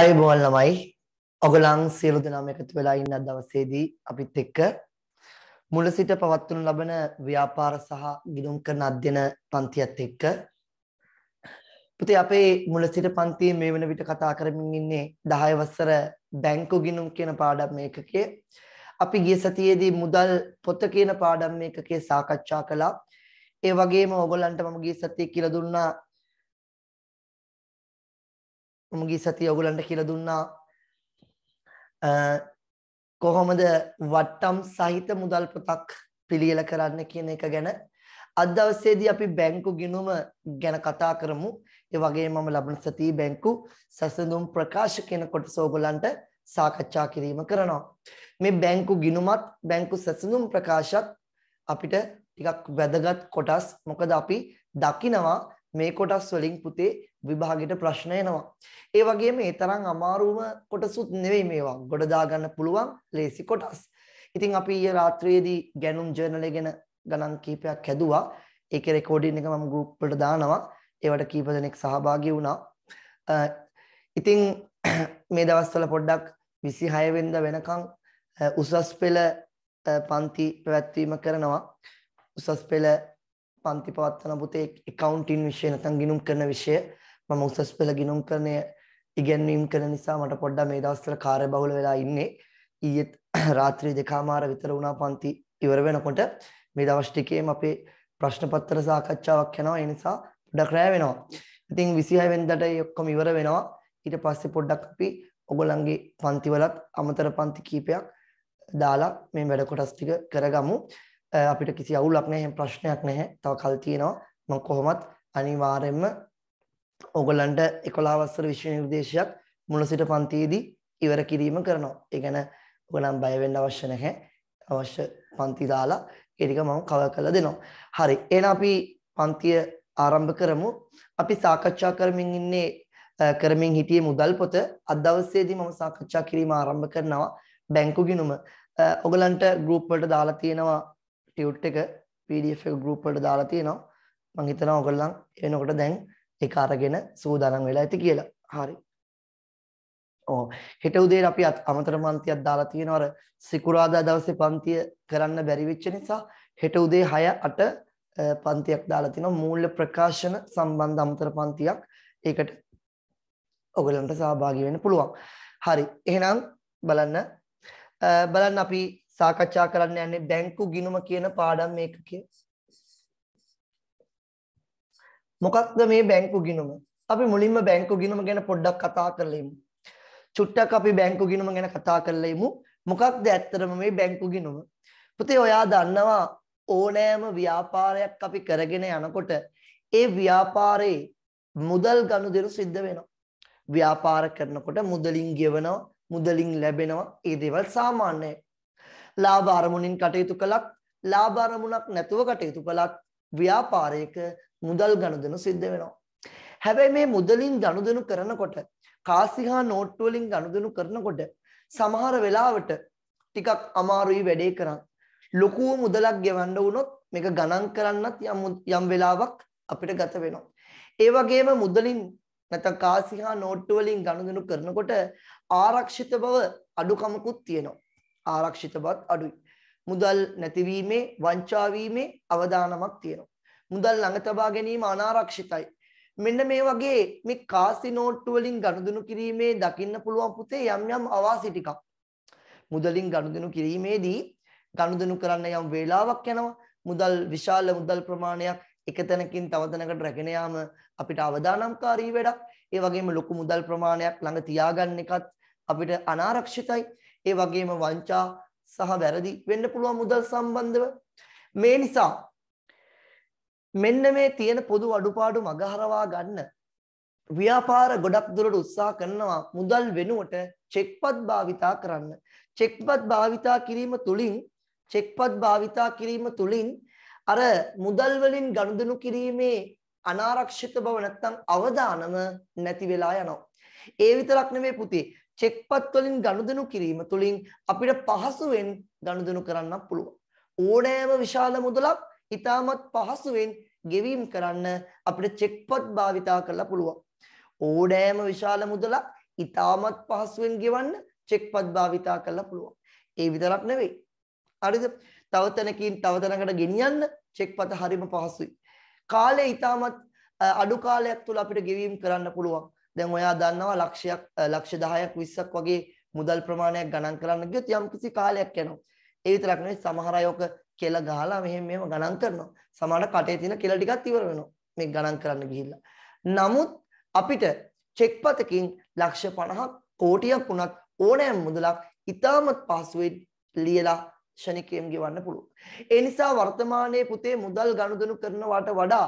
අයබෝන් ළමයි ඔගලන් සියලු දෙනාම එකතු වෙලා ඉන්න දවසේදී අපිත් එක්ක මුල සිට පවත්වනු ලබන ව්‍යාපාර සහ ගිණුම් කරන අධ්‍යන පන්තියත් එක්ක පුතේ අපේ මුල සිට පන්තියේ මේ වන විට කතා කරමින් ඉන්නේ 10 වසර බැංකු ගිණුම් කියන පාඩම් ඒකකයේ අපි ගිය සතියේදී මුදල් පොත කියන පාඩම් ඒකකයේ සාකච්ඡා කළා ඒ වගේම ඕගොල්ලන්ට මම ගිය සතියේ කියලා දුන්නා මම ගිය සතිය ඔයගලන්ට කියලා දුන්නා කොහොමද වට්ටම් සහිත මුදල් පොතක් පිළියෙල කරන්න කියන එක ගැන අද දවසේදී අපි බැංකු ගිණුම ගැන කතා කරමු. ඒ වගේම මම ලබන සතියේ බැංකු සැසඳුම් ප්‍රකාශ කියන කොටස ඕගලන්ට සාකච්ඡා කිරීම කරනවා. මේ බැංකු ගිණුමත් බැංකු සැසඳුම් ප්‍රකාශත් අපිට ටිකක් වැදගත් කොටස්. මොකද අපි දකිනවා මේ කොටස් වලින් පුතේ විභාගෙට ප්‍රශ්න එනවා. ඒ වගේම ඒ තරම් අමාරුම කොටසුත් නෙවෙයි මේවා. ගොඩ දාගන්න පුළුවන් ලේසි කොටස්. ඉතින් අපි ඊයේ රාත්‍රියේදී ගැනුම් ජර්නල් එක ගැන ගණන් කීපයක් හැදුවා. ඒකේ රෙකෝඩින් එක මම ගෲප් වලට දානවා. ඒවට කීප දෙනෙක් සහභාගී වුණා. ඉතින් මේ දවස්වල පොඩ්ඩක් 26 වෙනිදා වෙනකන් උසස් පෙළ පන්ති පැවැත්වීම කරනවා. උසස් පෙළ පන්ති පවත්වන පුතේ එකකවුන්ටින් විෂය නැත්නම් ගිණුම් කරන විෂය මම උසස් පෙළ ගිණුම් කරනය ඉගැන්වීම් කරන නිසා මට පොඩ්ඩක් මේ දවස්වල කාර්යබහුල වෙලා ඉන්නේ ඊයේ රාත්‍රී දෙකමාර විතර වුණා පන්ති ඉවර වෙනකොට මේ දවස් ටිකේම අපේ ප්‍රශ්න පත්‍ර සාකච්ඡාවක් යනවා ඒ නිසා පොඩ්ඩක් රෑ වෙනවා ඉතින් 26 වෙනිදාට ඒ ඔක්කොම ඉවර වෙනවා ඊට පස්සේ පොඩ්ඩක් අපි ඔගොල්ලන්ගේ පන්තිවලත් අමතර පන්ති කීපයක් දාලා මේ වැඩ කොටස් ටික කරගමු අපිට කිසි අවුලක් නැහැ, ප්‍රශ්නයක් නැහැ. තව කල් තියෙනවා. මම කොහොමත් අනිවාර්යයෙන්ම ඔයගලන්ට 11 වසර විශ්ව නිර්දේශයත් මුල සිට පන්තියේදී ඉවර කිරීම කරනවා. ඒ ගැන ඔයගලන් බය වෙන්න අවශ්‍ය නැහැ. අවශ්‍ය පන්ති දාලා ඒ ටික මම කවර් කරලා දෙනවා. හරි. එහෙනම් අපි පන්තිය ආරම්භ කරමු. අපි සාකච්ඡා කරමින් ඉන්නේ කරමින් හිටියේ මුදල් පොත. අද දවසේදී මම සාකච්ඡා කිරීම ආරම්භ කරනවා බැංකු ගිණුම. ඔයගලන්ට ගෲප් වලට දාලා තියෙනවා ටියුට් එක PDF එක group වලට දාලා තියෙනවා. මම හිතනවා ඔයගොල්ලන් එනකොට දැන් ඒක අරගෙන සූදානම් වෙලා ඇති කියලා. හරි. ඔව්. හෙට උදේ අපි අමතර පන්තියක් දාලා තියෙනවා අර සිකුරාදා දවසේ පන්තිය කරන්න බැරි වෙච්ච නිසා හෙට උදේ 6 8 පන්තියක් දාලා තිනවා මූල්‍ය ප්‍රකාශන සම්බන්ධ අමතර පන්තියක්. ඒකට ඔයගලන්ට සහභාගී වෙන්න පුළුවන්. හරි. එහෙනම් බලන්න බලන්න අපි සාකච්ඡා කරන්න යන්නේ බැංකු ගිණුම කියන පාඩම් මේකකේ. මොකක්ද මේ බැංකු ගිණුම? අපි මුලින්ම බැංකු ගිණුම ගැන පොඩ්ඩක් කතා කරලා ඉමු. චුට්ටක් අපි බැංකු ගිණුම ගැන කතා කරලා ඉමු. මොකක්ද ඇත්තටම මේ බැංකු ගිණුම? පුතේ ඔයා දන්නවා ඕනෑම ව්‍යාපාරයක් අපි කරගෙන යනකොට ඒ ව්‍යාපාරේ මුදල් ගනුදෙනු සිද්ධ වෙනවා. ව්‍යාපාර කරනකොට මුදලින් ගෙවනවා, මුදලින් ලැබෙනවා. ඒ දේවල් සාමාන්‍යයි. ලාභ අරමුණින් කටයුතු කළත් ලාභ අරමුණක් නැතුව කටයුතු කළත් ව්‍යාපාරයක මුදල් ගනුදෙනු සිද්ධ වෙනවා. හැබැයි මේ මුදලින් ගනුදෙනු කරනකොට කාසිහා නෝට්ටු වලින් ගනුදෙනු කරනකොට සමහර වෙලාවට ටිකක් අමාරුයි වැඩේ කරන්. ලොකුව මුදලක් ගෙවන්න වුණොත් මේක ගණන් කරන්නත් යම් යම් වෙලාවක් අපිට ගත වෙනවා. ඒ වගේම මුදලින් නැත්නම් කාසිහා නෝට්ටු වලින් ගනුදෙනු කරනකොට ආරක්ෂිත බව අඩුකමකුත් තියෙනවා. ආරක්ෂිත බවත් අඩුයි. මුදල් නැතිවීමේ වංචා වීමේ අවදානමක් තියෙනවා. මුදල් ළඟ තබා ගැනීම අනාරක්ෂිතයි. මෙන්න මේ වගේ මේ කාසි නෝට්ටු වලින් ගනුදෙනු කිරීමේ දකින්න පුළුවන් පුතේ යම් යම් අවාසි ටිකක්. මුදලින් ගනුදෙනු කිරීමේදී ගනුදෙනු කරන්න යම් වේලාවක් යනවා. මුදල් විශාල මුදල් ප්‍රමාණයක් එක තැනකින් තව තැනකට රැගෙන යාම අපිට අවදානම්කාරී වැඩක්. ඒ වගේම ලොකු මුදල් ප්‍රමාණයක් ළඟ තියාගන්න එකත් අපිට අනාරක්ෂිතයි. ඒ වගේම වංචා සහ වැරදි වෙන්න පුළුවන් මුදල් සම්බන්ධව මේ නිසා මෙන්න මේ තියෙන පොදු අඩුපාඩු මගහරවා ගන්න ව්‍යාපාර ගොඩක් දුරට උත්සාහ කරනවා මුදල් වෙනුවට චෙක්පත් භාවිතා කරන්න. චෙක්පත් භාවිතා කිරීම තුලින් චෙක්පත් භාවිතා කිරීම තුලින් අර මුදල් වලින් ගනුදෙනු කිරීමේ අනාරක්ෂිත බව නැත්තම් අවදානම නැති වෙලා යනවා. ඒ විතරක් නෙමෙයි පුතේ චෙක්පත් වලින් ගනුදෙනු කිරීම තුළින් අපිට පහසුවෙන් ගනුදෙනු කරන්න පුළුවන්. ඕනෑම විශාල මුදලක් ඉතාමත් පහසුවෙන් ගෙවීම් කරන්න අපිට චෙක්පත් භාවිතා කරලා පුළුවන්. ඕනෑම විශාල මුදලක් ඉතාමත් පහසුවෙන් ගෙවන්න චෙක්පත් භාවිතා කරලා පුළුවන්. ඒ විතරක් නෙවෙයි. හරිද? තව තැනකින් තව තැනකට ගෙනියන්න චෙක්පත හරිම පහසුයි. කාලය ඉතාමත් අඩු කාලයක් තුල අපිට ගෙවීම් කරන්න පුළුවන්. දැන් ඔයා දන්නවා ලක්ෂයක් ලක්ෂ 10ක් 20ක් වගේ මුදල් ප්‍රමාණයක් ගණන් කරන්න ගියොත් යම්කිසි කාලයක් යනවා. ඒ විතරක් නෙවෙයි සමහර අය ඔක කෙල ගහලා මෙහෙම මෙහෙම ගණන් කරනවා. සමහර කටේ තියෙන කෙල ටිකත් ඉවර වෙනවා. මේ ගණන් කරන්න ගිහිල්ලා. නමුත් අපිට චෙක්පතකින් ලක්ෂ 50ක් කෝටියක් වුණත් ඕනෑම මුදලක් ඉතාමත් පහසුවෙන් ලියලා ෂණිකයෙන් ගෙවන්න පුළුවන්. ඒ නිසා වර්තමානයේ පුතේ මුදල් ගනුදෙනු කරනවට වඩා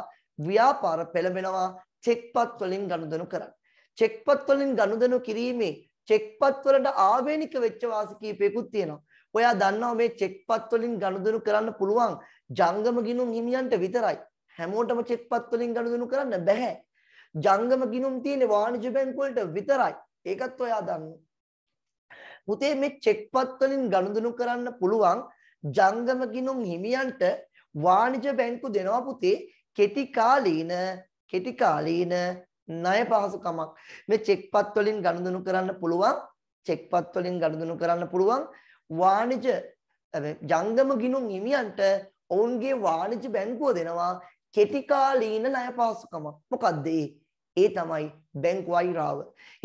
ව්‍යාපාර පෙළඹෙනවා චෙක්පත් වලින් ගනුදෙනු කරන්න. චෙක්පත් වලින් ගනුදෙනු කිරීමේ චෙක්පත් වලට ආවේනික වෙච්ච වාසි කීපයකුත් තියෙනවා. ඔයා දන්නවා මේ චෙක්පත් වලින් ගනුදෙනු කරන්න පුළුවන් ජංගම ගිණුම් හිමියන්ට විතරයි. හැමෝටම චෙක්පත් වලින් ගනුදෙනු කරන්න බෑ. ජංගම ගිණුම් තියෙන්නේ වාණිජ බැංකුවලට විතරයි. ඒකත් ඔයා දන්න. පුතේ මේ චෙක්පත් වලින් ගනුදෙනු කරන්න පුළුවන් ජංගම ගිණුම් හිමියන්ට වාණිජ බැංකු දෙනවා පුතේ කෙටි කාලීන කෙටි කාලීන ණය පහසුකමක්. මේ චෙක්පත් වලින් ගනුදෙනු කරන්න පුළුවන්, චෙක්පත් වලින් ගනුදෙනු කරන්න පුළුවන් වාණිජ ජංගම ගිණුම් හිමියන්ට ඔවුන්ගේ වාණිජ බැංකුව දෙනවා කෙටි කාලීන ණය පහසුකමක්. මොකද්ද ඒ? ඒ තමයි බැංකු අයිරාව.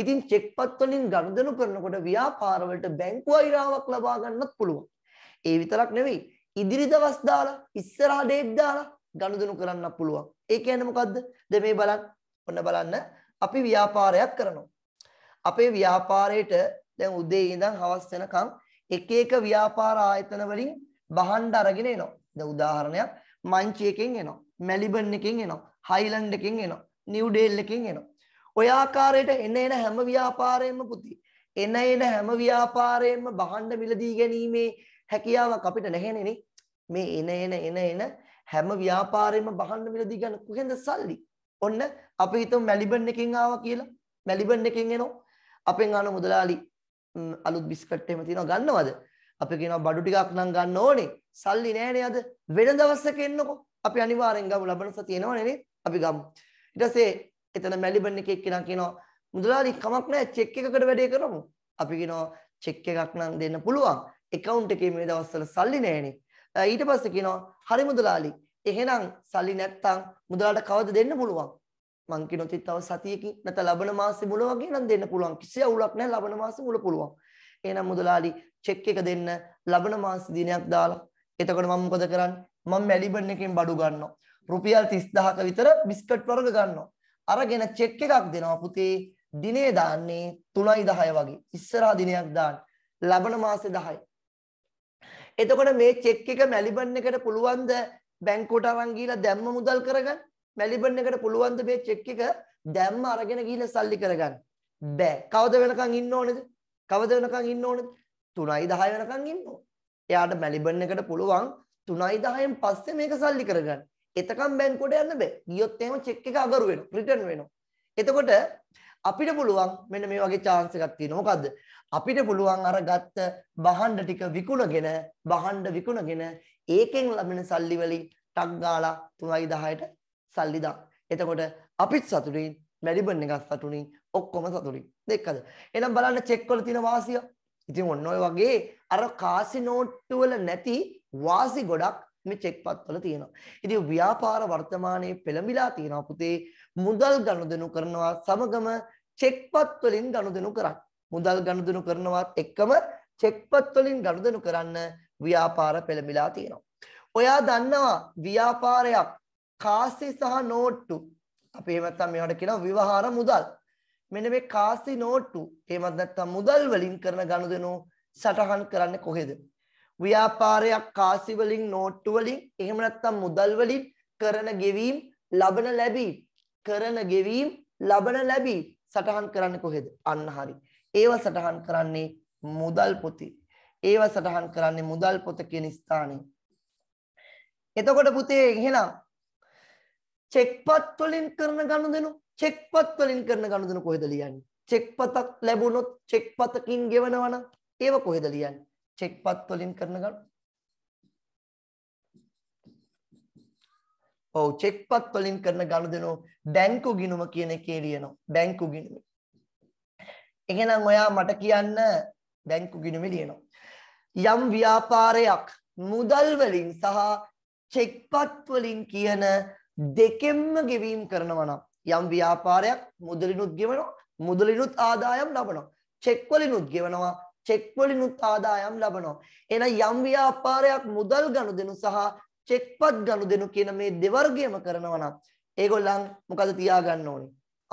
ඉතින් චෙක්පත් වලින් ගනුදෙනු කරනකොට ව්‍යාපාර වලට බැංකු අයිරාවක් ලබා ගන්නත් පුළුවන්. ඒ විතරක් නෙවෙයි. ඉදිරි දවස් දාලා ඉස්සරහ ඩේට් දාලා ගනුදෙනු කරන්න පුළුවන්. ඒ කියන්නේ මොකද්ද? දැන් මේ බලන්න ඔන්න බලන්න අපි ව්‍යාපාරයක් කරනවා. අපේ ව්‍යාපාරයට දැන් උදේ ඉඳන් හවස වෙනකම් එක එක ව්‍යාපාර ආයතන වලින් බහණ්ඩ අරගෙන එනවා. දැන් උදාහරණයක් මංචි එකෙන් එනවා. මෙලිබන් එකෙන් එනවා. හයිලන්ඩ් එකෙන් එනවා. නිව් ඩේල් එකෙන් එනවා. ඔය ආකාරයට එන එන හැම ව්‍යාපාරයෙන්ම පුතී එන එන හැම ව්‍යාපාරයෙන්ම බහණ්ඩ මිලදී ගැනීමේ හැකියාවක් අපිට නැහෙනේ මේ එන එන එන එන හැම ව්‍යාපාරයෙන්ම බහණ්ඩ මිලදී ගන්න කොහෙන්ද සල්ලි ඔන්න අපි හිතමු මෙල්බන් එකෙන් ආවා කියලා. මෙල්බන් එකෙන් එනවා. අපෙන් ආන මුදලාලි අලුත් බිස්කට් එහෙම තියෙනවා ගන්නවද? අපි කියනවා බඩු ටිකක් නම් ගන්න ඕනේ. සල්ලි නෑනේ අද. වෙන දවසක එන්නකෝ. අපි අනිවාර්යෙන් ගමු ලබන සතිය එනවනේ නේ. අපි ගමු. ඊට පස්සේ එතන මෙල්බන් එකේ කෙනා කියනවා මුදලාලි කමක් නෑ චෙක් එකකට වැඩේ කරමු. අපි කියනවා චෙක් එකක් නම් දෙන්න පුළුවන්. account එකේ මේ දවස්වල සල්ලි නෑනේ. ඊට පස්සේ කියනවා හරි මුදලාලි එහෙනම් සල්ලි නැත්තම් මුදලාට කවද දෙන්න පුළුවන්? මං කියනොත් තව සතියකින් නැත්නම් ලබන මාසේ මුල වගේ නම් දෙන්න පුළුවන්. කිසි අවුලක් නැහැ ලබන මාසේ මුල පුළුවන්. එහෙනම් මුදලාලි චෙක් එක දෙන්න ලබන මාස දිනයක් දාලා. එතකොට මම මොකද කරන්නේ? මම මෙලිබන් එකෙන් බඩු ගන්නවා. රුපියල් 30000ක විතර බිස්කට් වර්ග ගන්නවා. අරගෙන චෙක් එකක් දෙනවා පුතේ. දිනේ දාන්නේ 3.10 වගේ. ඉස්සරහා දිනයක් දාන්න. ලබන මාසේ 10යි. එතකොට මේ චෙක් එක මෙලිබන් එකට පුළුවන්ද බැංකුවට අරන් ගිහිලා දැම්ම මුදල් කරගන්න. මෙල්බර්න් එකට පුළුවන් ද මේ චෙක් එක දැම්ම අරගෙන ගිහිලා සල්ලි කරගන්න. බෑ. කවද වෙනකන් ඉන්න ඕනේද? කවද වෙනකන් ඉන්න ඕනේද? 3:10 වෙනකන් ඉන්න ඕන. එයාට මෙල්බර්න් එකට පුළුවන් 3:10න් පස්සේ මේක සල්ලි කරගන්න. එතකම් බැංකුවට යන්න බෑ. ගියොත් එහෙම චෙක් එක අගරු වෙනවා. රිටර්න් වෙනවා. එතකොට අපිට පුළුවන් මෙන්න මේ වගේ chance එකක් තියෙනවා. මොකද්ද? අපිට පුළුවන් අර ගත්ත බහණ්ඩ ටික විකුණගෙන බහණ්ඩ විකුණගෙන ඒකෙන් ලැබෙන සල්ලි වලින් ටක් ගාලා 3010ට සල්ලි දාන. එතකොට අපිත් සතුටින් මැඩිබන් එකත් සතුටින් ඔක්කොම සතුටින්. දෙකද? එහෙනම් බලන්න චෙක් වල තියෙන වාසිය. ඉතින් ඔන්න ඔය වගේ අර කාසිනෝට්ටු වල නැති වාසි ගොඩක් මේ චෙක්පත් වල තියෙනවා. ඉතින් ව්‍යාපාර වර්තමානයේ පෙළඹිලා තියෙනවා පුතේ. මුදල් ගනුදෙනු කරනවා සමගම චෙක්පත් වලින් ගනුදෙනු කරන්න. මුදල් ගනුදෙනු කරනවත් එක්කම චෙක්පත් වලින් ගනුදෙනු කරන්න ව්‍යාපාර පෙළඹිලා තියෙනවා. ඔයා දන්නවා ව්‍යාපාරයක් කාසි සහ නෝට්ටු අපි එහෙම නැත්නම් මේවට කියනවා විවහාර මුදල්. මෙන්න මේ කාසි නෝට්ටු එහෙමත් නැත්නම් මුදල් වලින් කරන ගනුදෙනු සටහන් කරන්නේ කොහෙද? ව්‍යාපාරයක් කාසි වලින් නෝට්ටු වලින් එහෙම නැත්නම් මුදල් වලින් කරන ගෙවීම් ලබන ලැබීම් කරන ගෙවීම් ලබන ලැබීම් සටහන් කරන්නේ කොහෙද? අන්න හරි. ඒව සටහන් කරන්නේ මුදල් පොතේ. ඒව සටහන් කරන්නේ මුදල් පොත කියන ස්ථානයේ. එතකොට පුතේ එහෙනම් චෙක්පත් වලින් කරන ගනුදෙනු චෙක්පත් වලින් කරන ගනුදෙනු කොහෙද ලියන්නේ? චෙක්පතක් ලැබුණොත් චෙක්පතකින් ගෙවනවා නම් ඒව කොහෙද ලියන්නේ? චෙක්පත් වලින් කරන ගනුදෙනු. ඔව් චෙක්පත් වලින් කරන ගනුදෙනු බැංකු ගිණුම කියන එකේ ලියනවා. බැංකු ගිණුම. එහෙනම් ඔයා මට කියන්න බැංකු ගිණුමේ ලියනවා. යම් ව්‍යාපාරයක් මුදල් වලින් සහ චෙක්පත් වලින් කියන දෙකෙන්ම ගෙවීම් කරනවා නම් යම් ව්‍යාපාරයක් මුදලිනුත් ගෙවනවා මුදලිනුත් ආදායම් ලබනවා චෙක් වලිනුත් ගෙවනවා චෙක් වලිනුත් ආදායම් ලබනවා එහෙනම් යම් ව්‍යාපාරයක් මුදල් ගනුදෙනු සහ චෙක්පත් ගනුදෙනු කියන මේ දෙවර්ගයම කරනවා නම් ඒගොල්ලන් මොකද තියාගන්න ඕනේ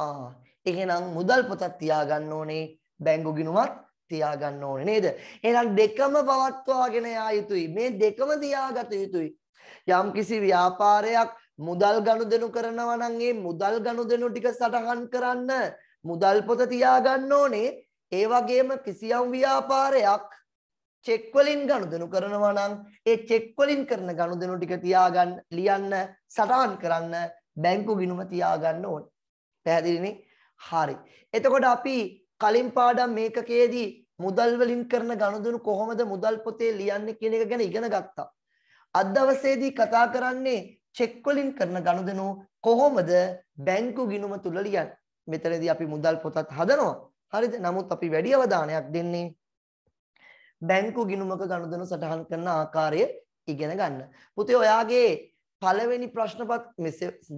ආ එහෙනම් මුදල් පොතක් තියාගන්න ඕනේ බැංකු ගිණුමක් තියාගන්න ඕනේ නේද? එහෙනම් දෙකම පවත්වාගෙන යා යුතුයි. මේ දෙකම තියාගත යුතුයි. යම්කිසි ව්‍යාපාරයක් මුදල් ගනුදෙනු කරනවා නම් ඒ මුදල් ගනුදෙනු ටික සටහන් කරන්න මුදල් පොත තියාගන්න ඕනේ. ඒ වගේම කිසියම් ව්‍යාපාරයක් චෙක් වලින් ගනුදෙනු කරනවා නම් ඒ චෙක් වලින් කරන ගනුදෙනු ටික තියාගන්න ලියන්න සටහන් කරන්න බැංකු ගිණුම තියාගන්න ඕනේ. පැහැදිලිනේ? හරි. එතකොට අපි කලින් පාඩම් මේකකයේදී මුදල් වලින් කරන ගනුදෙනු කොහොමද මුදල් පොතේ ලියන්නේ කියන එක ගැන ඉගෙන ගත්තා. අද දවසේදී කතා කරන්නේ චෙක් වලින් කරන ගනුදෙනු කොහොමද බැංකු ගිණුම තුල ලියන්නේ. මෙතනදී අපි මුදල් පොතත් හදනවා. හරිද? නමුත් අපි වැඩි අවධානයක් දෙන්නේ බැංකු ගිණුමක ගනුදෙනු සටහන් කරන ආකාරය ඉගෙන ගන්න. පුතේ ඔයාගේ පළවෙනි ප්‍රශ්නපත්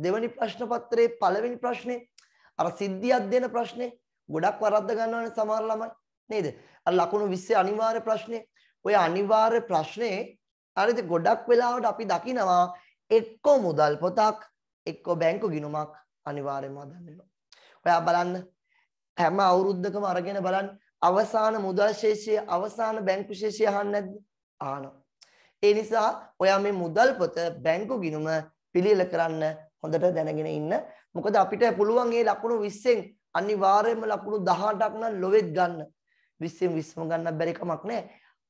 දෙවැනි ප්‍රශ්න පත්‍රයේ පළවෙනි ප්‍රශ්නේ අර සිද්ධියක් දෙන ප්‍රශ්නේ ගොඩක් වරද්ද ගන්නවනේ සමහර ළමයි. නේද? අර ලකුණු 20 අනිවාර්ය ප්‍රශ්නේ. ඔය අනිවාර්ය ප්‍රශ්නේ හරිද ගොඩක් වෙලාවට අපි දකිනවා එක්ක මුදල් පොතක් එක්ක බැංකු ගිණුමක් අනිවාර්යයෙන්ම හදන්න වෙනවා. ඔයා බලන්න හැම අවුරුද්දකම අරගෙන බලන්න අවසාන මුදල් ශේෂය අවසාන බැංකු ශේෂය අහන්නේ නැද්ද? අහනවා. ඒ නිසා ඔයා මේ මුදල් පොත බැංකු ගිණුම පිළියෙල කරන්න හොඳට දැනගෙන ඉන්න. මොකද අපිට පුළුවන් මේ ලකුණු 20න් අනිවාර්යයෙන්ම ලකුණු 18ක් නම් ලොවෙත් ගන්න. 20න් 20ම ගන්න බැරි කමක් නැහැ.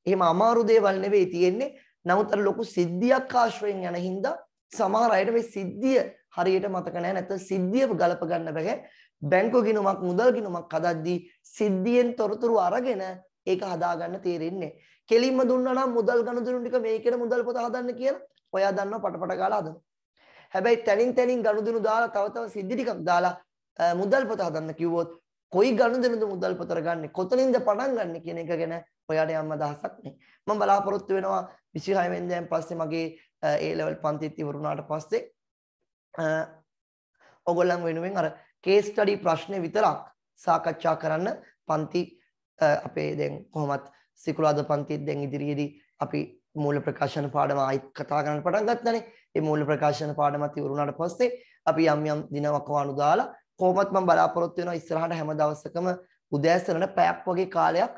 එහෙම අමාරු දේවල් නෙවෙයි තියෙන්නේ. නමුත් අර ලොකු සිද්ධියක් ආශ්‍රයෙන් යන හින්දා සමහර අයට මේ සිද්ධිය හරියට මතක නැහැ. නැත්නම් සිද්ධිය ගලප ගන්න බැහැ. බැංකුව ගිණුමක් මුදල් ගිණුමක් හදද්දී සිද්ධියෙන් තොරතුරු අරගෙන ඒක හදාගන්න තේරෙන්නේ. කෙලින්ම දුන්නා නම් මුදල් ගනුදෙනු ටික මේකේට මුදල් පොත හදන්න කියලා ඔයා දන්නවා පටපට ගාලා හදනවා. හැබැයි තනින් තනින් ගනුදෙනු දාලා තව තව සිද්ධි ටිකක් දාලා මුදල් පොත හදන්න කිව්වොත් කොයි ගනුදෙනුද මුදල්පතර ගන්නෙ කොතනින්ද පටන් ගන්නෙ කියන එක ගැන ඔයාට යම් අදහසක් නැහැ. මම බලාපොරොත්තු වෙනවා 26 වෙනිදාන් පස්සේ මගේ A level පන්තිත් ඉවර වුණාට පස්සේ ඔගොල්ලන් වෙනුවෙන් අර case study ප්‍රශ්නේ විතරක් සාකච්ඡා කරන්න පන්ති අපේ දැන් කොහොමත් සිකුරාද පන්තිත් දැන් ඉදිරියේදී අපි මූල ප්‍රකාශන පාඩම ආයිත් කතා කරන්න පටන් ගත්තානේ. ඒ මූල ප්‍රකාශන පාඩමත් ඉවර වුණාට පස්සේ අපි යම් යම් දිනවකවානු දාලා කොහොමත් මම බලාපොරොත්තු වෙනවා ඉස්සරහට හැම දවසකම උදෑසනට පැයක් වගේ කාලයක්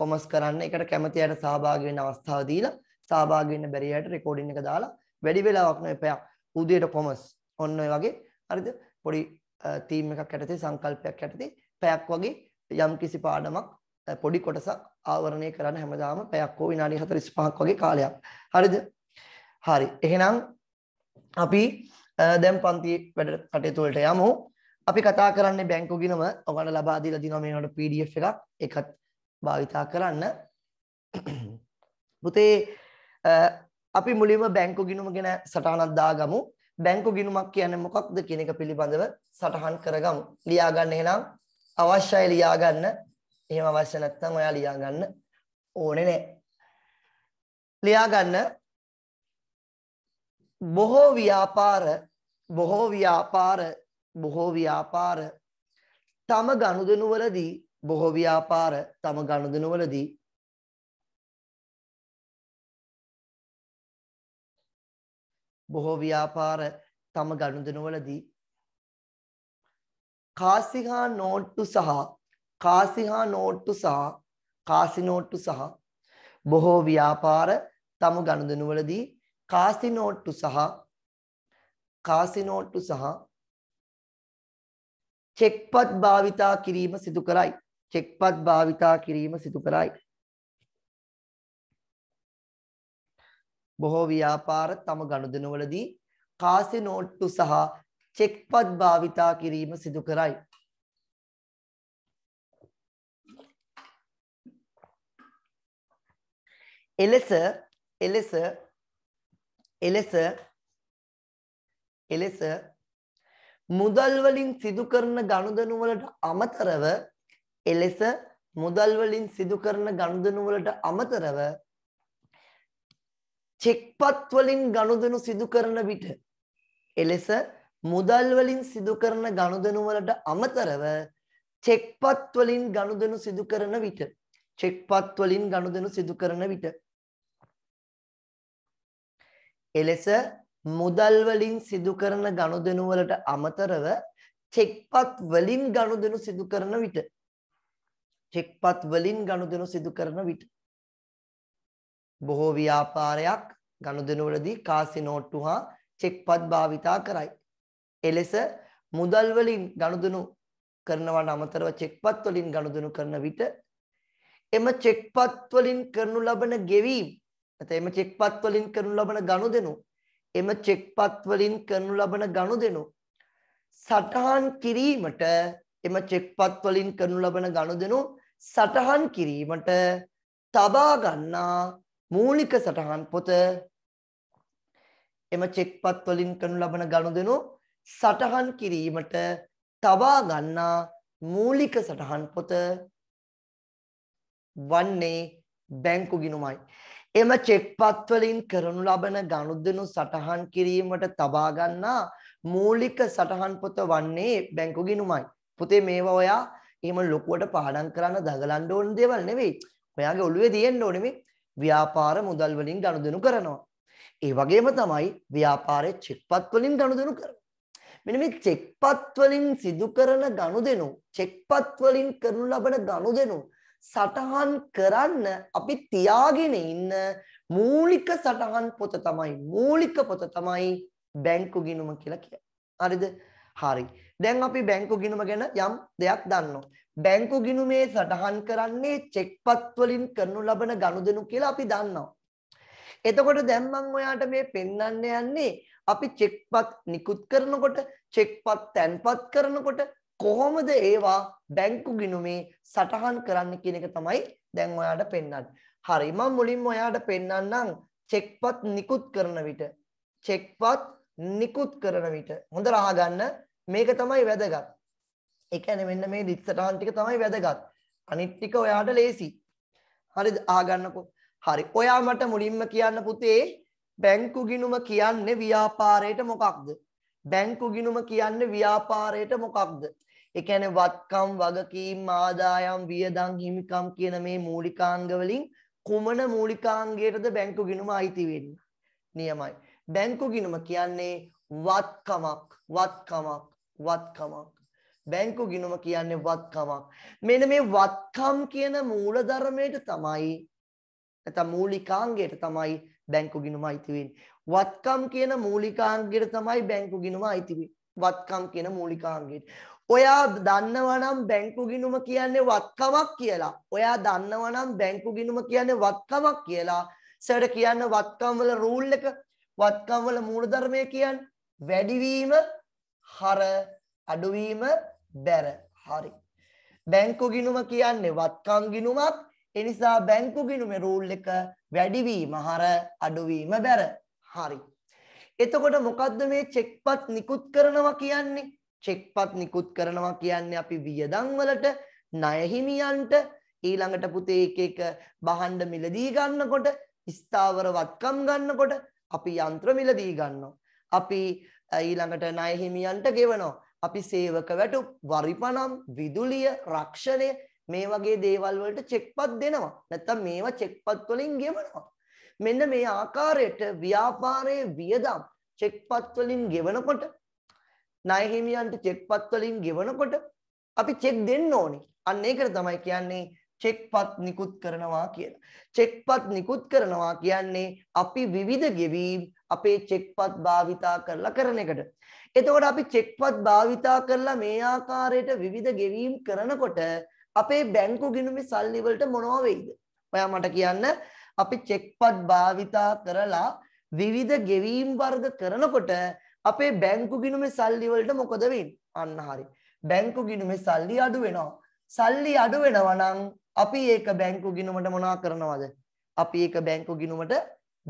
කොමර්ස් කරන්න. ඒකට කැමති අයට සහභාගී වෙන්න අවස්ථාව දීලා සහභාගී වෙන්න බැරි අයට රෙකෝඩින් එක දාලා වැඩි වෙලාවක් නෙවෙයි පැයක්. උදේට කොමර්ස්. ඔන්න ඔය වගේ හරිද? පොඩි තීම් එකක් යටතේ සංකල්පයක් යටතේ පැයක් වගේ යම් කිසි පාඩමක් පොඩි කොටසක් ආවරණය කරන්න හැමදාම පැයක් හෝ විනාඩි 45ක් වගේ කාලයක්. හරිද? හරි. එහෙනම් අපි දැන් පන්ති වැඩ කටයුතු වලට යමු. අපි කතා කරන්නේ බැංකු ගිණුම ඔයාලට ලබා දීලා දිනවා මේ වලට PDF එකක් ඒකත් භාවිතා කරන්න පුතේ අපි මුලින්ම බැංකු ගිණුම ගැන සටහනක් දාගමු බැංකු ගිණුමක් කියන්නේ මොකක්ද කියන එක පිළිබඳව සටහන් කරගමු ලියා ගන්න එහෙනම් අවශ්‍යයි ලියා ගන්න එහෙම අවශ්‍ය නැත්නම් ඔයා ලියා ගන්න ඕනේ නැහැ ලියා ගන්න බොහෝ ව්‍යාපාර බොහෝ ව්‍යාපාර බොහෝ ව්‍යාපාර තම ගනුදෙනුවලදී බොහෝ ව්‍යාපාර තම ගනුදෙනුවලදී බොහෝ ව්‍යාපාර තම ගනුදෙනුවලදී කාසිහා නෝට්ටු සහ කාසිහා නෝට්ටු සහ කාසිනෝට්ටු සහ බොහෝ ව්‍යාපාර තම ගනුදෙනුවලදී කාසිනෝට්ටු සහ කාසිනෝට්ටු සහ චෙක්පත් භාවිතා කිරීම සිදු කරයි. චෙක්පත් භාවිතා කිරීම සිදු කරයි. බොහෝ ව්‍යාපාර තම ගනුදෙනුවලදී කාසි නෝට්ටු සහ චෙක්පත් භාවිතා කිරීම සිදු කරයි. එලෙස එලෙස එලෙස එලෙස මුදල් වලින් සිදු කරන ගනුදෙනු වලට අමතරව එලෙස මුදල් වලින් සිදු කරන ගනුදෙනු වලට අමතරව චෙක්පත් වලින් ගනුදෙනු සිදු කරන විට එලෙස මුදල් වලින් සිදු කරන ගනුදෙනු වලට අමතරව චෙක්පත් වලින් ගනුදෙනු සිදු කරන විට චෙක්පත් වලින් ගනුදෙනු සිදු කරන විට එලෙස මුදල් වලින් සිදු කරන ගනුදෙනු වලට අමතරව චෙක්පත් වලින් ගනුදෙනු සිදු කරන විට චෙක්පත් වලින් ගනුදෙනු සිදු කරන විට බොහෝ ව්‍යාපාරයක් ගනුදෙනු වලදී කාසි නෝට්ටු හා චෙක්පත් භාවිතා කරයි. එලෙස මුදල් වලින් ගනුදෙනු කරනවට අමතරව චෙක්පත් වලින් ගනුදෙනු කරන විට එම චෙක්පත් වලින් කරනු ලබන ගෙවීම් නැත්නම් එම චෙක්පත් වලින් කරනු ලබන ගනුදෙනු එම චෙක්පත් වලින් කරනු ලබන ගනුදෙනු සටහන් කිරීමට එම චෙක්පත් වලින් කරනු ලබන ගනුදෙනු සටහන් කිරීමට තබා ගන්නා මූලික සටහන් පොත එම චෙක්පත් වලින් කරනු ලබන ගනුදෙනු සටහන් කිරීමට තබා ගන්නා මූලික සටහන් පොත වන්නේ බැංකු ගිණුමයි එම චෙක්පත් වලින් කරනු ලබන ගනුදෙනු සටහන් කිරීමට තබා ගන්නා මූලික සටහන් පොත වන්නේ බැංකු ගිණුමයි. පුතේ මේවා ඔයා එහෙම ලොකුවට පාඩම් කරන්න දඟලන්න ඕන දේවල් නෙවෙයි. ඔයාගේ ඔළුවේ තියෙන්න ඕනේ මේ ව්‍යාපාර මුදල් වලින් ගනුදෙනු කරනවා. ඒ වගේම තමයි ව්‍යාපාරයේ චෙක්පත් වලින් ගනුදෙනු කරනවා. මෙන්න මේ චෙක්පත් වලින් සිදු කරන ගනුදෙනු, චෙක්පත් වලින් කරනු ලබන ගනුදෙනු සටහන් කරන්න අපි තියාගෙන ඉන්න මූලික සටහන් පොත තමයි මූලික පොත තමයි බැංකු ගිණුම කියලා කියන්නේ. හරිද? හරි. දැන් අපි බැංකු ගිණුම ගැන යම් දෙයක් දන්නවා. බැංකු ගිණුමේ සටහන් කරන්නේ චෙක්පත් වලින් කරනු ලබන ගනුදෙනු කියලා අපි දන්නවා. එතකොට දැන් මම ඔයාට මේ පෙන්වන්න යන්නේ අපි චෙක්පත් නිකුත් කරනකොට, චෙක්පත් තැන්පත් කරනකොට, කොහොමද ඒවා බැංකු ගිණුමේ සටහන් කරන්න කියන එක තමයි දැන් ඔයාට පෙන්වන්නේ. හරි මම මුලින්ම ඔයාට පෙන්වන්නම් චෙක්පත් නිකුත් කරන විට චෙක්පත් නිකුත් කරන විට හොඳ රහගන්න මේක තමයි වැදගත්. ඒ කියන්නේ මෙන්න මේ දිස්සටහන් ටික තමයි වැදගත්. අනිත් ටික ඔයාට ලේසි. හරිද? අහගන්නකෝ. හරි. ඔයා මට මුලින්ම කියන්න පුතේ බැංකු ගිණුම කියන්නේ ව්‍යාපාරයට මොකක්ද? බැංකු ගිණුම කියන්නේ ව්‍යාපාරයට මොකක්ද? ඒ කියන්නේ වත්කම් වගකීම් ආදායම් වියදම් හිමිකම් කියන මේ මූලිකාංග වලින් කුමන මූලිකාංගයටද බැංකු ගිණුම අයිති වෙන්නේ? නියමයි. බැංකු ගිණුම කියන්නේ වත්කමක් වත්කමක් වත්කමක්. බැංකු ගිණුම කියන්නේ වත්කමක්. මෙන්න මේ වත්කම් කියන මූලධර්මයට තමයි නැත්නම් මූලිකාංගයට තමයි බැංකු ගිණුම අයිති වෙන්නේ. වත්කම් කියන මූලිකාංගයට තමයි බැංකු ගිණුම අයිති වෙන්නේ. වත්කම් කියන මූලිකාංගයට. ඔයා දන්නවනම් බැංකු ගිණුම කියන්නේ වත්කමක් කියලා. ඔයා දන්නවනම් බැංකු ගිණුම කියන්නේ වත්කමක් කියලා. සර් කියන්න වත්කම් වල රූල් එක වත්කම් වල මූලධර්මය කියන්නේ වැඩිවීම හර අඩුවීම බැර. හරි. බැංකු ගිණුම කියන්නේ වත්කම් ගිණුමක්. ඒ නිසා බැංකු ගිණුමේ රූල් එක වැඩිවීම හර අඩුවීම බැර. හරි. එතකොට මොකද්ද මේ චෙක්පත් නිකුත් කරනවා කියන්නේ? චෙක්පත් නිකුත් කරනවා කියන්නේ අපි වියදම් වලට ණය හිමියන්ට ඊළඟට පුතේ එක එක බහඬ මිලදී ගන්නකොට ස්ථාවර වත්කම් ගන්නකොට අපි යන්ත්‍ර මිලදී ගන්නවා. අපි ඊළඟට ණය හිමියන්ට ගෙවනවා. අපි සේවක වැටුප්, වරිපණම්, විදුලිය, රක්ෂණය මේ වගේ දේවල් වලට චෙක්පත් දෙනවා. නැත්තම් මේවා චෙක්පත් වලින් ගෙවනවා. මෙන්න මේ ආකාරයට ව්‍යාපාරයේ වියදම් චෙක්පත් වලින් ගෙවනකොට ණය හිමියන්ට චෙක්පත් වලින් ගෙවනකොට අපි චෙක් දෙන්න ඕනේ. අන්න ඒකට තමයි කියන්නේ චෙක්පත් නිකුත් කරනවා කියලා. චෙක්පත් නිකුත් කරනවා කියන්නේ අපි විවිධ ගෙවීම් අපේ චෙක්පත් භාවිතා කරලා කරන එකට. එතකොට අපි චෙක්පත් භාවිතා කරලා මේ ආකාරයට විවිධ ගෙවීම් කරනකොට අපේ බැංකු ගිණුමේ සල්ලි වලට මොනවා වෙයිද? ඔයා මට කියන්න අපි චෙක්පත් භාවිතා කරලා විවිධ ගෙවීම් වර්ග කරනකොට අපේ බැංකු ගිණුමේ සල්ලි වලට මොකද වෙන්නේ? අන්න හරි. බැංකු ගිණුමේ සල්ලි අඩු වෙනවා. සල්ලි අඩු වෙනවා නම් අපි ඒක බැංකු ගිණුමට මොනා කරනවද? අපි ඒක බැංකු ගිණුමට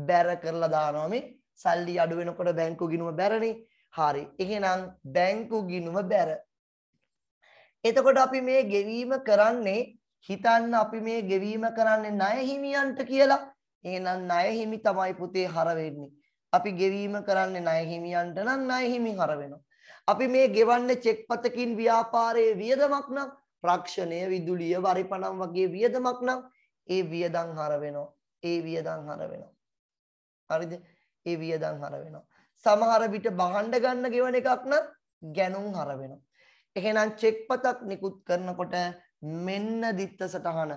බැර කරලා දානවා මේ සල්ලි අඩු වෙනකොට බැංකු ගිණුම බැරනේ. හරි. එහෙනම් බැංකු ගිණුම බැර. එතකොට අපි මේ ගෙවීම කරන්නේ හිතන්න අපි මේ ගෙවීම කරන්නේ ණය හිමියන්ට කියලා. එහෙනම් ණය හිමි තමයි පුතේ හර වෙන්නේ. අපි ගෙවීම කරන්නේ ණය හිමියන්ට නම් ණය හිමි හර වෙනවා. අපි මේ ගෙවන්නේ චෙක්පතකින් ව්‍යාපාරයේ වියදමක් නම් රක්ෂණය, විදුලිය, වරිපණම් වගේ වියදමක් නම් ඒ වියදම් හර වෙනවා. ඒ වියදම් හර වෙනවා. හරිද? ඒ වියදම් හර වෙනවා. සමහර විට බහඬ ගන්න ගෙවන එකක් නම් ගැණුම් හර වෙනවා. එහෙනම් චෙක්පතක් නිකුත් කරනකොට මෙන්න ਦਿੱත්ත සටහන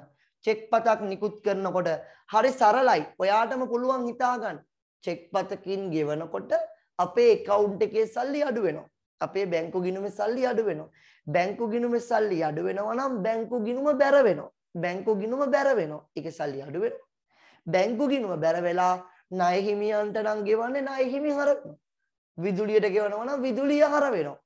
චෙක්පතක් නිකුත් කරනකොට හරි සරලයි. ඔයාටම පුළුවන් හිතාගන්න. චෙක් පතකින් ගෙවනකොට අපේ account එකේ සල්ලි අඩු වෙනවා. අපේ බැංකු ගිණුමේ සල්ලි අඩු වෙනවා. බැංකු ගිණුමේ සල්ලි අඩු වෙනවා නම් බැංකු ගිණුම බැර වෙනවා. බැංකු ගිණුම බැර වෙනවා. ඒකේ සල්ලි අඩු වෙනවා. බැංකු ගිණුම බැර වෙලා ණය හිමියන්ට නම් ගෙවන්නේ ණය හිමි හර විදුලියට ගෙවනවා නම් විදුලිය හර වෙනවා.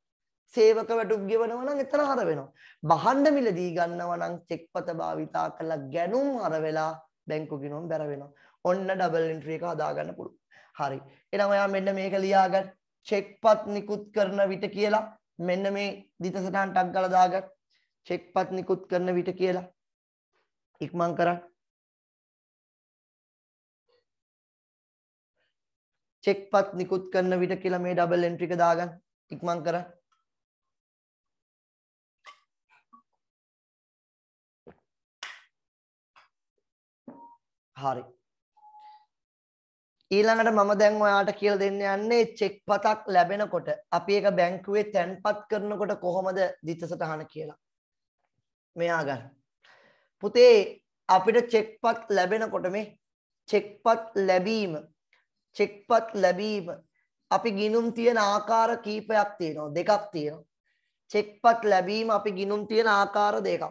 සේවක වැටුප් ගෙවනවා නම් එතන හර වෙනවා. බහණ්ඩ මිලදී ගන්නවා නම් චෙක්පත භාවිතා කරලා ගැනුම් හර වෙලා බැංකු ගිණුම බැර වෙනවා. ඔන්න ඩබල් එන්ට්‍රි එක හදාගන්න පුළුවන්. හරි. එහෙනම් ඔයා මෙන්න මේක ලියාගන්න. චෙක්පත් නිකුත් කරන විට කියලා මෙන්න මේ දිතසටහන් ටක් ගාලා දාගන්න. චෙක්පත් නිකුත් කරන විට කියලා. ඉක්මන් කරන්න. චෙක්පත් නිකුත් කරන විට කියලා මේ ඩබල් එන්ට්‍රි එක දාගන්න. ඉක්මන් කරන්න. හරි. ඊළඟට මම දැන් ඔයාට කියලා දෙන්න යන්නේ චෙක් පතක් ලැබෙනකොට අපි ඒක බැංකුවේ තැන්පත් කරනකොට කොහොමද දිත්ත සටහන කියලා. මෙයා ගන්න. පුතේ අපිට චෙක්පත් ලැබෙනකොට මේ චෙක්පත් ලැබීම චෙක්පත් ලැබීම අපි ගිනුම් තියෙන ආකාර කීපයක් තියෙනවා දෙකක් තියෙනවා. චෙක්පත් ලැබීම අපි ගිනුම් තියෙන ආකාර දෙකක්.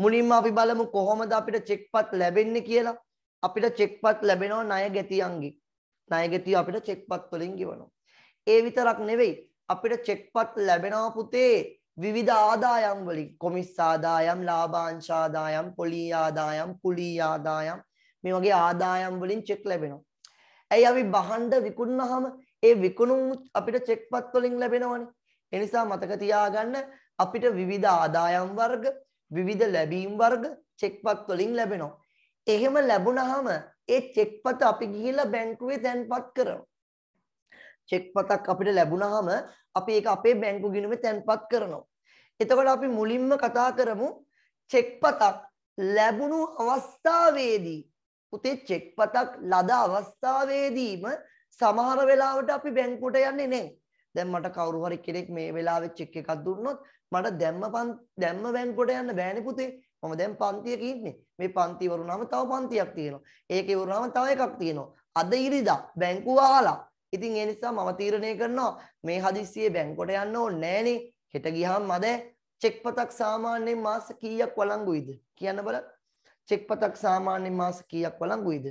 මුලින්ම අපි බලමු කොහොමද අපිට චෙක්පත් ලැබෙන්නේ කියලා. අපිට චෙක්පත් ලැබෙනවා ණය ගැතියන්ගේ. ණයගතිය අපිට චෙක්පත් වලින් ගෙවනවා. ඒ විතරක් නෙවෙයි අපිට චෙක්පත් ලැබෙනවා පුතේ විවිධ ආදායම් වලින් කොමිස් ආදායම්, ලාභාංශ ආදායම්, පොලී ආදායම්, කුලී ආදායම් මේ වගේ ආදායම් වලින් චෙක් ලැබෙනවා. ඇයි අපි බහන්ඩ විකුණනහම ඒ විකුණුම් අපිට චෙක්පත් වලින් ලැබෙනවනේ. ඒ නිසා මතක තියාගන්න අපිට විවිධ ආදායම් වර්ග, විවිධ ලැබීම් වර්ග චෙක්පත් වලින් ලැබෙනවා. එහෙම ලැබුණාම ඒ චෙක් පත අපි ගිහිල්ලා බැංකුවේ තැන්පත් කරනවා. චෙක් පතක් අපිට ලැබුණාම අපි ඒක අපේ බැංකු ගිණුමේ තැන්පත් කරනවා. එතකොට අපි මුලින්ම කතා කරමු චෙක් පතක් ලැබුණු අවස්ථාවේදී පුතේ චෙක් පතක් ලද අවස්ථාවේදීම සමහර වෙලාවට අපි බැංකුවට යන්නේ නැහැ. දැන් මට කවුරු හරි කෙනෙක් මේ වෙලාවේ චෙක් එකක් දුන්නොත් මට දැම්ම දැම්ම බැංකුවට යන්න බෑනේ පුතේ. මම දැන් පන්තියක ඉන්නේ. මේ පන්ති ඉවරුනම තව පන්තියක් තියෙනවා. ඒක ඉවරුනම තව එකක් තියෙනවා. අද ඉරිදා බැංකුව ආලා. ඉතින් ඒ නිසා මම තීරණය කරනවා මේ හදිස්සියේ බැංකුවට යන්න ඕනේ නෑනේ. හෙට ගියාම මද චෙක් පතක් සාමාන්‍යයෙන් මාස කීයක් වළංගුයිද කියන්න බලන්න. චෙක් පතක් සාමාන්‍යයෙන් මාස කීයක් වළංගුයිද?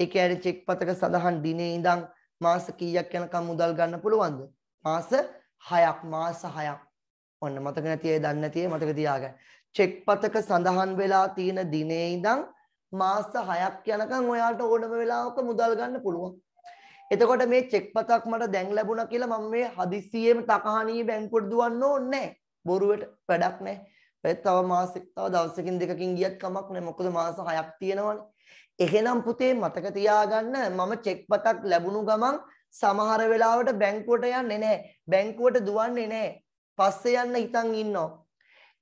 ඒ කියන්නේ චෙක් පතක සඳහන් දිනේ ඉඳන් මාස කීයක් යනකම් මුදල් ගන්න පුළුවන්ද? මාස 6ක් මාස 6ක්. ඔන්න මතක නැති අය දන්නේ නැති අය මතක තියාගන්න. චෙක් පතක සඳහන් වෙලා තියෙන දිනේ ඉඳන් මාස 6ක් යනකම් ඔයාලට ඕනම වෙලාවක මුදල් ගන්න පුළුවන්. එතකොට මේ චෙක් පතක් මට දැන් ලැබුණා කියලා මම මේ හදිසියෙම තකහණී බැංකුවට දුවන්න ඕනේ නැහැ. බොරුවට වැඩක් නැහැ. ඒත් තව මාසෙක තව දවසකින් දෙකකින් ගියත් කමක් නැහැ. මොකද මාස 6ක් තියෙනවනේ. එහෙනම් පුතේ මතක තියාගන්න මම චෙක් පතක් ලැබුණු ගමන් සමහර වෙලාවට බැංකුවට යන්නේ නැහැ. බැංකුවට දුවන්නේ නැහැ. පස්සේ යන්න හිතන් ඉන්නවා.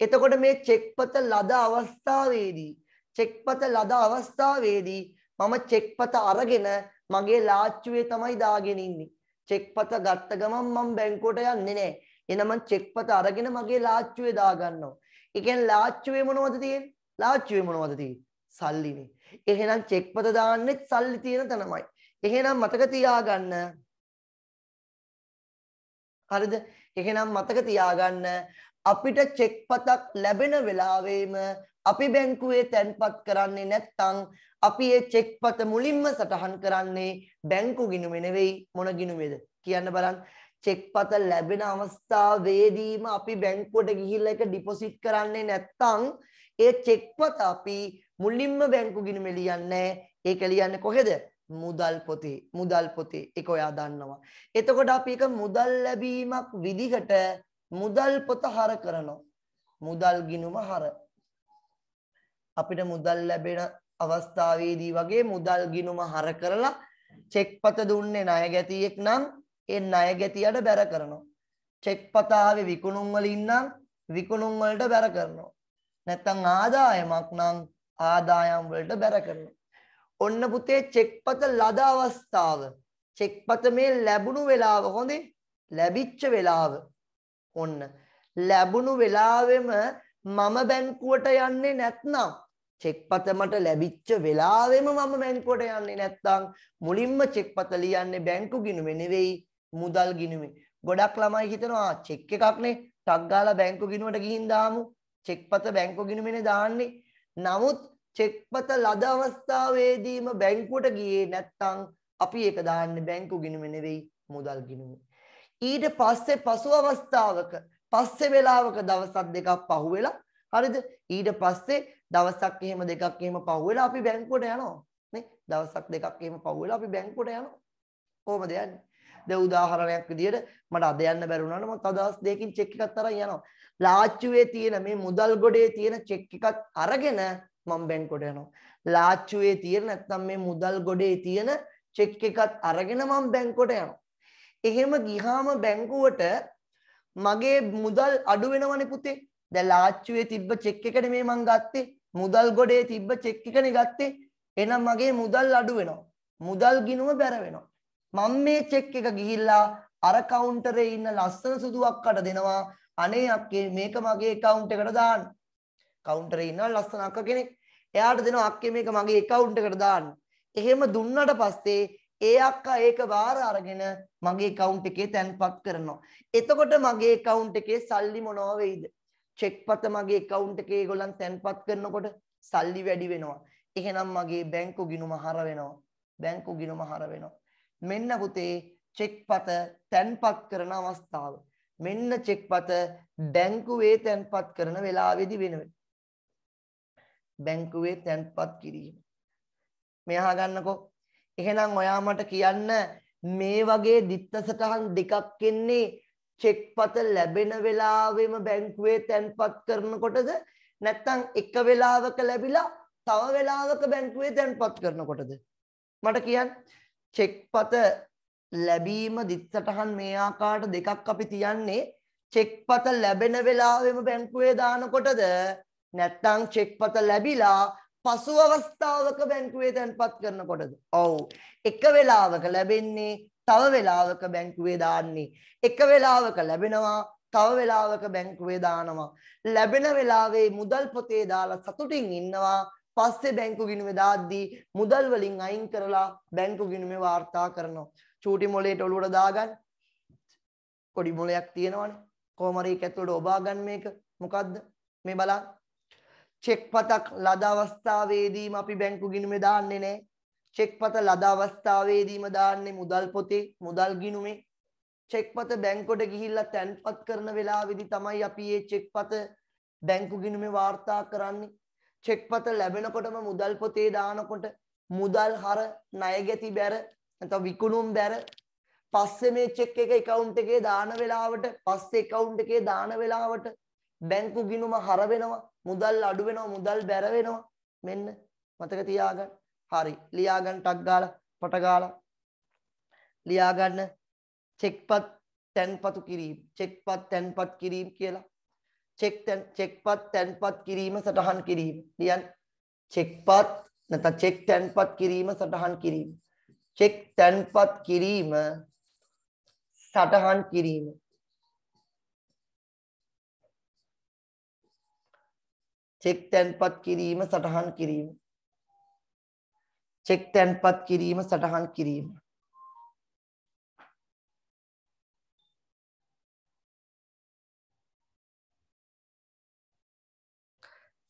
එතකොට මේ චෙක්පත ලද අවස්ථාවේදී චෙක්පත ලද අවස්ථාවේදී මම චෙක්පත අරගෙන මගේ ලාච්චුවේ තමයි දාගෙන ඉන්නේ. චෙක්පත ගත්ත ගමන් මම බැංකුවට යන්නේ නැහැ. එහෙනම් මම චෙක්පත අරගෙන මගේ ලාච්චුවේ දාගන්නවා. ඒ කියන්නේ ලාච්චුවේ මොනවද තියෙන්නේ? ලාච්චුවේ මොනවද තියෙන්නේ? සල්ලිනේ. එහෙනම් චෙක්පත දාන්නෙත් සල්ලි තියෙන තැනමයි. එහෙනම් මතක තියාගන්න. හරිද? එහෙනම් මතක තියාගන්න අපිට චෙක් පතක් ලැබෙන වෙලාවේම අපි බැංකුවේ තැන්පත් කරන්නේ නැත්නම් අපි ඒ චෙක් පත මුලින්ම සටහන් කරන්නේ බැංකු ගිණුමේ නෙවෙයි මොන ගිණුමේද කියන්න බලන්න චෙක් පත ලැබෙන අවස්ථාවේදීම අපි බැංකුවට ගිහිල්ලා ඒක ඩිපොසිට් කරන්නේ නැත්නම් ඒ චෙක් පත අපි මුලින්ම බැංකු ගිණුමේ ලියන්නේ ඒක ලියන්නේ කොහෙද මුදල් පොතේ මුදල් පොතේ ඒක ඔයා දන්නවා එතකොට අපි එක මුදල් ලැබීමක් විදිහට මුදල් පොත හර කරනවා. මුදල් ගිණුම හර. අපිට මුදල් ලැබෙන අවස්ථාවේදී වගේ මුදල් ගිණුම හර කරලා චෙක්පත දුන්නේ ණය ගැතියෙක් නම් ඒ ණය ගැතියට බැර කරනවා. චෙක්පත ආවේ විකුණුම් වලින් නම් විකුණුම් වලට බැර කරනවා. නැත්තම් ආදායමක් නම් ආදායම් වලට බැර කරනවා. ඔන්න පුතේ චෙක්පත ලද අවස්ථාව චෙක්පත මේ ලැබුණු වෙලාව හොඳේ ලැබිච්ච වෙලාව ඔන්න ලැබුණු වෙලාවෙම මම බැංකුවට යන්නේ නැත්නම් චෙක්පත මට ලැබිච්ච වෙලාවෙම මම බැංකුවට යන්නේ නැත්නම් මුලින්ම චෙක්පත ලියන්නේ බැංකු ගිණුමේ නෙවෙයි මුදල් ගිණුමේ. ගොඩක් ළමයි හිතනවා චෙක් එකක්නේ ටක් ගාලා බැංකු ගිණුමට ගිහින් දාමු. චෙක්පත බැංකු ගිණුමේනේ දාන්නේ. නමුත් චෙක්පත ලද අවස්ථාවේදීම බැංකුවට ගියේ නැත්නම් අපි ඒක දාන්නේ බැංකු ගිණුමේ නෙවෙයි මුදල් ගිණුමේ. ඊට පස්සේ පසු අවස්ථාවක පස්සේ වෙලාවක දවසක් දෙකක් පහුවෙලා හරිද ඊට පස්සේ දවසක් එහෙම දෙකක් එහෙම පහුවෙලා අපි බැංකුවට යනවා නේ දවසක් දෙකක් එහෙම පහුවෙලා අපි බැංකුවට යනවා කොහොමද යන්නේ දැන් උදාහරණයක් විදියට මට අද යන්න බැරි වුණා නම් මම තව දවස් දෙකකින් චෙක් එකක් අරන් යනවා ලාච්චුවේ තියෙන මේ මුදල් ගොඩේ තියෙන චෙක් එකක් අරගෙන මම බැංකුවට යනවා ලාච්චුවේ තියෙන නැත්නම් මේ මුදල් ගොඩේ තියෙන චෙක් එකක් අරගෙන මම බැංකුවට යනවා එහෙම ගිහාම බැංකුවට මගේ මුදල් අඩු වෙනවනේ පුතේ. දැන් ලාච්චුවේ තිබ්බ චෙක් එකනේ මේ මං ගත්තේ. මුදල් ගොඩේ තිබ්බ චෙක් එකනේ ගත්තේ. එහෙනම් මගේ මුදල් අඩු වෙනවා. මුදල් ගිණුම බැර වෙනවා. මම මේ චෙක් එක ගිහිල්ලා අර කවුන්ටරේ ඉන්න ලස්සන සුදු අක්කට දෙනවා. අනේ අක්කේ මේක මගේ account එකට දාන්න. කවුන්ටරේ ඉන්න ලස්සන අක්ක කෙනෙක්. එයාට දෙනවා අක්කේ මේක මගේ account එකට දාන්න. එහෙම දුන්නට පස්සේ ඒ අක්කා ඒක වාර අරගෙන මගේ account එකේ තැන්පත් කරනවා. එතකොට මගේ account එකේ සල්ලි මොනවා වෙයිද? චෙක්පත මගේ account එකේ ඒගොල්ලන් තැන්පත් කරනකොට සල්ලි වැඩි වෙනවා. එහෙනම් මගේ බැංකු ගිණුම හර වෙනවා. බැංකු ගිණුම හර වෙනවා. මෙන්න පුතේ චෙක්පත තැන්පත් කරන අවස්ථාව. මෙන්න චෙක්පත බැංකුවේ තැන්පත් කරන වෙලාවේදී වෙනවා. බැංකුවේ තැන්පත් කිරීම. මෙහා ගන්නකෝ එහෙනම් ඔයා මට කියන්න මේ වගේ දිත්ත සටහන් දෙකක් එන්නේ චෙක්පත ලැබෙන වෙලාවෙම බැංකුවේ තැන්පත් කරනකොටද නැත්නම් එක වෙලාවක ලැබිලා තව වෙලාවක බැංකුවේ තැන්පත් කරනකොටද මට කියන්න චෙක්පත ලැබීම දිත්සටහන් මේ ආකාරයට දෙකක් අපි තියන්නේ චෙක්පත ලැබෙන වෙලාවෙම බැංකුවේ දානකොටද නැත්නම් චෙක්පත ලැබිලා පසු අවස්ථාවක බැංකුවේ තැන්පත් කරනකොටද? ඔව්. එක වෙලාවක ලැබෙන්නේ තව වෙලාවක බැංකුවේ දාන්නේ. එක වෙලාවක ලැබෙනවා තව වෙලාවක බැංකුවේ දානවා. ලැබෙන වෙලාවේ මුදල් පොතේ දාලා සතුටින් ඉන්නවා. පස්සේ බැංකු ගිණුමේ දාද්දී මුදල් වලින් අයින් කරලා බැංකු ගිණුමේ වාර්තා කරනවා. චූටි මොලේට ඔලුවට දාගන්න. පොඩි මොලයක් තියෙනවනේ. කොහොම හරි ඒක ඇතුළට ඔබා ගන්න මේක. මොකද්ද? මේ බලන්න. චෙක් පතක් ලද අවස්ථාවේදීම අපි බැංකු ගිණුමේ දාන්නේ නැහැ. චෙක් පත ලද අවස්ථාවේදීම දාන්නේ මුදල් පොතේ, මුදල් ගිණුමේ. චෙක් පත බැංකුවට ගිහිල්ලා තැන්පත් කරන වෙලාවේදී තමයි අපි මේ චෙක් පත බැංකු ගිණුමේ වාර්තා කරන්නේ. චෙක් පත ලැබෙනකොටම මුදල් පොතේ දානකොට මුදල් හර ණය ගැති බැර නැත්නම් විකුණුම් බැර පස්සේ මේ චෙක් එක account එකේ දාන වෙලාවට පස්සේ account එකේ දාන වෙලාවට බැංකු ගිණුම හර වෙනවා මුදල් අඩු වෙනවා මුදල් බැර වෙනවා මෙන්න මතක තියාගන්න හරි ලියා ගන්න ටක් ගාලා පට ගාලා ලියා ගන්න චෙක්පත් තැන්පතු කිරීම චෙක්පත් තැන්පත් කිරීම කියලා චෙක් තැන් චෙක්පත් තැන්පත් කිරීම සටහන් කිරීම ලියන් චෙක්පත් නැත්නම් චෙක් තැන්පත් කිරීම සටහන් කිරීම චෙක් තැන්පත් කිරීම සටහන් කිරීම චෙක් තැන්පත් කිරීම සටහන් කිරීම චෙක් තැන්පත් කිරීම සටහන් කිරීම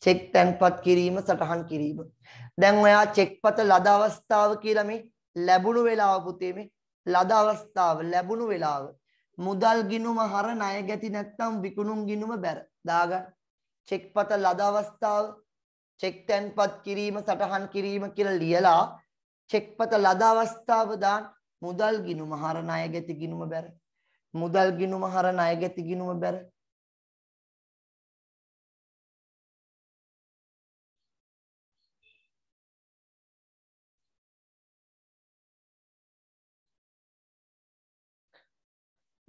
චෙක් තැන්පත් කිරීම සටහන් කිරීම දැන් ඔයා චෙක්පත ලද අවස්ථාව කියලා මේ ලැබුණු වෙලාව පුතේ මේ ලද අවස්ථාව ලැබුණු වෙලාව මුදල් ගිණුම හර ණය ගැති නැත්නම් විකුණුම් ගිණුම බැර දාගන්න චෙක්පත ලද අවස්ථාව, චෙක් තැන්පත් කිරීම සටහන් කිරීම කියලා ලියලා චෙක්පත ලද අවස්ථාව දාන්න මුදල් ගිණුම හර ණය ගැති ගිණුම බැර. මුදල් ගිණුම හර ණය ගැති ගිණුම බැර.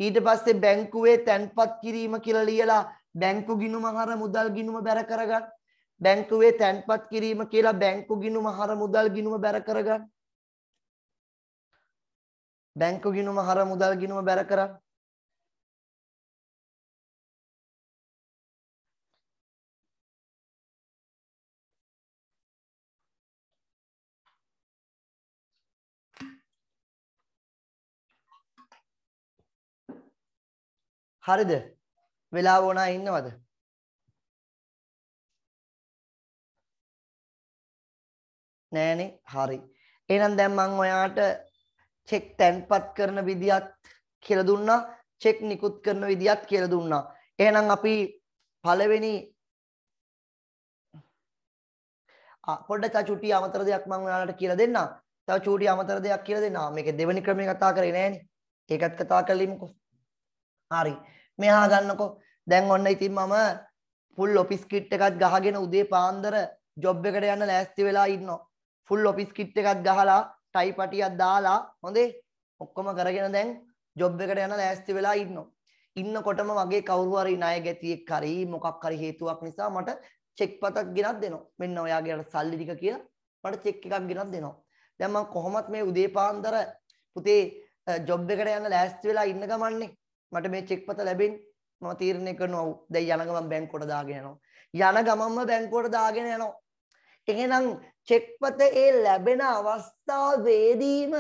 ඊට පස්සේ බැංකුවේ තැන්පත් කිරීම කියලා ලියලා බැංකු ගිණුම හර මුදල් ගිණුම බැර කරගන්න. බැංකුවේ තැන්පත් කිරීම කියලා බැංකු ගිණුම හර මුදල් ගිණුම බැර කරගන්න. බැංකු ගිණුම හර මුදල් ගිණුම බැර කරන්න. හරිද? වෙලා වුණා ඉන්නවද? නෑනේ. හරි. එහෙනම් දැන් මම ඔයාට චෙක් තැන්පත් කරන විදියත් කියලා දුන්නා. චෙක් නිකුත් කරන විදියත් කියලා දුන්නා. එහෙනම් අපි පළවෙනි පොඩ්ඩක් චුටි අමතර දෙයක් මම ඔයාලට කියලා දෙන්නම්. තව චුටි අමතර දෙයක් කියලා දෙන්නම්. මේකේ දෙවෙනි ක්‍රමේ කතා කරේ නෑනේ. ඒකත් කතා කරලිමුකෝ. හරි. මෙහා ගන්නකෝ. දැන් ඔන්න ඉතින් මම ෆුල් ඔෆිස් කිට් එකත් ගහගෙන උදේ පාන්දර ජොබ් එකට යන්න ලෑස්ති වෙලා ඉන්නවා. ෆුල් ඔෆිස් කිට් එකත් ගහලා ටයි පටියක් දාලා හොඳේ ඔක්කොම කරගෙන දැන් ජොබ් එකට යන ලෑස්ති වෙලා ඉන්නවා. ඉන්නකොටම වගේ කවුරු හරි ණය ගැතියෙක් හරි මොකක් හරි හේතුවක් නිසා මට චෙක් පතක් ගෙනත් දෙනවා. මෙන්න ඔයාගේට සල්ලි ටික කියලා මට චෙක් එකක් ගෙනත් දෙනවා. දැන් මම කොහොමත් මේ උදේ පාන්දර පුතේ ජොබ් එකට යන ලෑස්ති වෙලා ඉන්න ගමන්නේ මට මේ චෙක් පත ලැබෙන්නේ මම තීරණය කරනවා දැන් යන ගමන් බැංකුවට දාගෙන යනවා යන ගමන්ම බැංකුවට දාගෙන යනවා එහෙනම් චෙක්පත ඒ ලැබෙන අවස්ථාවේදීම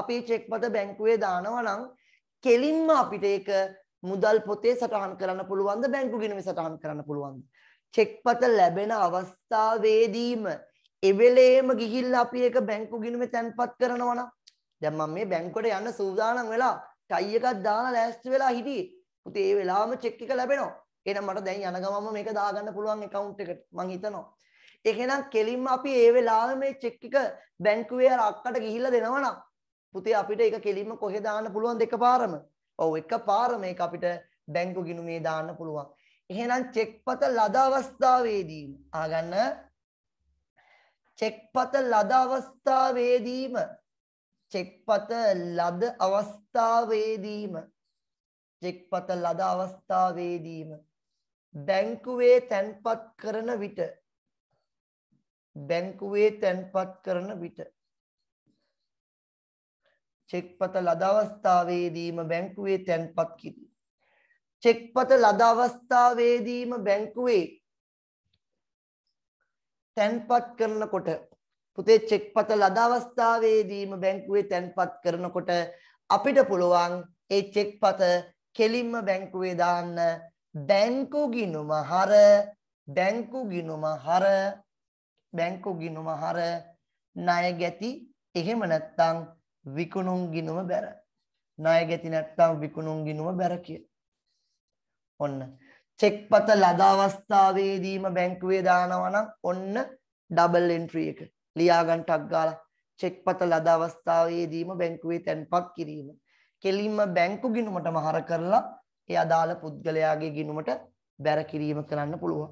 අපි චෙක්පත බැංකුවේ දානවා නම් කෙලින්ම අපිට ඒක මුදල් පොතේ සටහන් කරන්න පුළුවන්ද බැංකු ගිණුමේ සටහන් කරන්න පුළුවන්ද චෙක්පත ලැබෙන අවස්ථාවේදීම එවෙලේම ගිහිල්ලා අපි ඒක බැංකු ගිණුමේ තැන්පත් කරනවා නම් දැන් මම මේ බැංකුවට යන්න සූදානම් වෙලා ටයි එකක් දාලා ලෑස්ති වෙලා හිටියේ පුතේ ඒ වෙලාවම චෙක් එක ලැබෙනවා. එහෙනම් මට දැන් යන ගමම මේක දාගන්න පුළුවන් account එකට. මං හිතනවා. ඒක එහෙනම් කෙලින්ම අපි ඒ වෙලාවේ මේ චෙක් එක බැංකුවේ අර අක්කට ගිහිල්ලා දෙනවා නම් පුතේ අපිට ඒක කෙලින්ම කොහෙ දාන්න පුළුවන් දෙකපාරම. ඔව් එකපාරම ඒක අපිට බැංකු ගිණුමේ දාන්න පුළුවන්. එහෙනම් චෙක්පත ලද අවස්ථාවේදීම ආගන්න චෙක්පත ලද අවස්ථාවේදීම චෙක්පත ලද අවස්ථාවේදීම චෙක්පත ලද අවස්ථාවේදීම බැංකුවේ තැන්පත් කරන විට බැංකුවේ තැන්පත් කරන විට චෙක්පත ලද අවස්ථාවේදීම බැංකුවේ තැන්පත් කිරීම චෙක්පත ලද අවස්ථාවේදීම බැංකුවේ තැන්පත් කරනකොට පුතේ චෙක්පත ලද අවස්ථාවේදීම බැංකුවේ තැන්පත් කරනකොට අපිට පුළුවන් ඒ චෙක්පත කෙලින්ම බැංකුවේ දාන්න බැංකු ගිණුම හර බැංකු ගිණුම හර බැංකු ගිණුම හර ණය ගැති එහෙම නැත්නම් විකුණුම් ගිණුම බැර ණය ගැති නැත්නම් විකුණුම් ගිණුම බැර කියලා ඔන්න චෙක්පත ලද අවස්ථාවේදීම බැංකුවේ දානවා නම් ඔන්න ඩබල් එන්ට්‍රි එක ලියා ගන්න ටක් ගාලා චෙක්පත ලද අවස්ථාවේදීම බැංකුවේ තැන්පත් කිරීම කෙලින්ම බැංකු ගිණුමටම හර කරලා ඒ අදාළ පුද්ගලයාගේ ගිණුමට බැර කිරීම කරන්න පුළුවන්.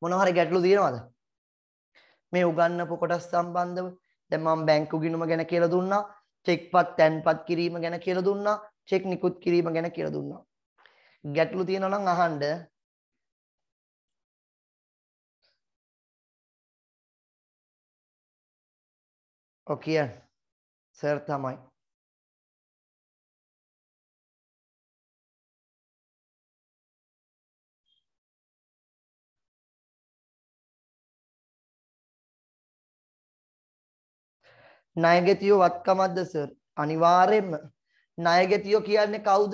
මොන හරි ගැටලු තියෙනවද? මේ උගන්නපු කොටස් සම්බන්ධව දැන් මම බැංකු ගිණුම ගැන කියලා දුන්නා, චෙක්පත් තැන්පත් කිරීම ගැන කියලා දුන්නා, චෙක් නිකුත් කිරීම ගැන කියලා දුන්නා. ගැටලු තියෙනවා නම් අහන්න ඔව් කියන්න. සර් තමයි. ණයගැතියෝ වත්කමක්ද සර්? අනිවාර්යෙන්ම ණයගැතියෝ කියන්නේ කවුද?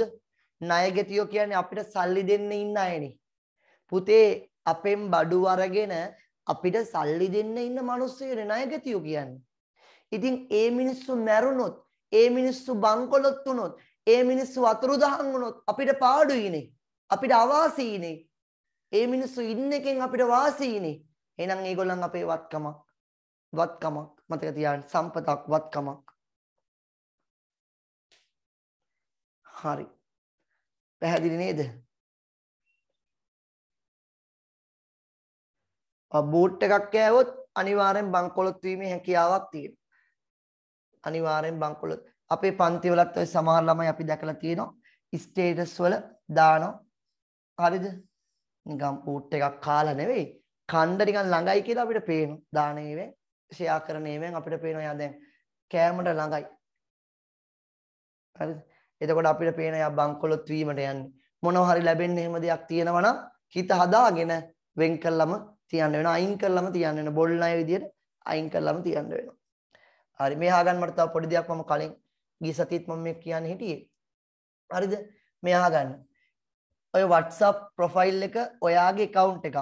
ණයගැතියෝ කියන්නේ අපිට සල්ලි දෙන්න ඉන්න අයනේ. පුතේ අපෙන් බඩු අරගෙන අපිට සල්ලි දෙන්න ඉන්න මිනිස්සුනේ ණයගැතියෝ කියන්නේ. ඉතින් ඒ මිනිස්සු මැරුණොත්, ඒ මිනිස්සු බංකොලොත් වුණොත්, ඒ මිනිස්සු අතුරුදහන් වුණොත් අපිට පාඩුයිනේ. අපිට අවාසීනේ. ඒ මිනිස්සු ඉන්න එකෙන් අපිට වාසීනේ. එහෙනම් ඒගොල්ලන් අපේ වත්කමක්, වත්කමක් මතක තියාගන්න. සම්පතක් වත්කමක්. හරි. පැහැදිලි නේද? බූට් එකක් කෑවොත් අනිවාර්යෙන් බංකොලොත් වීමේ හැකියාවක් තියෙනවා. අනිවාර්යෙන් බංකොලොත් අපේ පන්තිවලත් ওই සමහර ළමයි අපි දැකලා තියෙනවා ස්ටේටස් වල දානවා හරිද නිකම් ඌට් එකක් කාලා නෙවෙයි කණ්ඩ නිකන් ළඟයි කියලා අපිට පේනවා දාන ඒවෙන් ෂෙයා කරන ඒවෙන් අපිට පේනවා යා දැන් කෑමට ළඟයි හරිද එතකොට අපිට පේන යා බංකොලොත් වීමට යන්නේ මොනව හරි ලැබෙන්න එහෙම දෙයක් තියෙනවා නම් හිත හදාගෙන වෙන් කළම තියන්න වෙනවා අයින් කළම තියන්න වෙනවා බොල් ණය විදියට අයින් කළම තියන්න වෙනවා හරි මේ අහගන්න මට තව පොඩි දෙයක් මම කලින් ගිය සතියේත් මම මේ කියන්න හිටියේ. හරිද? මේ අහගන්න. ඔය WhatsApp ප්‍රොෆයිල් එක ඔයාගේ account එකක්.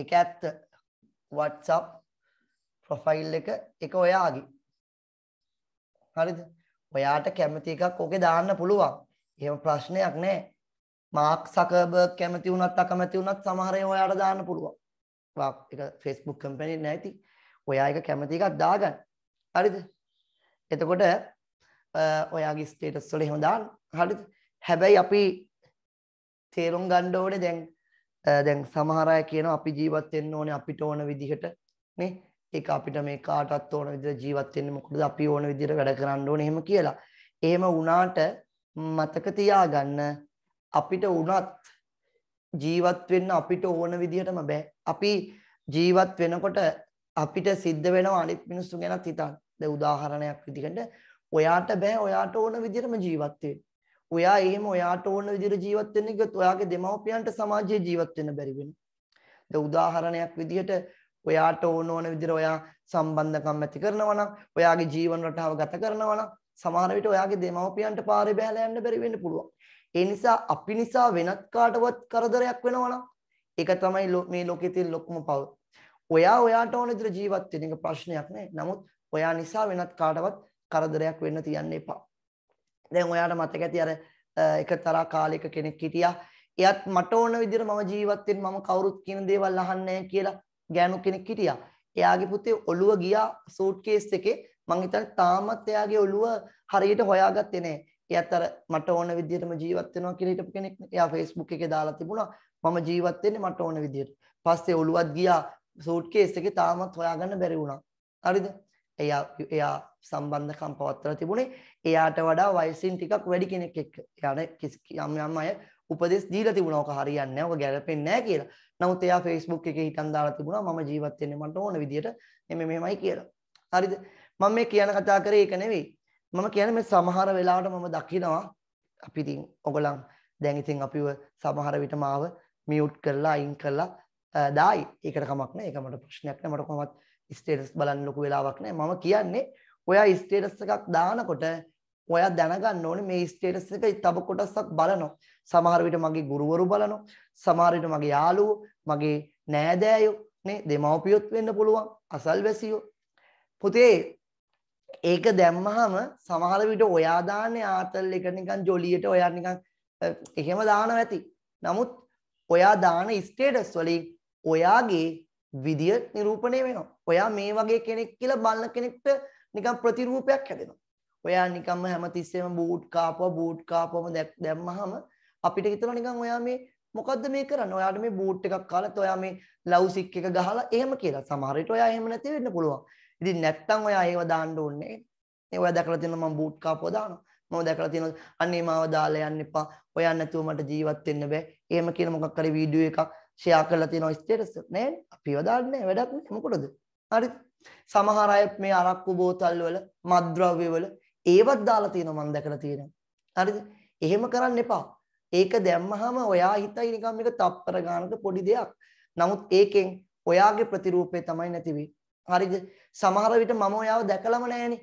ඒක ඇත්ත. WhatsApp ප්‍රොෆයිල් එක එක ඔයාගේ. හරිද? ඔයාට කැමති එකක් ඕකේ දාන්න පුළුවන්. එහෙම ප්‍රශ්නයක් නැහැ. මාක් සකර්බර්ග් කැමති වුණත් අකමැති වුණත් සමහර ඒවා ඔයාට දාන්න පුළුවන්. වා ඒක Facebook කම්පැනි නැති. ඔයා එක කැමති එකක් දාගන්න. හරිද? එතකොට ඔයාගේ ස්ටේටස් වල එහෙම දාන්න. හරිද? හැබැයි අපි තේරුම් ගන්න ඕනේ දැන් දැන් සමහර අය කියනවා අපි ජීවත් වෙන්න ඕනේ අපිට ඕන විදිහට නේ. ඒක අපිට මේ කාටවත් ඕන විදිහට ජීවත් වෙන්න මොකද අපි ඕන විදිහට වැඩ කරන්න ඕනේ එහෙම කියලා. එහෙම වුණාට මතක තියාගන්න අපිට වුණත් ජීවත් වෙන්න අපිට ඕන විදිහටම බෑ. අපි ජීවත් වෙනකොට අපිට සිද්ධ වෙනවා අනිත් මිනිස්සු ගැනත් හිතන්න. දැන් උදාහරණයක් විදිහට ඔයාට බෑ ඔයාට ඕන විදිහටම ජීවත් වෙන්න. ඔයා එහෙම ඔයාට ඕන විදිහට ජීවත් වෙන්න ගියොත් ඔයාගේ දෙමව්පියන්ට සමාජයේ ජීවත් වෙන්න බැරි වෙනවා. දැන් උදාහරණයක් විදිහට ඔයාට ඕන ඕන විදිහට ඔයා සම්බන්ධකම් ඇති කරනවා නම් ඔයාගේ ජීවන රටාව ගත කරනවා නම් සමහර විට ඔයාගේ දෙමව්පියන්ට පාරේ බහැලා යන්න බැරි වෙන්න පුළුවන්. ඒ නිසා අපි නිසා වෙනත් කාටවත් කරදරයක් වෙනවා නම් ඒක තමයි මේ ලෝකයේ තියෙන ලොකුම පව්. ඔයා ඔයාට ඕන විදිහට ජීවත් වෙන එක ප්‍රශ්නයක් නෑ. නමුත් ඔයා නිසා වෙනත් කාටවත් කරදරයක් වෙන්න තියන්න එපා. දැන් ඔයාට මතක ඇති අර එකතරා කාලයක කෙනෙක් හිටියා. එයත් මට ඕන විදිහට මම ජීවත් වෙන්න මම කවුරුත් කියන දේවල් අහන්නේ කියලා ගෑනු කෙනෙක් හිටියා. එයාගේ පුතේ ඔළුව ගියා සූට්කේස් එකේ. මං හිතන්නේ තාමත් එයාගේ ඔළුව හරියට හොයාගත්තේ නැහැ. එයාත් අර මට ඕන විදිහටම ජීවත් වෙනවා කියලා හිටපු කෙනෙක්. එයා Facebook එකේ දාලා තිබුණා මම ජීවත් වෙන්නේ මට ඕන විදිහට. පස්සේ ඔළුවත් ගියා සූට්කේස් එකේ තාමත් හොයාගන්න බැරි වුණා. හරිද? එයා එයා සම්බන්ධකම් පවත්වලා තිබුණේ එයාට වඩා වයසින් ටිකක් වැඩි කෙනෙක් එක්ක. එයාට යම් යම් අය උපදෙස් දීලා තිබුණා ඔක හරියන්නේ නැහැ, ඔක ගැලපෙන්නේ නැහැ කියලා. නමුත් එයා Facebook එකේ හිටන් දාලා තිබුණා මම ජීවත් වෙන්නේ මට ඕන විදියට එමෙ මෙහෙමයි කියලා. හරිද? මම මේ කියන කතා කරේ ඒක නෙවෙයි. මම කියන්නේ මේ සමහර වෙලාවට මම දකිනවා අපි ඉතින් ඔගලන් දැන් ඉතින් අපිව සමහර විට මාව මියුට් කරලා අයින් කරලා දායි. ඒකට කමක් නැහැ. ඒක මට ප්‍රශ්නයක් නැහැ. මට කොහොමවත් ස්ටේටස් බලන්න ලොකු වෙලාවක් නැහැ. මම කියන්නේ ඔයා ස්ටේටස් එකක් දානකොට ඔයා දැනගන්න ඕනේ මේ ස්ටේටස් එක තව කොටසක් බලනවා. සමහර විට මගේ ගුරුවරු බලනවා. සමහර විට මගේ යාළුවෝ, මගේ නෑදෑයෝ, නේ දෙමව්පියොත් වෙන්න පුළුවන්. අසල්වැසියෝ. පුතේ ඒක දැම්මහම සමහර විට ඔයා දාන්නේ ආතල් එක නිකන් ජොලියට ඔයා නිකන් එහෙම දානවා ඇති. නමුත් ඔයා දාන ස්ටේටස් වලින් ඔයාගේ විදිය නිරූපණය වෙනවා. ඔයා මේ වගේ කෙනෙක් කියලා බලන කෙනෙක්ට නිකන් ප්‍රතිරූපයක් හැදෙනවා. ඔයා නිකම්ම හැමතිස්සෙම බූට් කාපුවා බූට් කාපුවම දැම්මහම අපිට හිතෙනවා නිකන් ඔයා මේ මොකද්ද මේ කරන්නේ? ඔයාට මේ බූට් එකක් කාලා ඔයා මේ ලව්සික් එක ගහලා එහෙම කියලා. සමහර විට ඔයා එහෙම නැති වෙන්න පුළුවන්. ඉතින් නැත්තම් ඔයා ඒව දාන්න ඕනේ. ඒ ඔයා දැකලා තියෙනවා මම බූට් කාපුවා දානවා. මම දැකලා තියෙනවා අන්නේ මාව දාලා යන්න එපා. ඔයා නැතුව මට ජීවත් වෙන්න බෑ. එහෙම කියලා මොකක් හරි වීඩියෝ එකක් ෂෙයා කරලා තියෙනවා ස්ටේටස් එක නෑ අපිව දාන්නේ වැඩක් නෑ මොකටද හරි සමහර අය මේ අරක්කු බෝතල් වල මත්ද්‍රව්‍ය වල ඒවත් දාලා තියෙනවා මම දැකලා තියෙනවා හරිද එහෙම කරන්න එපා ඒක දැම්මහම ඔයා හිතයි නිකන් මේක තප්පර ගානක පොඩි දෙයක් නමුත් ඒකෙන් ඔයාගේ ප්‍රතිරූපය තමයි නැති වෙන්නේ හරිද සමහර විට මම ඔයාව දැකලම නෑනේ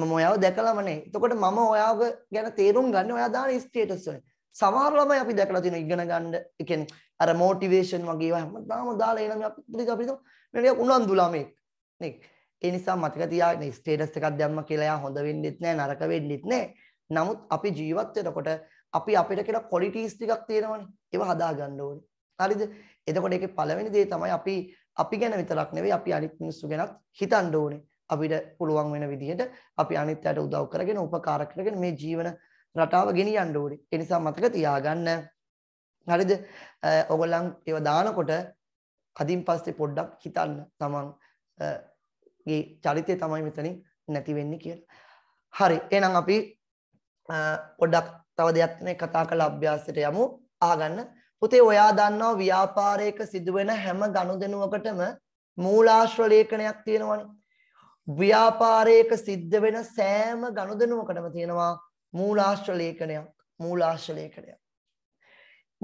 මම ඔයාව දැකලම නෑ එතකොට මම ඔයාව ගැන තේරුම් ගන්න ඔයා දාන ස්ටේටස් වලින් සමහර ළමයි අපි දැකලා තියෙනවා ඉගෙන ගන්න ඒ කියන්නේ අර මොටිවේෂන් වගේ ඒවා හැමදාම දාලා එනම අපි පුදුක අපි මේ ටිකක් උනන්දු ළමෙක් නේ ඒ නිසා මතක තියාගන්න ස්ටේටස් එකක් දැම්ම කියලා යා හොඳ වෙන්නෙත් නෑ නරක වෙන්නෙත් නෑ නමුත් අපි ජීවත් වෙනකොට අපි අපිට කියලා ක්වොලිටිස් ටිකක් තියෙනවනේ ඒවා හදා ගන්න ඕනේ හරිද එතකොට ඒකේ පළවෙනි දේ තමයි අපි අපි ගැන විතරක් නෙවෙයි අපි අනිත් මිනිස්සු ගැනත් හිතන්න ඕනේ අපිට පුළුවන් වෙන විදිහට අපි අනිත් අයට උදව් කරගෙන උපකාර කරගෙන මේ ජීවන රටාව ගෙනියන්න ඕනේ ඒ නිසා මතක තියාගන්න හරිද? ඔයගොල්ලන් ඒව දානකොට අදින් පස්සේ පොඩ්ඩක් හිතන්න තමන් ගේ චරිතය තමයි මෙතනින් නැති වෙන්නේ කියලා. හරි. එහෙනම් අපි පොඩ්ඩක් තව දෙයක් මේ කතා කළ අභ්‍යාසයට යමු. අහගන්න. පුතේ ඔයා දන්නවා ව්‍යාපාරයක සිදුවෙන හැම ගනුදෙනුවකටම මූලාශ්‍ර ලේඛනයක් තියෙනවනේ. ව්‍යාපාරයක සිද්ධ වෙන සෑම ගනුදෙනුවකටම තියෙනවා මූලාශ්‍ර ලේඛනයක්. මූලාශ්‍ර ලේඛනයක්.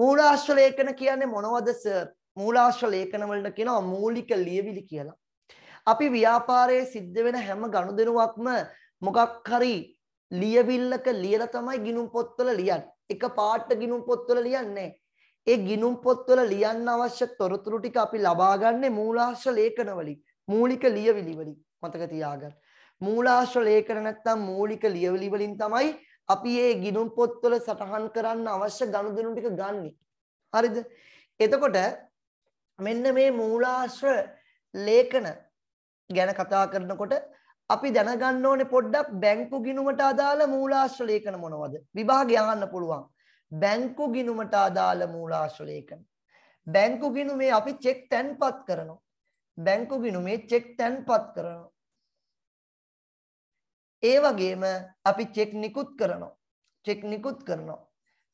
මූලාශ්‍ර ලේඛන කියන්නේ මොනවද සර්? මූලාශ්‍ර ලේඛන වලට කියනවා මූලික ලියවිලි කියලා. අපි ව්‍යාපාරයේ සිද්ධ වෙන හැම ගනුදෙනුවක්ම මොකක් හරි ලියවිල්ලක ලියලා තමයි ගිනුම් පොත්වල ලියන්නේ. එක පාට ගිනුම් පොත්වල ලියන්නේ. ඒ ගිනුම් පොත්වල ලියන්න අවශ්‍ය තොරතුරු ටික අපි ලබා ගන්නෙ මූලාශ්‍ර ලේඛන වලින්. මූලික ලියවිලි වලින් මතක තියාගන්න. මූලාශ්‍ර ලේඛන නැත්නම් මූලික ලියවිලි වලින් තමයි අපි මේ ගිනුම් පොත්වල සටහන් කරන්න අවශ්‍ය ගනුදෙනු ටික ගන්නෙ. හරිද? එතකොට මෙන්න මේ මූලාශ්‍ර ලේඛන ගැන කතා කරනකොට අපි දැනගන්න ඕනේ පොඩ්ඩක් බැංකු ගිණුමට අදාළ මූලාශ්‍ර ලේඛන මොනවද? විභාගය අහන්න පුළුවන්. බැංකු ගිණුමට අදාළ මූලාශ්‍ර ලේඛන. බැංකු ගිණුමේ අපි චෙක් තැන්පත් කරනවා. බැංකු ගිණුමේ චෙක් තැන්පත් කරනවා. ඒ වගේම අපි චෙක් නිකුත් කරනවා. චෙක් නිකුත් කරනවා.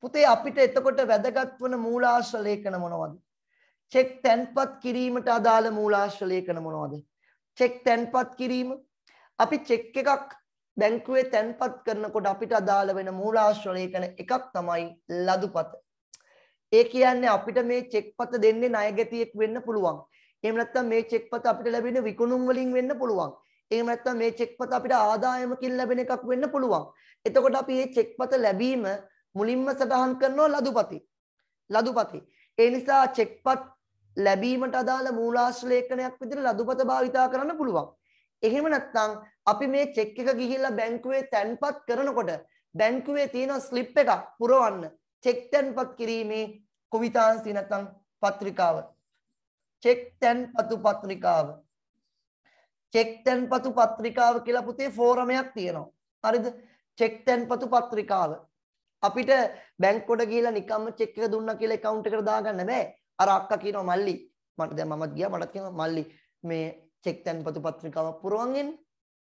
පුතේ අපිට එතකොට වැදගත් වන මූලාශ්‍ර ලේඛන මොනවද? චෙක් තැන්පත් කිරීමට අදාළ මූලාශ්‍ර ලේඛන මොනවද? චෙක් තැන්පත් කිරීම අපි චෙක් එකක් බැංකුවේ තැන්පත් කරනකොට අපිට අදාළ වෙන මූලාශ්‍ර ලේඛන එකක් තමයි ලදුපත. ඒ කියන්නේ අපිට මේ චෙක්පත දෙන්නේ ණයගැතියෙක් වෙන්න පුළුවන්. එහෙම නැත්නම් මේ චෙක්පත අපිට ලැබෙන විකුණුම් වලින් වෙන්න පුළුවන්. එහෙම නැත්නම් මේ චෙක්පත අපිට ආදායමකින් ලැබෙන එකක් වෙන්න පුළුවන්. එතකොට අපි මේ චෙක්පත ලැබීම මුලින්ම සටහන් කරනවා ලදුපති. ලදුපති. ඒ නිසා චෙක්පත් ලැබීමට අදාළ මූලාශ්‍රලේඛනයක් විදිහට ලදුපත භාවිතා කරන්න පුළුවන්. එහෙම නැත්නම් අපි මේ චෙක් එක ගිහිල්ලා බැංකුවේ තැන්පත් කරනකොට බැංකුවේ තියෙන ස්ලිප් එක පුරවන්න චෙක් තැන්පත් කිරීමේ කොවිතාංශය නැත්නම් පත්‍රිකාව. චෙක් තැන්පතු පත්‍රිකාව චෙක්තැන්පතු පත්‍රිකාව කියලා පුතේ ෆෝරමයක් තියෙනවා. හරිද? චෙක්තැන්පතු පත්‍රිකාව. අපිට බැංකුවට ගිහිල්ලා නිකම්ම චෙක් එක දුන්නා කියලා account එකට දාගන්න බෑ. අර අක්කා කියනවා මල්ලි මට දැන් මමත් ගියා මටත් කියනවා මල්ලි මේ චෙක් තැන්පතු පත්‍රිකාවක් පුරවන් එන්න.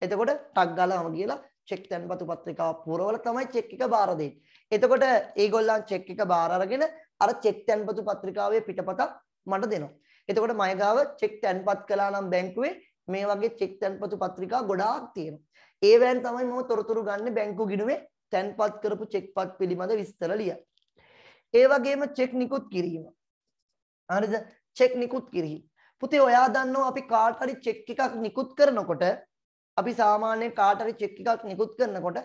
එතකොට ටක් ගාලාම කියලා චෙක් තැන්පතු පත්‍රිකාවක් පුරවලා තමයි චෙක් එක බාර දෙන්නේ. එතකොට ඒගොල්ලන් චෙක් එක බාර අරගෙන අර චෙක් තැන්පතු පත්‍රිකාවේ පිටපතක් මට දෙනවා. එතකොට මයගාව චෙක් තැන්පත් කළා නම් බැංකුවේ මේ වගේ චෙක් තැන්පතු පත්‍රිකා ගොඩාක් තියෙනවා. ඒවෙන් තමයි මම තොරතුරු ගන්න බැංකු ගිණුමේ තැන්පත් කරපු චෙක්පත් පිළිබඳ විස්තර ලියන. ඒ වගේම චෙක් නිකුත් කිරීම. හරිද? චෙක් නිකුත් කිරීම. පුතේ ඔයා දන්නවා අපි කාට හරි චෙක් එකක් නිකුත් කරනකොට අපි සාමාන්‍යයෙන් කාට හරි චෙක් එකක් නිකුත් කරනකොට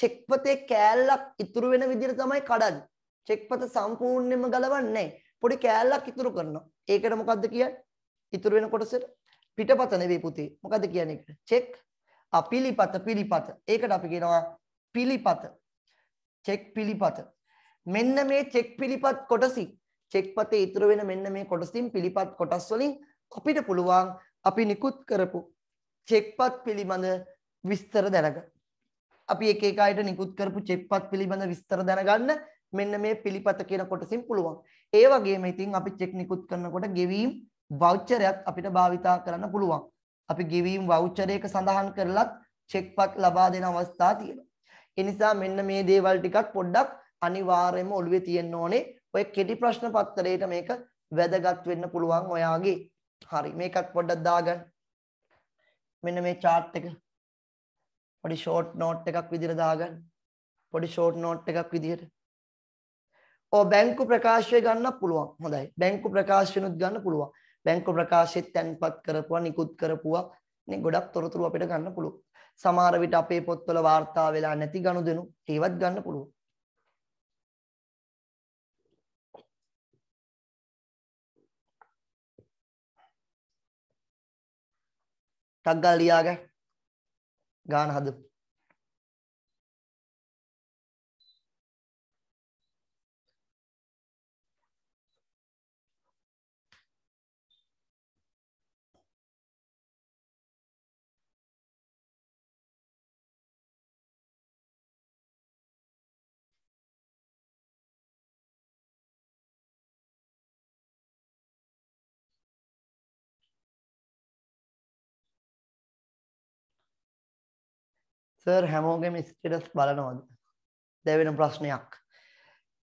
චෙක් පතේ කෑල්ලක් ඉතුරු වෙන විදිහට තමයි කඩන්නේ. චෙක් පත සම්පූර්ණයෙන්ම ගලවන්නේ නැහැ. පොඩි කෑල්ලක් ඉතුරු කරනවා. ඒකට මොකද්ද කියන්නේ? ඉතුරු වෙන කොටසට පිටපත නෙවෙයි පුතේ. මොකද්ද කියන්නේ ඒකට? චෙක් අපිලිපත පිලිපත. ඒකට අපි කියනවා පිලිපත. චෙක් පිලිපත. මෙන්න මේ චෙක් පිලිපත් කොටසින් චෙක්පතේ ඉතුරු වෙන මෙන්න මේ කොටසින් පිලිපත් කොටස් වලින් අපිට පුළුවන් අපි නිකුත් කරපු චෙක්පත් පිළිබඳ විස්තර දැනගන්න. අපි එක එක අයට නිකුත් කරපු චෙක්පත් පිළිබඳ විස්තර දැනගන්න මෙන්න මේ පිළිපත කියන කොටසින් පුළුවන්. ඒ වගේම ඉතින් අපි චෙක් නිකුත් කරනකොට ගෙවීම් වවුචරයක් අපිට භාවිතා කරන්න පුළුවන්. අපි ගෙවීම් වවුචරයක සඳහන් කරලත් චෙක්පත් ලබා දෙන අවස්ථා තියෙනවා. ඒ නිසා මෙන්න මේ දේවල් ටිකක් පොඩ්ඩක් අනිවාර්යයෙන්ම ඔළුවේ තියෙන්න ඕනේ. ඔය කෙටි ප්‍රශ්න පත්‍රයේට මේක වැදගත් වෙන්න පුළුවන් ඔයාගේ. හරි මේකත් පොඩ්ඩක් දාගන්න. මෙන්න මේ chart එක පොඩි short note එකක් විදිහට දාගන්න. පොඩි short note එකක් විදිහට. ඔව් බැංකු ප්‍රකාශය ගන්න පුළුවන්. හොඳයි. බැංකු ප්‍රකාශනොත් ගන්න පුළුවන්. බැංකු ප්‍රකාශෙත් තැන්පත් කරපුවා නිකුත් කරපුවා නේ ගොඩක් තොරතුරු අපිට ගන්න පුළුවන්. සමහර විට අපේ පොත්වල වාර්තා වෙලා නැති ගනුදෙනු ඒවත් ගන්න පුළුවන්. ටග්ගල් ලියාග ගාන හදපු සර් හැමෝගෙම ස්ටේටස් බලනවද? දැවෙන ප්‍රශ්නයක්.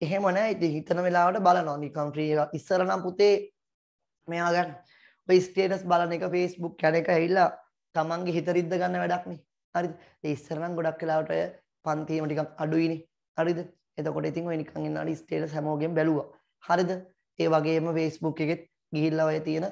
එහෙම නැහැ. ඉතින් හිතන වෙලාවට බලනවා. නිකම් ෆ්‍රී එක ඉස්සර නම් පුතේ මෙයා ගන්න. ඔය ස්ටේටස් බලන එක Facebook කැන එක ඇවිල්ලා තමන්ගේ හිත රිද්ද ගන්න වැඩක් නේ. හරිද? ඒ ඉස්සර නම් ගොඩක් වෙලාවට ඔය පන්තිම ටිකක් අඩුයිනේ. හරිද? එතකොට ඉතින් ඔය නිකන් ඉන්නාට ස්ටේටස් හැමෝගෙම බැලුවා. හරිද? ඒ වගේම Facebook එකෙත් ගිහිල්ලා ඔය තියෙන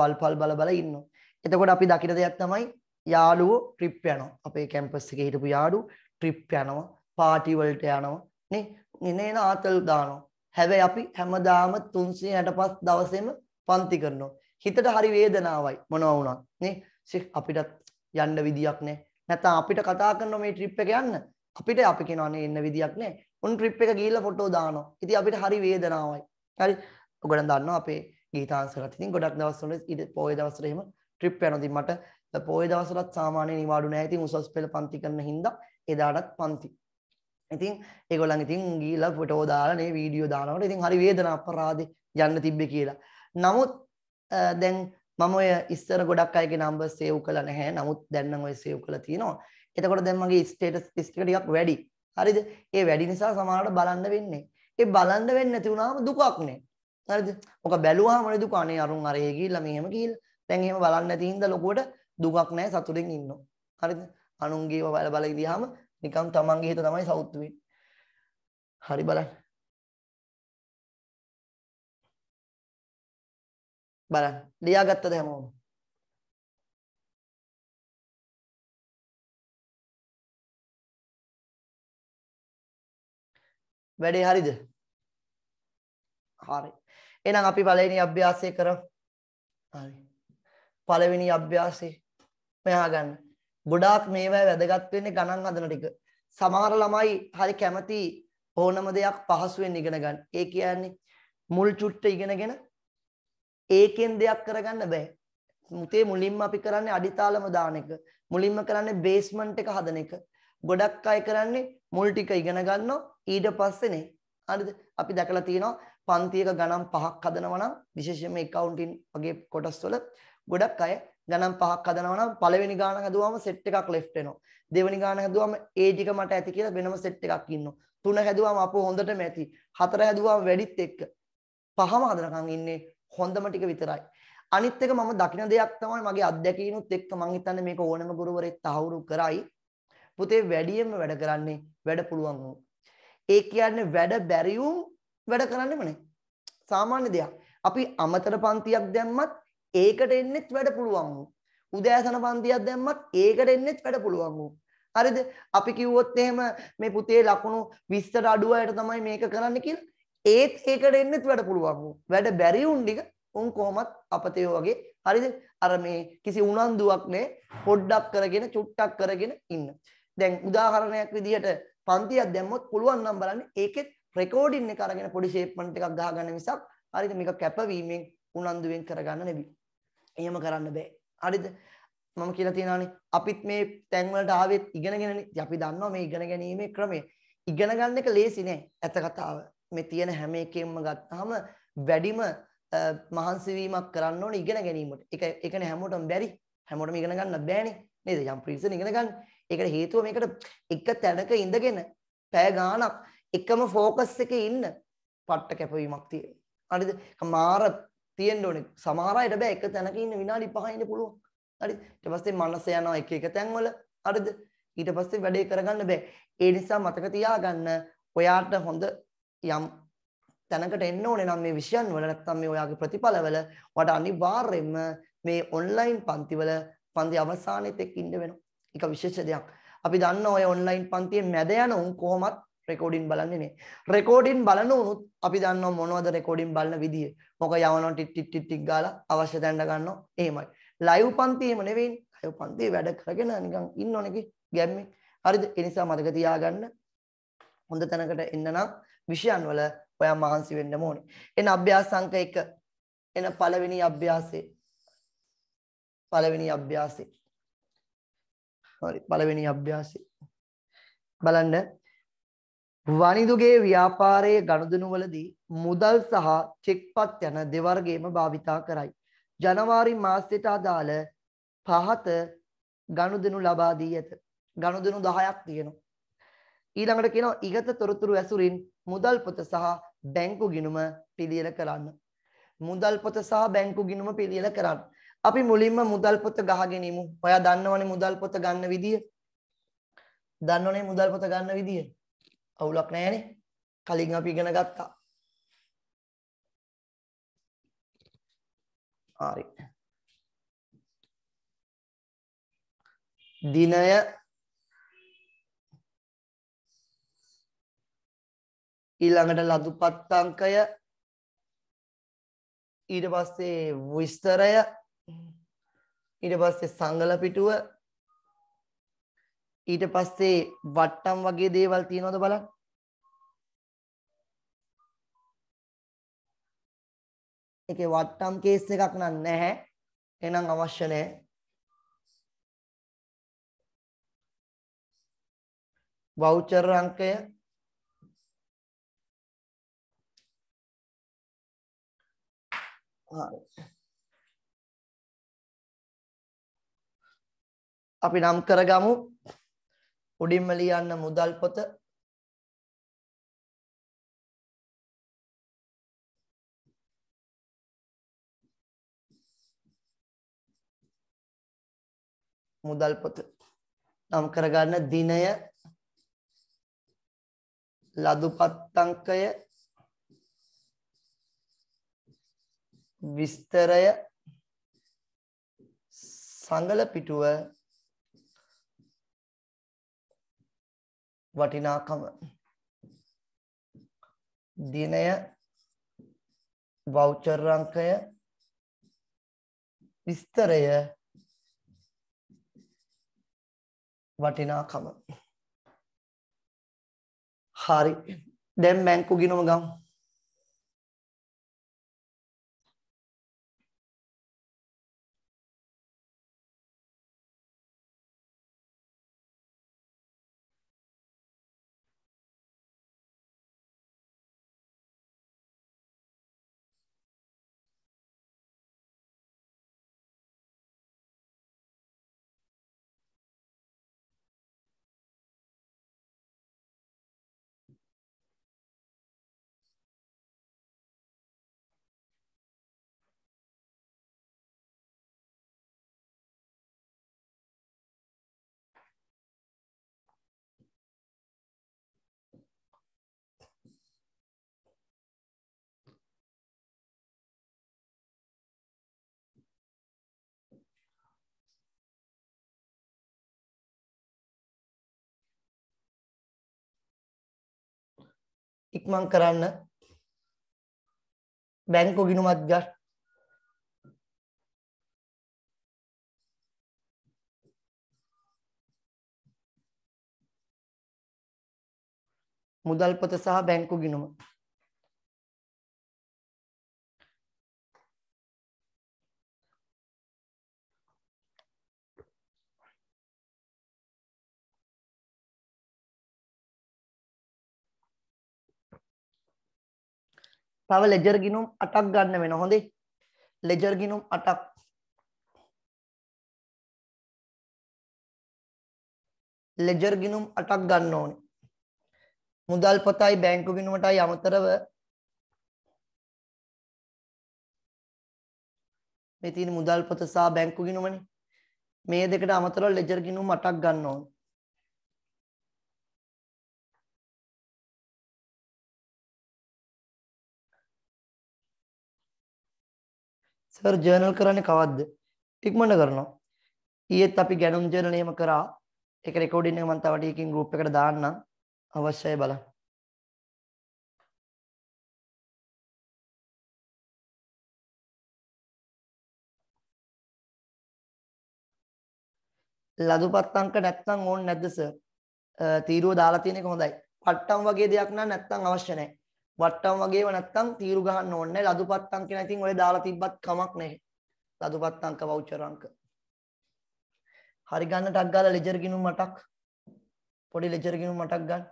වල්පල් බල බල ඉන්නවා. එතකොට අපි දකින දෙයක් තමයි යාළුවෝ ට්‍රිප් යනවා. අපේ කැම්පස් එකේ හිටපු යාළුවෝ ට්‍රිප් යනවා, පාටි වලට යනවා. නේ නිනේන ආතල් දානවා. හැබැයි අපි හැමදාම 365 දවසේම පන්ති කරනවා. හිතට හරි වේදනාවයි මොනවා වුණත්. නේ අපිටත් යන්න විදියක් නැහැ. නැත්නම් අපිට කතා කරනවා මේ ට්‍රිප් එක යන්න. අපිට අපි කියනවා නේ එන්න විදියක් නැහැ. උන් ට්‍රිප් එක ගිහිල්ලා ෆොටෝ දානවා. ඉතින් අපිට හරි වේදනාවයි. හරි. ඔයගොල්ලන් දන්නවා අපේ ගීතාංශලත් ඉතින් ගොඩක් දවස්වල ඊට පොයේ දවස්වල එහෙම ට්‍රිප් යනවා. ඉතින් මට පොය දවසටත් සාමාන්‍ය නිවාඩු නැහැ. ඉතින් උසස් පෙළ පන්ති කරන හින්දා එදාටත් පන්ති. ඉතින් ඒගොල්ලන් ඉතින් ගිහිල්ලා ෆොටෝ දාලා නේ වීඩියෝ දානකොට ඉතින් හරි වේදනාව අපරාදේ යන්න තිබ්බේ කියලා. නමුත් දැන් මම ඔය ඉස්සර ගොඩක් අයගේ නම්බර් සේව් කළා නැහැ. නමුත් දැන් නම් ඔය සේව් කළා තියෙනවා. එතකොට දැන් මගේ ස්ටේටස් ලිස්ට් එක ටිකක් වැඩි. හරිද? ඒ වැඩි නිසා සමහරවිට බලන්න වෙන්නේ. ඒ බලන්න වෙන්නේ නැති වුණාම දුකක් නේ. හරිද? ඔක බැලුවාම නේ දුක අනේ අරුන් අරේ ගිහිල්ලා මෙහෙම ගිහිල්ලා. දැන් එහෙම බලන්න නැති හින්දා ලොකුවට දුකක් නැහැ සතුටෙන් ඉන්නවා. හරිද? අනුන්ගේව බල බල ඉඳියාම නිකන් තමන්ගේ හිත තමයි සෞත් වෙන්නේ. හරි බලන්න. බලන්න. ලියාගත්තද හැමෝම? වැඩේ හරිද? හරි. එහෙනම් අපි පළවෙනි අභ්‍යාසය කරමු. හරි. පළවෙනි අභ්‍යාසය මේ අහගන්න. ගොඩාක් මේවා වැදගත් වෙන්නේ ගණන් හදන ටික. සමහර ළමයි හරි කැමති ඕනම දෙයක් පහසුවෙන් ඉගෙන ගන්න. ඒ කියන්නේ මුල් චුට්ට ඉගෙනගෙන ඒකෙන් දෙයක් කරගන්න බෑ. මුතේ මුලින්ම අපි කරන්නේ අඩිතාලම දාන එක. මුලින්ම කරන්නේ බේස්මන්ට් එක හදන එක. ගොඩක් අය කරන්නේ මුල් ටික ඉගෙන ගන්නවා ඊට පස්සේනේ. හරිද? අපි දැකලා තියෙනවා පන්තියක ගණන් පහක් හදනවා නම් විශේෂයෙන්ම accounting වගේ කොටස් වල ගොඩක් අය ගණන් පහක් හදනවා නම් පළවෙනි ගාන හැදුවාම සෙට් එකක් ලෙෆ්ට් වෙනවා. දෙවෙනි ගාන හැදුවාම ඒ ටික මට ඇති කියලා වෙනම සෙට් එකක් ඉන්නවා. තුන හැදුවාම අපෝ හොඳටම ඇති. හතර හැදුවාම වැඩිත් එක්ක. පහම හදනකම් ඉන්නේ හොඳම ටික විතරයි. අනිත් එක මම දකින දෙයක් තමයි මගේ අත්දැකීනුත් එක්ක මම හිතන්නේ මේක ඕනම ගුරුවරයෙක් තහවුරු කරයි. පුතේ වැඩියෙන්ම වැඩ කරන්නේ වැඩ පුළුවන් වුණු. ඒ කියන්නේ වැඩ බැරියුම් වැඩ කරන්නෙම නේ. සාමාන්‍ය දෙයක්. අපි අමතර පන්තියක් දැම්මත් ඒකට එන්නෙත් වැඩ පුළුවන් වූ. උදෑසන පන්තියක් දැම්මත් ඒකට එන්නෙත් වැඩ පුළුවන් වූ. හරිද? අපි කිව්වොත් එහෙම මේ පුතේ ලකුණු 20ට අඩු අයට තමයි මේක කරන්න කියලා. ඒත් ඒකට එන්නෙත් වැඩ පුළුවන් වූ. වැඩ බැරි උන් ටික උන් කොහොමත් අපතේ වගේ හරිද? අර මේ කිසි උනන්දුවක් නෑ. පොඩ්ඩක් කරගෙන චුට්ටක් කරගෙන ඉන්න. දැන් උදාහරණයක් විදිහට පන්තියක් දැම්මොත් පුළුවන් නම් බලන්න ඒකෙත් රෙකෝඩින් එක අරගෙන පොඩි ෂේප්මන්ට් එකක් ගහගන්න මිසක් හරිද මේක කැපවීමෙන් උනන්දුවෙන් කරගන්න නෙවෙයි. එහෙම කරන්න බෑ. හරිද? මම කියලා තියෙනවානේ අපිත් මේ තැන් වලට ආවෙත් ඉගෙනගෙනනේ. අපි දන්නවා මේ ඉගෙන ගැනීමේ ක්‍රමය. ඉගෙන ගන්න එක ලේසි නෑ. ඇත්ත කතාව. මේ තියෙන හැම එකෙම ගත්තාම වැඩිම මහන්සි වීමක් කරන්න ඕනේ ඉගෙන ගැනීමට. ඒක ඒකනේ හැමෝටම බැරි. හැමෝටම ඉගෙන ගන්න බෑනේ. නේද? යම් ප්‍රීසන් ඉගෙන ගන්න. ඒකට හේතුව මේකට එක තැනක ඉඳගෙන පැය ගාණක් එකම ફોකස් එකේ ඉන්න පට්ට කැපවීමක් තියෙනවා. හරිද? මාර තියෙන්න ඕනේ. සමහර අයට බෑ එක තැනක ඉන්න විනාඩි 5 ඉන්න පුළුවන්. හරි. ඊට පස්සේ මනස යනවා එක එක තැන්වල. හරිද? ඊට පස්සේ වැඩේ කරගන්න බෑ. ඒ නිසා මතක තියාගන්න ඔයාට හොඳ යම් තැනකට එන්න ඕනේ නම් මේ විෂයන් වල නැත්නම් මේ ඔයාගේ ප්‍රතිඵලවල වඩා අනිවාර්යයෙන්ම මේ ඔන්ලයින් පන්තිවල පන්ති අවසානයේත් එක්ක ඉන්න වෙනවා. ඒක විශේෂ දෙයක්. අපි දන්න ඔය ඔන්ලයින් පන්තියේ මැද යන උන් කොහොමත් රෙකෝඩින් බලන්නේ නේ. රෙකෝඩින් බලන උනුත් අපි දන්නවා මොනවද රෙකෝඩින් බලන විදිය. මොකද යවනවා ටික් ටික් ටික් ටික් ගාලා අවශ්‍ය තැනට ගන්නවා. එහෙමයි. ලයිව් පන්ති එහෙම නෙවෙයිනේ. ලයිව් පන්ති වැඩ කරගෙන නිකන් ඉන්නෝනේ කි ගැම්මේ. හරිද? ඒ නිසා මතක තියාගන්න. හොඳ තැනකට එන්න නම් විෂයන් වල ඔයා මහන්සි වෙන්න ඕනේ. එන අභ්‍යාස අංක 1. එන පළවෙනි අභ්‍යාසයේ පළවෙනි අභ්‍යාසයේ හරි පළවෙනි අභ්‍යාසයේ බලන්න වනිදුගේ ව්‍යාපාරයේ ගනුදෙනුවලදී මුදල් සහ චෙක්පත් යන දෙවර්ගයම භාවිතා කරයි. ජනවාරි මාසයට අදාළ පහත ගනුදෙනු ලබා දී ඇත. ගනුදෙනු 10ක් තියෙනවා. ඊළඟට කියනවා ඉගත තොරතුරු ඇසුරින් මුදල් පොත සහ බැංකු ගිණුම පිළියෙල කරන්න. මුදල් පොත සහ බැංකු ගිණුම පිළියෙල කරන්න. අපි මුලින්ම මුදල් පොත ගහගෙන ඉමු. ඔයා දන්නවනේ මුදල් පොත ගන්න විදිය. දන්නවනේ මුදල් පොත ගන්න විදිය. අවුලක් නැහැනේ. කලින් අපි ඉගෙන ගත්තා. හරි. දිනය ඊළඟට ලදුපත් අංකය ඊට පස්සේ විස්තරය ඊට පස්සේ සංගල පිටුව ඊට පස්සේ වට්ටම් වගේ දේවල් තියෙනවද බලන්න. ඒකේ වට්ටම් කේස් එකක් නන් නැහැ. එහෙනම් අවශ්‍ය නැහැ. වවුචර් අංකය අපි නම් කරගමු උඩින්ම ලියන්න මුදල් පොත මුදල් පොත නම් කරගන්න දිනය ලදුපත්තංකය විස්තරය සංගල පිටුව වටිනාකම දිනය වවුචර් රංකය විස්තරය වටිනාකම හරි දැන් බැංකු ගිනම ගමු ඉක්මන් කරන්න බැංකු ගිණුමත් ගන්න මුදල්පත සහ බැංකු ගිණුම තව ලෙජර් ගිනුම් 8ක් ගන්න වෙන හොඳේ. ලෙජර් ගිනුම් 8ක් ලෙජර් ගිනුම් 8ක් ගන්න ඕනේ. මුදල් පොතයි බැංකු ගිණුමටයි අමතරව මේ තියෙන මුදල් පොත සහ බැංකු ගිණුමනේ. මේ දෙකට අමතරව ලෙජර් ගිණුම් 8ක් ගන්න ඕනේ. සර් ජර්නල් කරන්නේ කවද්ද? ඉක්මනට කරනවා. ඊයේත් අපි ගැනුම් ජර්නල් එහෙම කරා. ඒක රෙකෝඩින් එක මම තව ටිකකින් ගෲප් එකට දාන්නම්. අවශ්‍යයි බලන්න. ලදුපත් අංක නැත්තම් ඕනේ නැද්ද සර්? තීරුව දාලා තියෙන එක හොඳයි. පට්ටම් වගේ දෙයක් නම් නැත්තම් අවශ්‍ය නැහැ. වට්ටම් වගේම නැත්තම් තීරු ගහන්න ඕනේ නැහැ. ලදුපත්තම් කියන ඉතින් ඔය දාලා තිබ්බත් කමක් නැහැ. ලදුපත්තම්ක වවුචර් අංක. හරි ගන්න ටක් ගාලා ලෙජර් ගිනුම් මටක්. පොඩි ලෙජර් ගිනුම් මටක් ගන්න.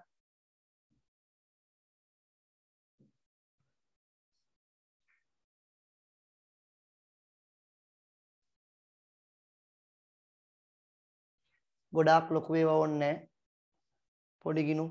ගොඩාක් ලොකු ඒවා ඕනේ නැහැ. පොඩි ගිනුම්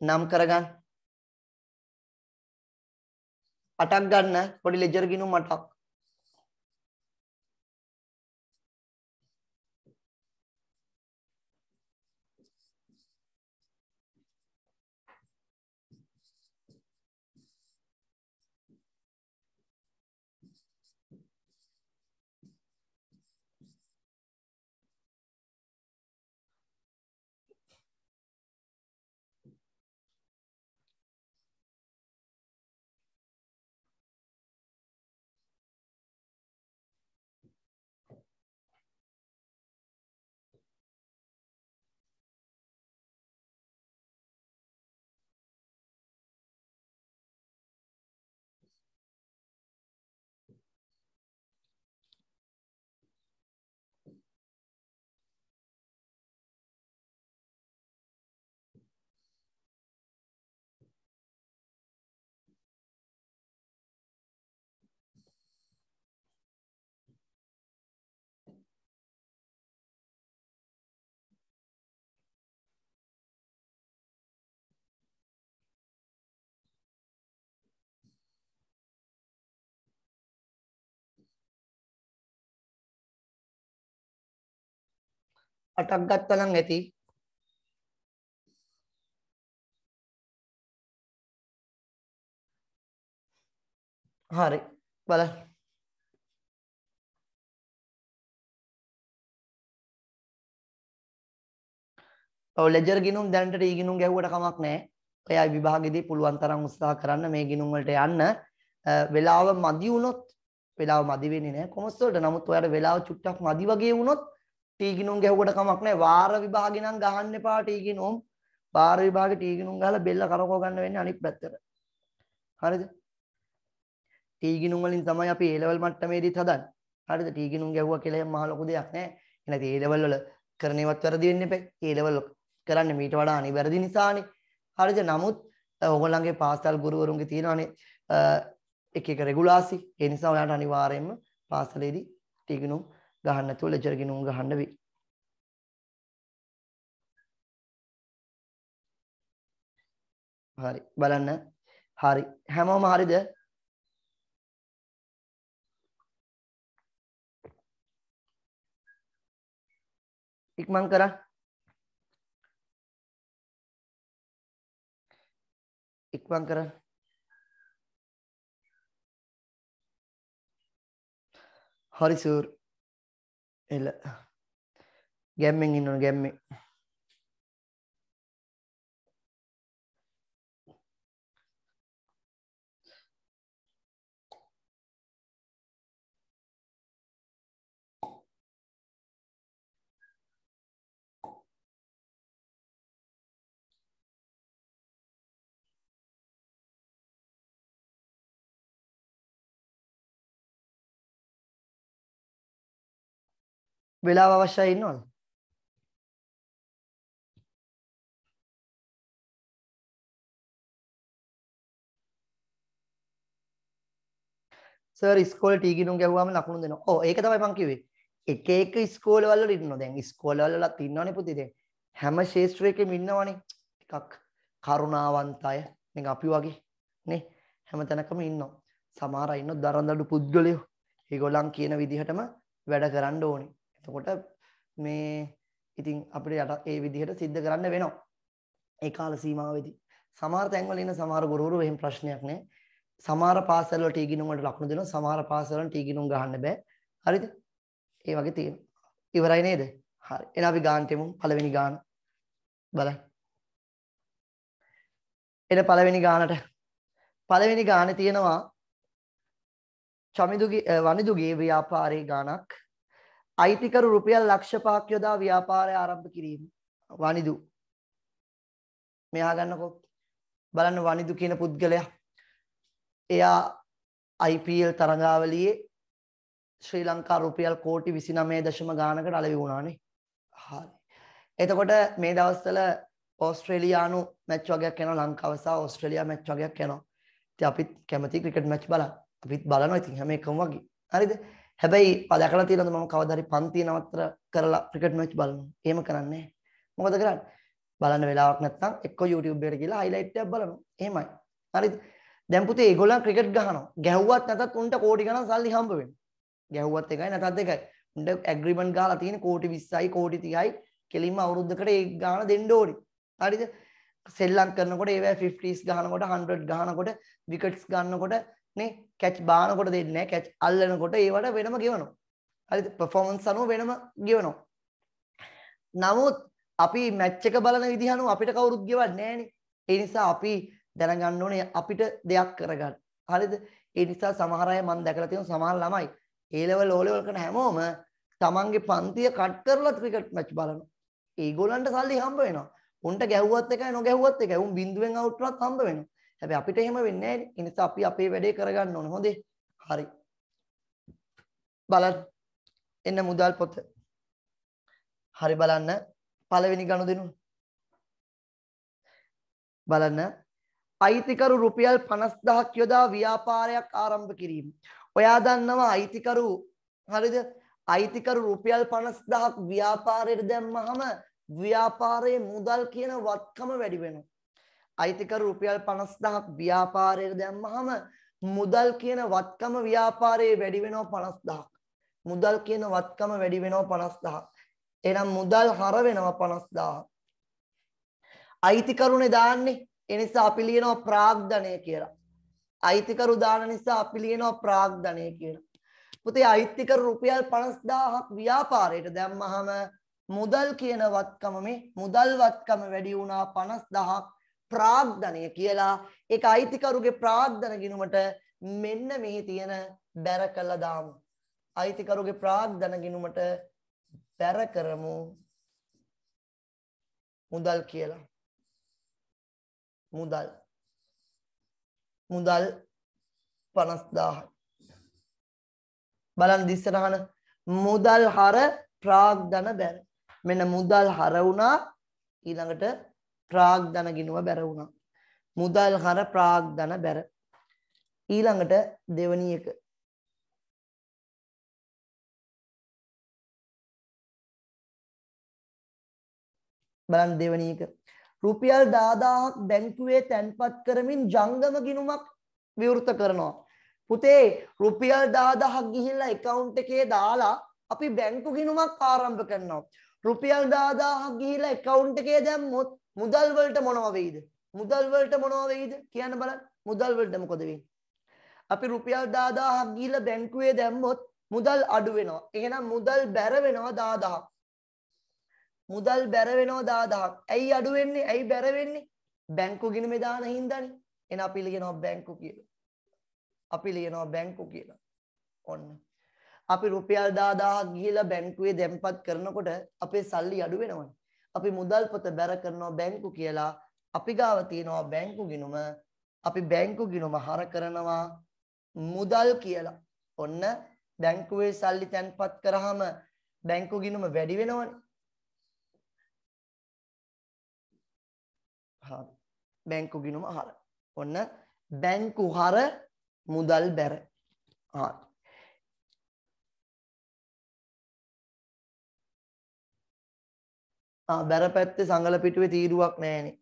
නම් කරගන්න. අටක් ගන්න පොඩි ලෙජර් ගිණුම් අටක්. අටක් ගත්තා නම් ඇති හරි බලන්න ඔව් ලෙජර් ගිණුම් දැනට ටී ගිණුම් ගැහුවට කමක් නැහැ. ඔයා විභාගෙදී පුළුවන් තරම් උත්සාහ කරන්න මේ ගිණුම් වලට යන්න. වෙලාව මදි වුණොත් වෙලාව මදි වෙන්නේ නැහැ කොමස් වලට. නමුත් ඔයාට වෙලාව චුට්ටක් මදි වගේ වුණොත් ටීගිනුම් ගැහුවට කමක් නැහැ. වාර විභාගේ නම් ගහන්න එපා ටීගිනුම්. වාර විභාගේ ටීගිනුම් ගහලා බෙල්ල කරකව ගන්න වෙන්නේ අනිත් පැත්තට. හරිද? ටීගිනුම් වලින් තමයි අපි A level මට්ටමේදීත් හදන්නේ. හරිද? ටීගිනුම් ගැහුවා කියලා එහෙම මහ ලොකු දෙයක් නැහැ. එනදී A level වල කරන ඒවත් වැරදි වෙන්න එපා. A level කරන්න මීට වඩා අනිවැරදි නිසානේ. හරිද? නමුත් ඔයගොල්ලන්ගේ පාසල් ගුරුවරුන්ගේ තියෙනවානේ එක එක රෙගුලාසි. ඒ නිසා ඔයාලට අනිවාර්යයෙන්ම පාසලේදී ටීගිනුම් ගහන්න නැතුව ලෙජර් ගිනුම් ගහන්න වෙයි. හරි බලන්න. හරි හැමෝම හරිද? ඉක්මන් කරා. ඉක්මන් කරා. හරි සර් එල ගැම්මෙන් ඉන්නවන ගැම්මේ වෙලාව අවශ්‍යයි ඉන්නවද? සර් ඉස්කෝලේ ටී ගිනුම් ගැහුවාම ලකුණු දෙනවා. ඔව් ඒක තමයි මම කිව්වේ. එක එක ඉස්කෝල වල ඉන්නවා. දැන් ඉස්කෝල වලත් ඉන්නවනේ පුතේ දැන්. හැම ශාස්ත්‍රයකම ඉන්නවනේ. ටිකක් කරුණාවන්තය. මේක අපි වගේ නේ. හැම තැනකම ඉන්නවා. සමහර අය ඉන්නවා දරඳඩු පුද්ගලයෝ. ඒගොල්ලන් කියන විදිහටම වැඩ කරන්න ඕනේ. එතකොට මේ ඉතින් අපිට යට ඒ විදිහට सिद्ध කරන්න වෙනවා. ඒ කාල සීමාවෙදී. සමහර තැන්වල ඉන්න සමහර ගුරුවරු එහෙම ප්‍රශ්නයක් නෑ. සමහර පාසල් වලට ඊගිනුම් වලට ලකුණු දෙනවා. සමහර පාසල් වලට ඊගිනුම් ගහන්න බෑ. හරිද? ඒ වගේ තියෙනවා. ඉවරයි නේද? හරි. එහෙනම් අපි ගානට යමු. පළවෙනි ගාන. බලන්න. එන පළවෙනි ගානට. පළවෙනි ගානේ තියෙනවා චමිදුගේ වනිදුගේ ව්‍යාපාරේ ගානක්. අයිතිකරු රුපියල් ලක්ෂ පහක් යොදා ව්‍යාපාරය ආරම්භ කිරීම. වනිදු. මෙයා ගන්නකො බලන්න වනිදු කියන පුද්ගලයා. එයා IPL තරඟාවලියේ ශ්‍රී ලංකා රුපියල් කෝටි 29.0 ගානකට අලෙවි වුණානේ. හරි. එතකොට මේ දවස්වල ඕස්ට්‍රේලියානු මැච් වගේක් යනවා ලංකාව සහ ඕස්ට්‍රේලියා මැච් වගේක් යනවා. ඉතින් අපිත් කැමති ක්‍රිකට් මැච් බලන්න. අපිත් බලනවා ඉතින් හැම එකම වගේ. හරිද? හැබැයි දැකලා තියෙනවද මම කවදාරි පන්තිය නවත්තර කරලා ක්‍රිකට් මැච් බලනවා. එහෙම කරන්නේ මොකද කරන්නේ? බලන්න වෙලාවක් නැත්නම් එක්කෝ YouTube එකට ගිහලා highlight එකක් බලනවා. එහෙමයි. හරිද? දැන් පුතේ ඒගොල්ලන් ක්‍රිකට් ගහනවා. ගැහුවත් නැතත් උන්ට කෝටි ගණන් සල්ලි හම්බ වෙනවා. ගැහුවත් එකයි නැතත් එකයි. උන්ට ඇග්‍රීමන්ට් ගහලා තියෙන කෝටි 20යි කෝටි 30යි කෙලින්ම අවුරුද්දකට ඒ ගාණ දෙන්න ඕනි. හරිද? සෙල්ලම් කරනකොට ඒවැ 50s ගහනකොට 100 ගහනකොට විකට්ස් ගන්නකොට නේ කැච් බානකොට දෙන්නේ නැහැ කැච් අල්ලනකොට ඒවට වෙනම ගෙවනවා හරිද පර්ෆෝමන්ස් අනුව වෙනම ගෙවනවා නමුත් අපි මැච් එක බලන විදිහ අනුව අපිට කවුරුත් ගෙවන්නේ නැහනේ ඒ නිසා අපි දැනගන්න ඕනේ අපිට දෙයක් කරගන්න හරිද ඒ නිසා සමහර අය මම දැකලා තියෙනවා සමහර ළමයි ඒ ලෙවල් ඕ ලෙවල් කරන හැමෝම තමන්ගේ පන්තිය කට් කරලා ක්‍රිකට් මැච් බලනවා ඒගොල්ලන්ට සල්ලි හම්බ වෙනවා උන්ට ගැහුවත් එකයි නොගැහුවත් එකයි උන් බින්දුවෙන් අවුට් වුණත් හම්බ වෙනවා හැබැයි අපිට එහෙම වෙන්නේ නැහැ. ඒ නිසා අපි අපේ වැඩේ කරගන්න ඕනේ. හොඳේ. හරි. බලන්න. එන්න මුදල් පොත. හරි බලන්න. පළවෙනි ගනුදෙනුව. බලන්න. අයිතිකරු රුපියල් 50000ක් යොදා ව්‍යාපාරයක් ආරම්භ කිරීම. ඔයා දන්නවා අයිතිකරු හරිද? අයිතිකරු රුපියල් 50000ක් ව්‍යාපාරයට දැම්මහම ව්‍යාපාරයේ මුදල් කියන වත්කම වැඩි වෙනවා. අයිතිකර රුපියල් 50000ක් ව්‍යාපාරයකට දැම්මහම මුදල් කියන වත්කම ව්‍යාපාරයේ වැඩි වෙනවා 50000ක්. මුදල් කියන වත්කම වැඩි වෙනවා 50000ක්. එහෙනම් මුදල් හර වෙනවා 50000ක්. අයිතිකරුනේ දාන්නේ. ඒ නිසා අපි ලියනවා ප්‍රාග්ධනය කියලා. අයිතිකරු දාන නිසා අපි ලියනවා ප්‍රාග්ධනය කියලා. පුතේ අයිතිකරු රුපියල් 50000ක් ව්‍යාපාරයට දැම්මහම මුදල් කියන වත්කම මේ මුදල් වත්කම වැඩි වුණා 50000ක් ප්‍රාග්ධනය කියලා ඒක අයිතිකරුගේ ප්‍රාග්ධන ගිණුමට මෙන්න මෙහි තියෙන බැර කළා දාමු. අයිතිකරුගේ ප්‍රාග්ධන ගිණුමට බැර කරමු මුදල් කියලා. මුදල් මුදල් 50000යි. බලන්න දිස්සනහන මුදල් හර ප්‍රාග්ධන බැර. මෙන්න මුදල් හර වුණා ඊළඟට ප්‍රාග්ධන ගිනුව බැර වුණා. මුදල් කර ප්‍රාග්ධන බැර. ඊළඟට දෙවනි එක බලන් දෙවනි එක රුපියල් 10000ක් බැංකුවේ තැන්පත් කරමින් ජංගම ගිණුමක් විවෘත කරනවා. පුතේ රුපියල් 10000ක් ගිහිල්ලා account එකේ දාලා අපි බැංකු ගිණුමක් ආරම්භ කරනවා. රුපියල් 10000ක් ගිහිල්ලා account එකේ දැම්මොත් මුදල් වලට මොනවා වෙයිද? මුදල් වලට මොනවා වෙයිද? කියන්න බලන්න. මුදල් වලට මොකද වෙන්නේ? අපි රුපියල් 10000ක් ගිහිල්ලා බැංකුවේ දැම්මොත් මුදල් අඩු වෙනවා. එහෙනම් මුදල් බැර වෙනවා 10000ක්. මුදල් බැර වෙනවා 10000ක්. ඇයි අඩු වෙන්නේ? ඇයි බැර වෙන්නේ? බැංකු ගිණුමේ දාන හින්දානේ. එහෙනම් අපි ලියනවා බැංකු කියලා. අපි ලියනවා බැංකු කියලා. ඔන්න. අපි රුපියල් 10000ක් ගිහිල්ලා බැංකුවේ දැම්පත් කරනකොට අපේ සල්ලි අඩු වෙනවනේ. අපි මුදල් පොත බැර කරනවා බැංකු කියලා අපි ගාව තියෙනවා බැංකු ගිණුම අපි බැංකු ගිණුම හර කරනවා මුදල් කියලා ඔන්න බැංකුවේ සල්ලි තැන්පත් කරාම බැංකු ගිණුම වැඩි වෙනවනේ හරි බැංකු ගිණුම හර ඔන්න බැංකු හර මුදල් බැර හරි ආ බැර පැත්තේ සංගල පිටුවේ තීරුවක් නැහැනේ.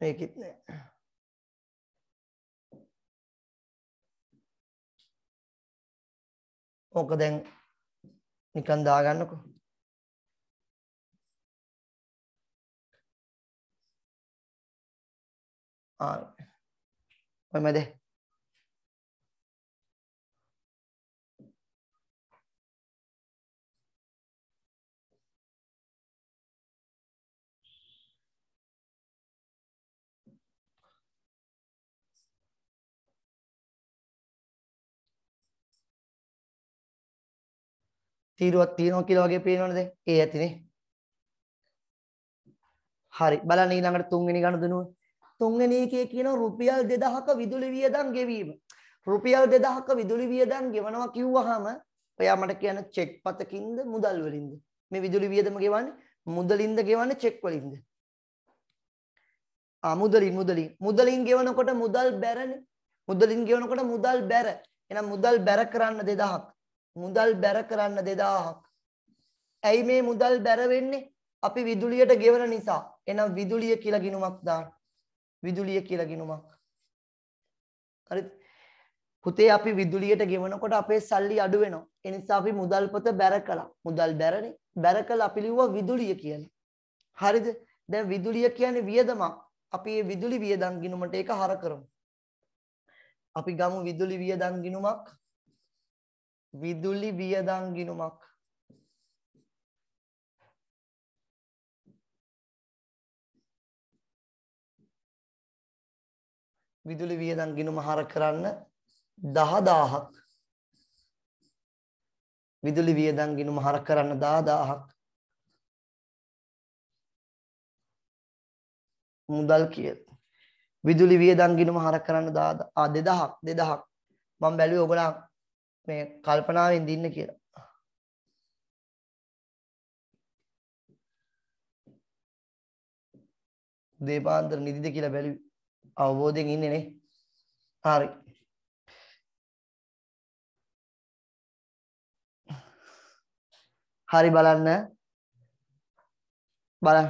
මේකෙත් නෑ. ඕක දැන් නිකන් දාගන්නකෝ. ආ ඔය මැදේ තීරුවක් තියෙනවා කියලා වගේ පේනවනේ දැන්. ඒ ඇතිනේ. හරි. බලන්න ඊළඟට තුන්වෙනි ගණුදෙනුව. තුන්වෙනි එකේ කියනවා රුපියල් 2000ක විදුලි වියදම් ගෙවීම. රුපියල් 2000ක විදුලි වියදම් ගෙවනවා කිව්වහම ඔයා මට කියන චෙක් පතකින්ද මුදල් වලින්ද? මේ විදුලි වියදම ගෙවන්නේ මුදලින්ද ගෙවන්නේ චෙක් වලින්ද? ආ මුදලින් මුදලින්. මුදලින් ගෙවනකොට මුදල් බැරනේ. මුදලින් ගෙවනකොට මුදල් බැර. එහෙනම් මුදල් බැර කරන්න 2000ක්. මුදල් බැර කරන්න 2000ක්. ඇයි මේ මුදල් බැර වෙන්නේ? අපි විදුලියට ගෙවන නිසා. එහෙනම් විදුලිය කියලා ගිණුමක් දාන්න. විදුලිය කියලා ගිණුමක්. හරිද? පුතේ අපි විදුලියට ගෙවනකොට අපේ සල්ලි අඩු වෙනවා. ඒ නිසා අපි මුදල් පොත බැර කළා. මුදල් බැරනේ. බැර කළා අපි ලිව්වා විදුලිය කියලා. හරිද? දැන් විදුලිය කියන්නේ වියදමක්. අපි මේ විදුලි වියදම් ගිණුමට ඒක හර කරමු. අපි ගමු විදුලි වියදම් ගිණුමක් විදුලි වියදම් ගිණුමක් විදුලි වියදම් ගිණුම හර කරන්න 10000ක් විදුලි වියදම් ගිණුම හර කරන්න 10000ක් මුදල් කිය විදුලි වියදම් ගිණුම හර කරන්න 2000 2000ක් 2000ක් මම බැලුවේ ඔයගොල්ලන් මේ කල්පනාවෙන් දින්න කියලා. දීපාන්තර නිදිද කියලා බැලුවේ. අවබෝධයෙන් ඉන්නේ නේ. හරි. හරි බලන්න. බලන්න.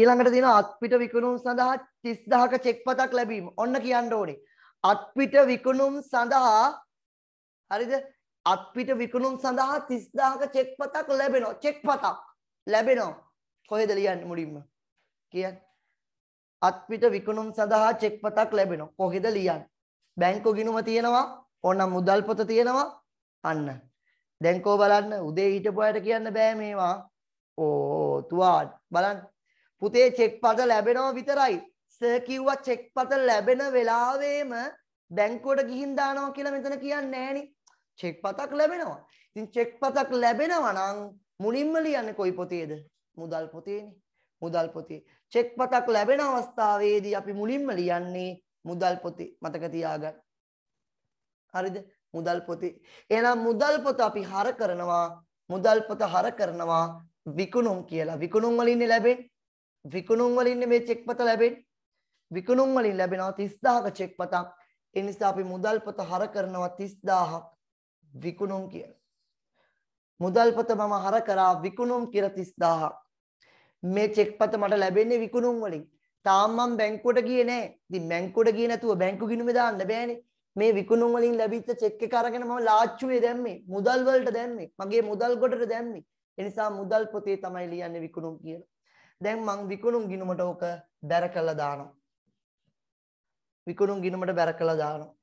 ඊළඟට තියෙනවා අත්පිට විකුණුම් සඳහා 30000ක චෙක් පතක් ලැබීම. ඔන්න කියන්න ඕනේ. අත්පිට විකුණුම් සඳහා හරිද? අත්පිට විකුණුම් සඳහා 30000ක චෙක් පතක් ලැබෙනවා. චෙක් පතක් ලැබෙනවා. කොහෙද ලියන්නේ මුලින්ම? කියන්න. අත්පිට විකුණුම් සඳහා චෙක් පතක් ලැබෙනවා. කොහෙද ලියන්නේ? බැංකු ගිණුම තියෙනවා. ඕනම් මුදල් පොත තියෙනවා. අන්න. දැන් කෝ බලන්න උදේ හිටපු අයට කියන්න බෑ මේවා. ඕ තුවා බලන්න. පුතේ චෙක් පත ලැබෙනවා විතරයි. සර් කිව්වා චෙක් පත ලැබෙන වෙලාවෙම බැංකුවට ගිහින් දානවා කියලා මෙතන කියන්නේ නෑනේ. චෙක් පතක් ලැබෙනවා. ඉතින් චෙක් පතක් ලැබෙනවා නම් මුලින්ම ලියන්නේ කොයි පොතේද? මුදල් පොතේනේ. මුදල් පොතේ. චෙක් පතක් ලැබෙන අවස්ථාවේදී අපි මුලින්ම ලියන්නේ මුදල් පොතේ. මතක තියාගන්න. හරිද? මුදල් පොතේ. එහෙනම් මුදල් පොත අපි හර කරනවා. මුදල් පොත හර කරනවා විකුණුම් කියලා. විකුණුම් වලින්නේ ලැබෙන්නේ විකුණුම් වලින් මේ චෙක් පත ලැබෙන්නේ. විකුණුම් වලින් ලැබෙනවා 30000ක චෙක් පතක්. ඒ නිසා අපි මුදල් පත හර කරනවා 30000ක්. විකුණුම් කියලා. මුදල්පත මම හර කරා විකුණුම් කිර 30000ක්. මේ චෙක්පත මට ලැබෙන්නේ විකුණුම් වලින්. තාම මම බැංකුවට ගියේ නෑ. ඉතින් බැංකුවට ගියේ නැතුව බැංකු ගිණුමේ දාන්න බෑනේ. මේ විකුණුම් වලින් ලැබිච්ච චෙක් එක අරගෙන මම ලාච්චුවේ දැම්මේ. මුදල් වලට දැම්මේ. මගේ මුදල් කොටට දැම්මේ. ඒ නිසා මුදල් පොතේ තමයි ලියන්නේ විකුණුම් කියලා. දැන් මං විකුණුම් ගිණුමට ඕක බැර කළා දානවා. විකුණුම් ගිණුමට බැර කළා දානවා.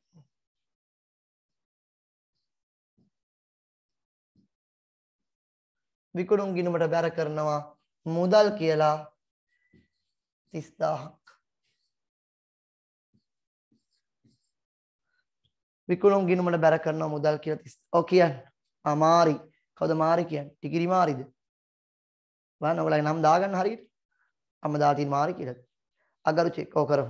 විකුණුම් ගිණුමට බැර කරනවා මුදල් කියලා 30000ක් විකුණුම් ගිණුමට බැර කරනවා මුදල් කියලා 30 ඔව් කියන්න අමාරි කවුද මාරි කියන්නේ ටිකිරි මාරිද බලන්න ඔයාලගේ නම් දාගන්න හරියට අම දා තින් මාරි කියලා අගරු චෙක් ඔව් කරමු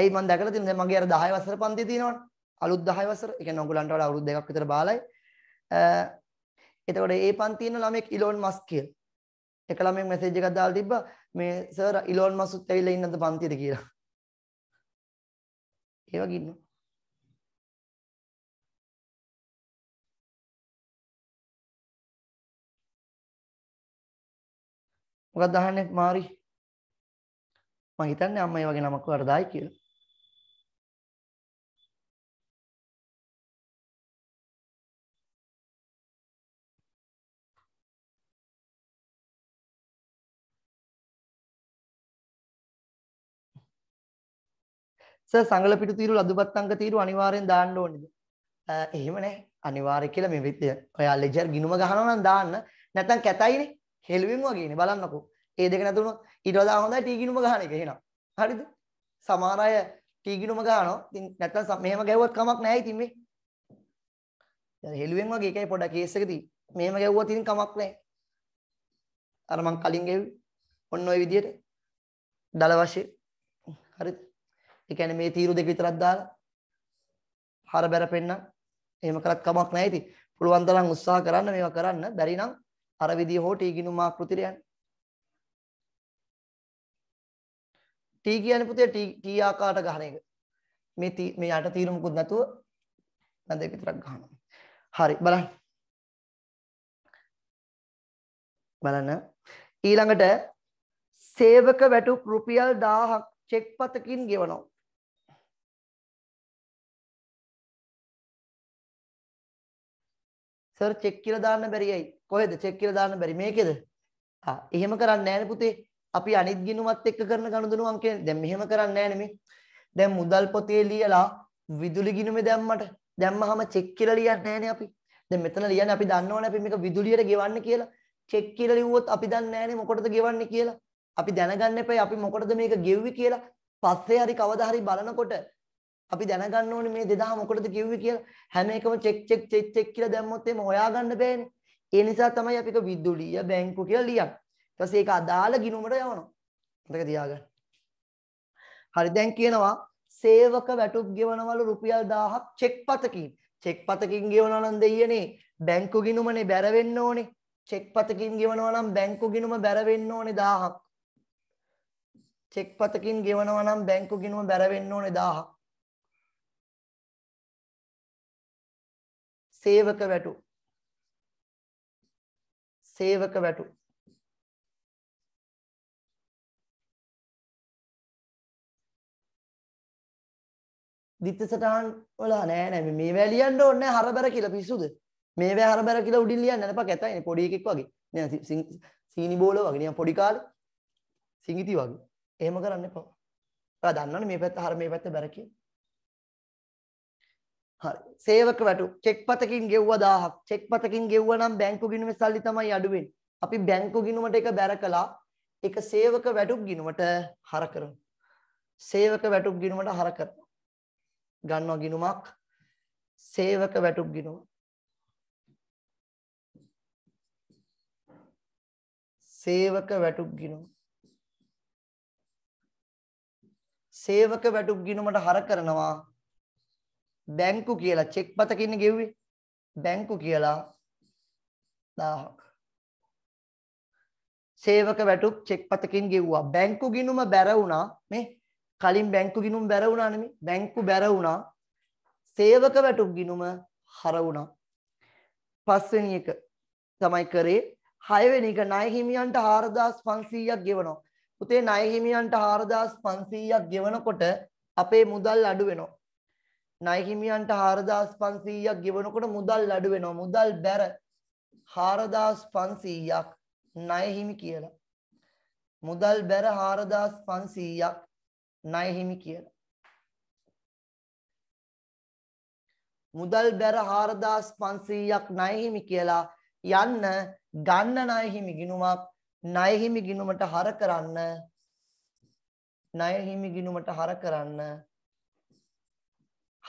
ඇයි මම දැකලා තියෙන දැන් මගේ අර 10 වසර පන්තිය තියෙනවනේ අලුත් 10 වසර ඒ කියන්නේ ඔයගලන්ට වඩා අවුරුදු දෙකක් විතර බාලයි එතකොට ඒ පන්තියේ ළමෙක් ඉලෝන් මස්ක් කියලා. එක ළමෙක් මැසේජ් එකක් දාලා තිබ්බා මේ සර් ඉලෝන් මස්ක්ත් ඇවිල්ලා ඉන්නද පන්තියේ කියලා. ඒ වගේ ඉන්නවා. මොකක්ද අහන්නේ මාරි? මම හිතන්නේ අම්මා ඒ වගේ නමක් උඩට දායි කියලා. සර් සංගල පිටු තීරු ලදුපත් අංක තීරු අනිවාර්යෙන් දාන්න ඕනේද? එහෙම නැහැ. අනිවාර්ය කියලා මේ විද්‍ය ඔයා ලෙජර් ගිනුම ගහනවා නම් දාන්න. නැත්නම් කැතයිනේ. හෙළුවෙන් වගේනේ බලන්නකෝ. ඒ දෙක නැතුනොත් ඊට වඩා හොඳයි ටී ගිනුම ගහන එක එහෙනම්. හරිද? සමහර අය ටී ගිනුම ගහනවා. ඉතින් නැත්නම් මෙහෙම ගැහුවත් කමක් නැහැ ඉතින් මේ. හෙළුවෙන් වගේ එකයි පොඩ කේස් එකදී. මෙහෙම ගැහුවත් ඉතින් කමක් නැහැ. අර මං කලින් ගැහුවේ. ඔන්න ඔය විදියට. දල වශයෙන්. හරිද? ඒ කියන්නේ මේ තීරු දෙක විතරක් දාලා හර බැර පෙන්නම්. එහෙම කරත් කමක් නැහැ ඉතින්. පුළුවන් තරම් උත්සාහ කරන්න මේවා කරන්න. බැරි නම් අර විදිය හෝ ටී ගිනුම් ආකෘතියට යන්න. ටී කියන්නේ පුතේ ටී ටී ආකාරයට ගහන එක. මේ මේ යට තීරු මුකුත් නැතුව මම දෙක විතරක් ගහනවා. හරි බලන්න. බලන්න. ඊළඟට සේවක වැටුප් රුපියල් 1000ක් චෙක්පතකින් ගෙවනවා. සර් චෙක් කියලා දාන්න බැරියයි. කොහෙද චෙක් කියලා දාන්න බැරි මේකෙද? ආ එහෙම කරන්නේ නැහැ පුතේ. අපි අනිත් ගිණුමත් එක්ක කරන ගනුදෙනුවම් කියන්නේ දැන් මෙහෙම කරන්නේ නැහැ නෙමේ. දැන් මුදල් පොතේ ලියලා විදුලි ගිණුමේ දැම්මට දැම්මහම චෙක් කියලා ලියන්නේ නැහැ අපි. දැන් මෙතන ලියන්නේ අපි දන්නවනේ අපි මේක විදුලියට ගෙවන්න කියලා. චෙක් කියලා ලිව්වොත් අපි දන්නේ නැහැනේ මොකටද ගෙවන්නේ කියලා. අපි දැනගන්න එපයි අපි මොකටද මේක ගෙව්වි කියලා. පස්සේ හරි කවදා හරි බලනකොට අපි දැනගන්න ඕනේ මේ 2000 මොකටද කිව්වේ කියලා හැම එකම චෙක් චෙක් චෙක් චෙක් කියලා දැම්මොත් එහෙම හොයාගන්න බෑනේ. ඒ නිසා තමයි අපි ඒක විදුලිය බැංකු කියලා ලියන්නේ. ඊට පස්සේ ඒක අදාළ ගිණුමට යවනවා. මතක තියාගන්න. හරි දැන් කියනවා සේවක වැටුප් ගෙවනවලු රුපියල් 1000ක් චෙක් පතකින්. චෙක් පතකින් ගෙවනවා නම් දෙයියනේ බැංකු ගිණුමනේ බැර වෙන්න ඕනේ. චෙක් පතකින් ගෙවනවා නම් බැංකු ගිණුම බැර වෙන්න ඕනේ 1000ක්. චෙක් පතකින් ගෙවනවා නම් බැංකු ගිණුම බැර වෙන්න ඕනේ 1000ක්. සේවක වැටු සේවක වැටු දිත්‍ය සටහන් වල නෑ නෑ මේවා ලියන්න ඕනේ නෑ හරබර කියලා පිස්සුද මේවා හරබර කියලා උඩින් ලියන්න නැනපා කැතයිනේ පොඩි එකෙක් වගේ නෑ සීනි බෝල වගේ නිකන් පොඩි කාලේ සිඟිති වගේ එහෙම කරන්න එපා ඔයා දන්නවනේ මේ පැත්ත හර මේ පැත්ත බැර කියලා හරි. සේවක වැටු චෙක්පතකින් ගෙව්වා 1000ක්. චෙක්පතකින් ගෙව්වා නම් බැංකු ගිණුමේ සල්ලි තමයි අඩු වෙන්නේ. අපි බැංකු ගිණුමට එක බැර කළා. ඒක සේවක වැටුප් ගිණුමට හර කරනවා. සේවක වැටුප් ගිණුමට හර කරනවා. ගන්නවා ගිණුමක් සේවක වැටුප් ගිණුම. සේවක වැටුප් ගිණුම. සේවක වැටුප් ගිණුමට හර කරනවා බැංකු කියලා චෙක් පතකින් ගෙව්වේ. බැංකු කියලා 1000ක්. සේවක වැටුප් චෙක් පතකින් ගෙව්වා. බැංකු ගිණුම බැර වුණා. මේ කලින් බැංකු ගිණුම් බැර වුණා නෙමෙයි. බැංකු බැර වුණා. සේවක වැටුප් ගිණුම හර වුණා. පස්වෙනි එක තමයි කරේ. හයවෙනි එක ණය හිමියන්ට 4500ක් ගෙවනවා. පුතේ ණය හිමියන්ට 4500ක් ගෙවනකොට අපේ මුදල් අඩු වෙනවා. නයිහිමියන්ට 4500ක් ගෙවනකොට මුදල් අඩු වෙනවා. මුදල් බැර 4500ක් ණයහිමි කියලා. මුදල් බැර 4500ක් ණයහිමි කියලා. මුදල් බැර 4500ක් ණයහිමි කියලා යන්න ගන්න ණයහිමි ගිනුමක් ණයහිමි ගිනුමට හර කරන්න ණයහිමි ගිනුමට හර කරන්න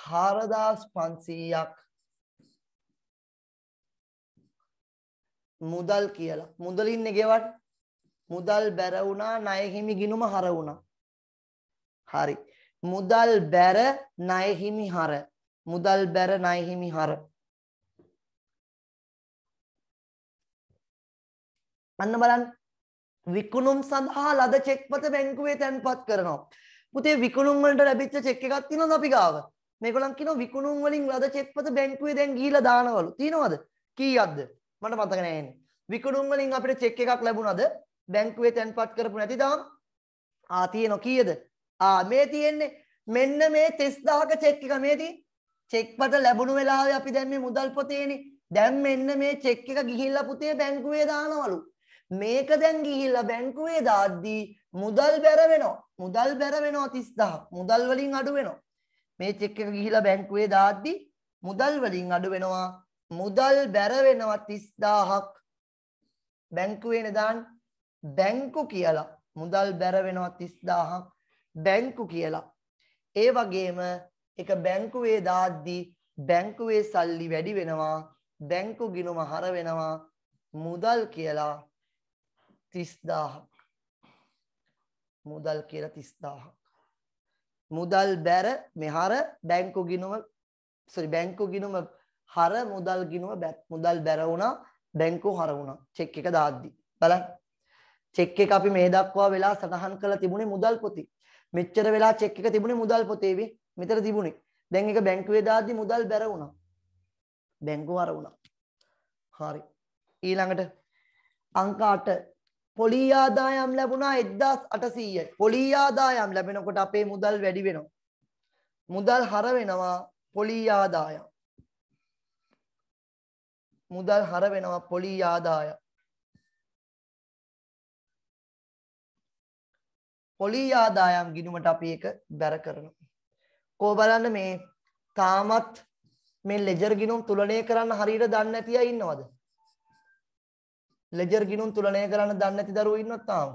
4500ක් මුදල් කියලා. මුදලින් ගෙවට මුදල් බැර වුණා ණය හිමි ගිණුම හර වුණා. හරි. මුදල් බැර ණය හිමි හර. මුදල් බැර ණය හිමි හර. අන්න බලන්න විකුණුම් සඳහා ලද චෙක්පත බැංකුවේ තැන්පත් කරනවා. පුතේ විකුණුම් වලට ලැබිච්ච චෙක් එකක් තියෙනවද අපි ගාව? මේගොල්ලන් කියනවා විකුණුම් වලින් ලද චෙක්පත බැංකුවේ දැන් ගිහිලා දානවලු. තියනවද? කීයක්ද? මට මතක නෑනේ. විකුණුම් වලින් අපිට චෙක් එකක් ලැබුණාද? බැංකුවේ තැන්පත් කරපු නැති දාම්. ආ තියෙනවා කීයද? ආ මේ තියෙන්නේ මෙන්න මේ 30000ක චෙක් එක මේ තියෙන්නේ. චෙක්පත ලැබුණු වෙලාවේ අපි දැන් මේ මුදල් පොතේනේ. දැන් මෙන්න මේ චෙක් එක ගිහිල්ලා පුතේ බැංකුවේ දානවලු. මේක දැන් ගිහිල්ලා බැංකුවේ දාද්දී මුදල් බැර වෙනවා. මුදල් බැර වෙනවා 30000. මුදල් වලින් අඩු වෙනවා. මේ චෙක් එක ගිහිලා බැංකුවේ දාද්දි මුදල් වලින් අඩු වෙනවා මුදල් බැර වෙනවා 30000ක් බැංකුවේනේ දාන්න බැංකු කියලා මුදල් බැර වෙනවා 30000ක් බැංකු කියලා ඒ වගේම එක බැංකුවේ දාද්දි බැංකුවේ සල්ලි වැඩි වෙනවා බැංකු ගිණුම හර වෙනවා මුදල් කියලා 30000ක් මුදල් කියලා 30000ක් මුදල් බැර මෙහර බැංකු ගිණුම සෝරි බැංකු ගිණුම හර මුදල් ගිණුම මුදල් බැර වුණා බැංකු හර වුණා චෙක් එක දාද්දි බලන්න චෙක් එක අපි මේ දක්වා වෙලා සටහන් කරලා තිබුණේ මුදල් පොතේ මෙච්චර වෙලා චෙක් එක තිබුණේ මුදල් පොතේ වි මෙතන තිබුණේ දැන් ඒක බැංකුවේ දාද්දි මුදල් බැර වුණා බැංකු හර වුණා හරි ඊළඟට අංක 8 පොලී ආදායම් ලැබුණා 1800යි. පොලී ආදායම් ලැබෙනකොට අපේ මුදල් වැඩි වෙනවා. මුදල් හර වෙනවා පොලී ආදායම්. මුදල් හර වෙනවා පොලී ආදායම්. පොලී ආදායම් ගිණුමට අපි ඒක බැර කරනවා. කෝ බලන්න මේ තාමත් මේ ලෙජර් ගිණුම් තුලනය කරන්න හරියට දන්නේ නැති අය ඉන්නවද? ලෙජර් ගිණුම් තුලණය කරන්න දන්නේ නැති දරුවෝ ඉන්නොත් තාම.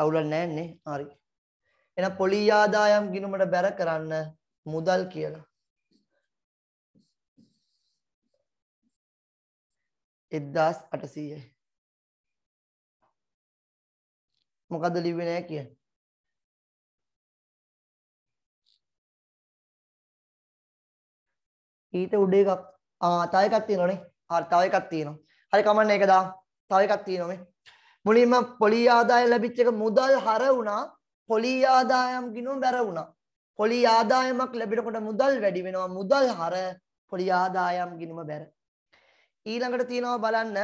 අවුලක් නැන්නේ. හරි. එහෙනම් පොලි ආදායම් ගිණුමට බැර කරන්න මුදල් කියලා. එද්දාස් අටසීයයි. මොකද ලිව්වේ නෑ කියන්නේ? ඊට උඩ එකක් ආ තව එකක් තියෙනවනේ හරි තව එකක් තියෙනවා හරි කමන්න ඒක දා තව එකක් තියෙනවා මේ මුලින්ම පොලී ආදායම් ලැබිච්ච එක මුදල් හර වුණා පොලී ආදායම් ගිනුම් බැර වුණා පොලී ආදායමක් ලැබෙනකොට මුදල් වැඩි වෙනවා මුදල් හර පොලී ආදායම් ගිනුම බැර ඊළඟට තියෙනවා බලන්න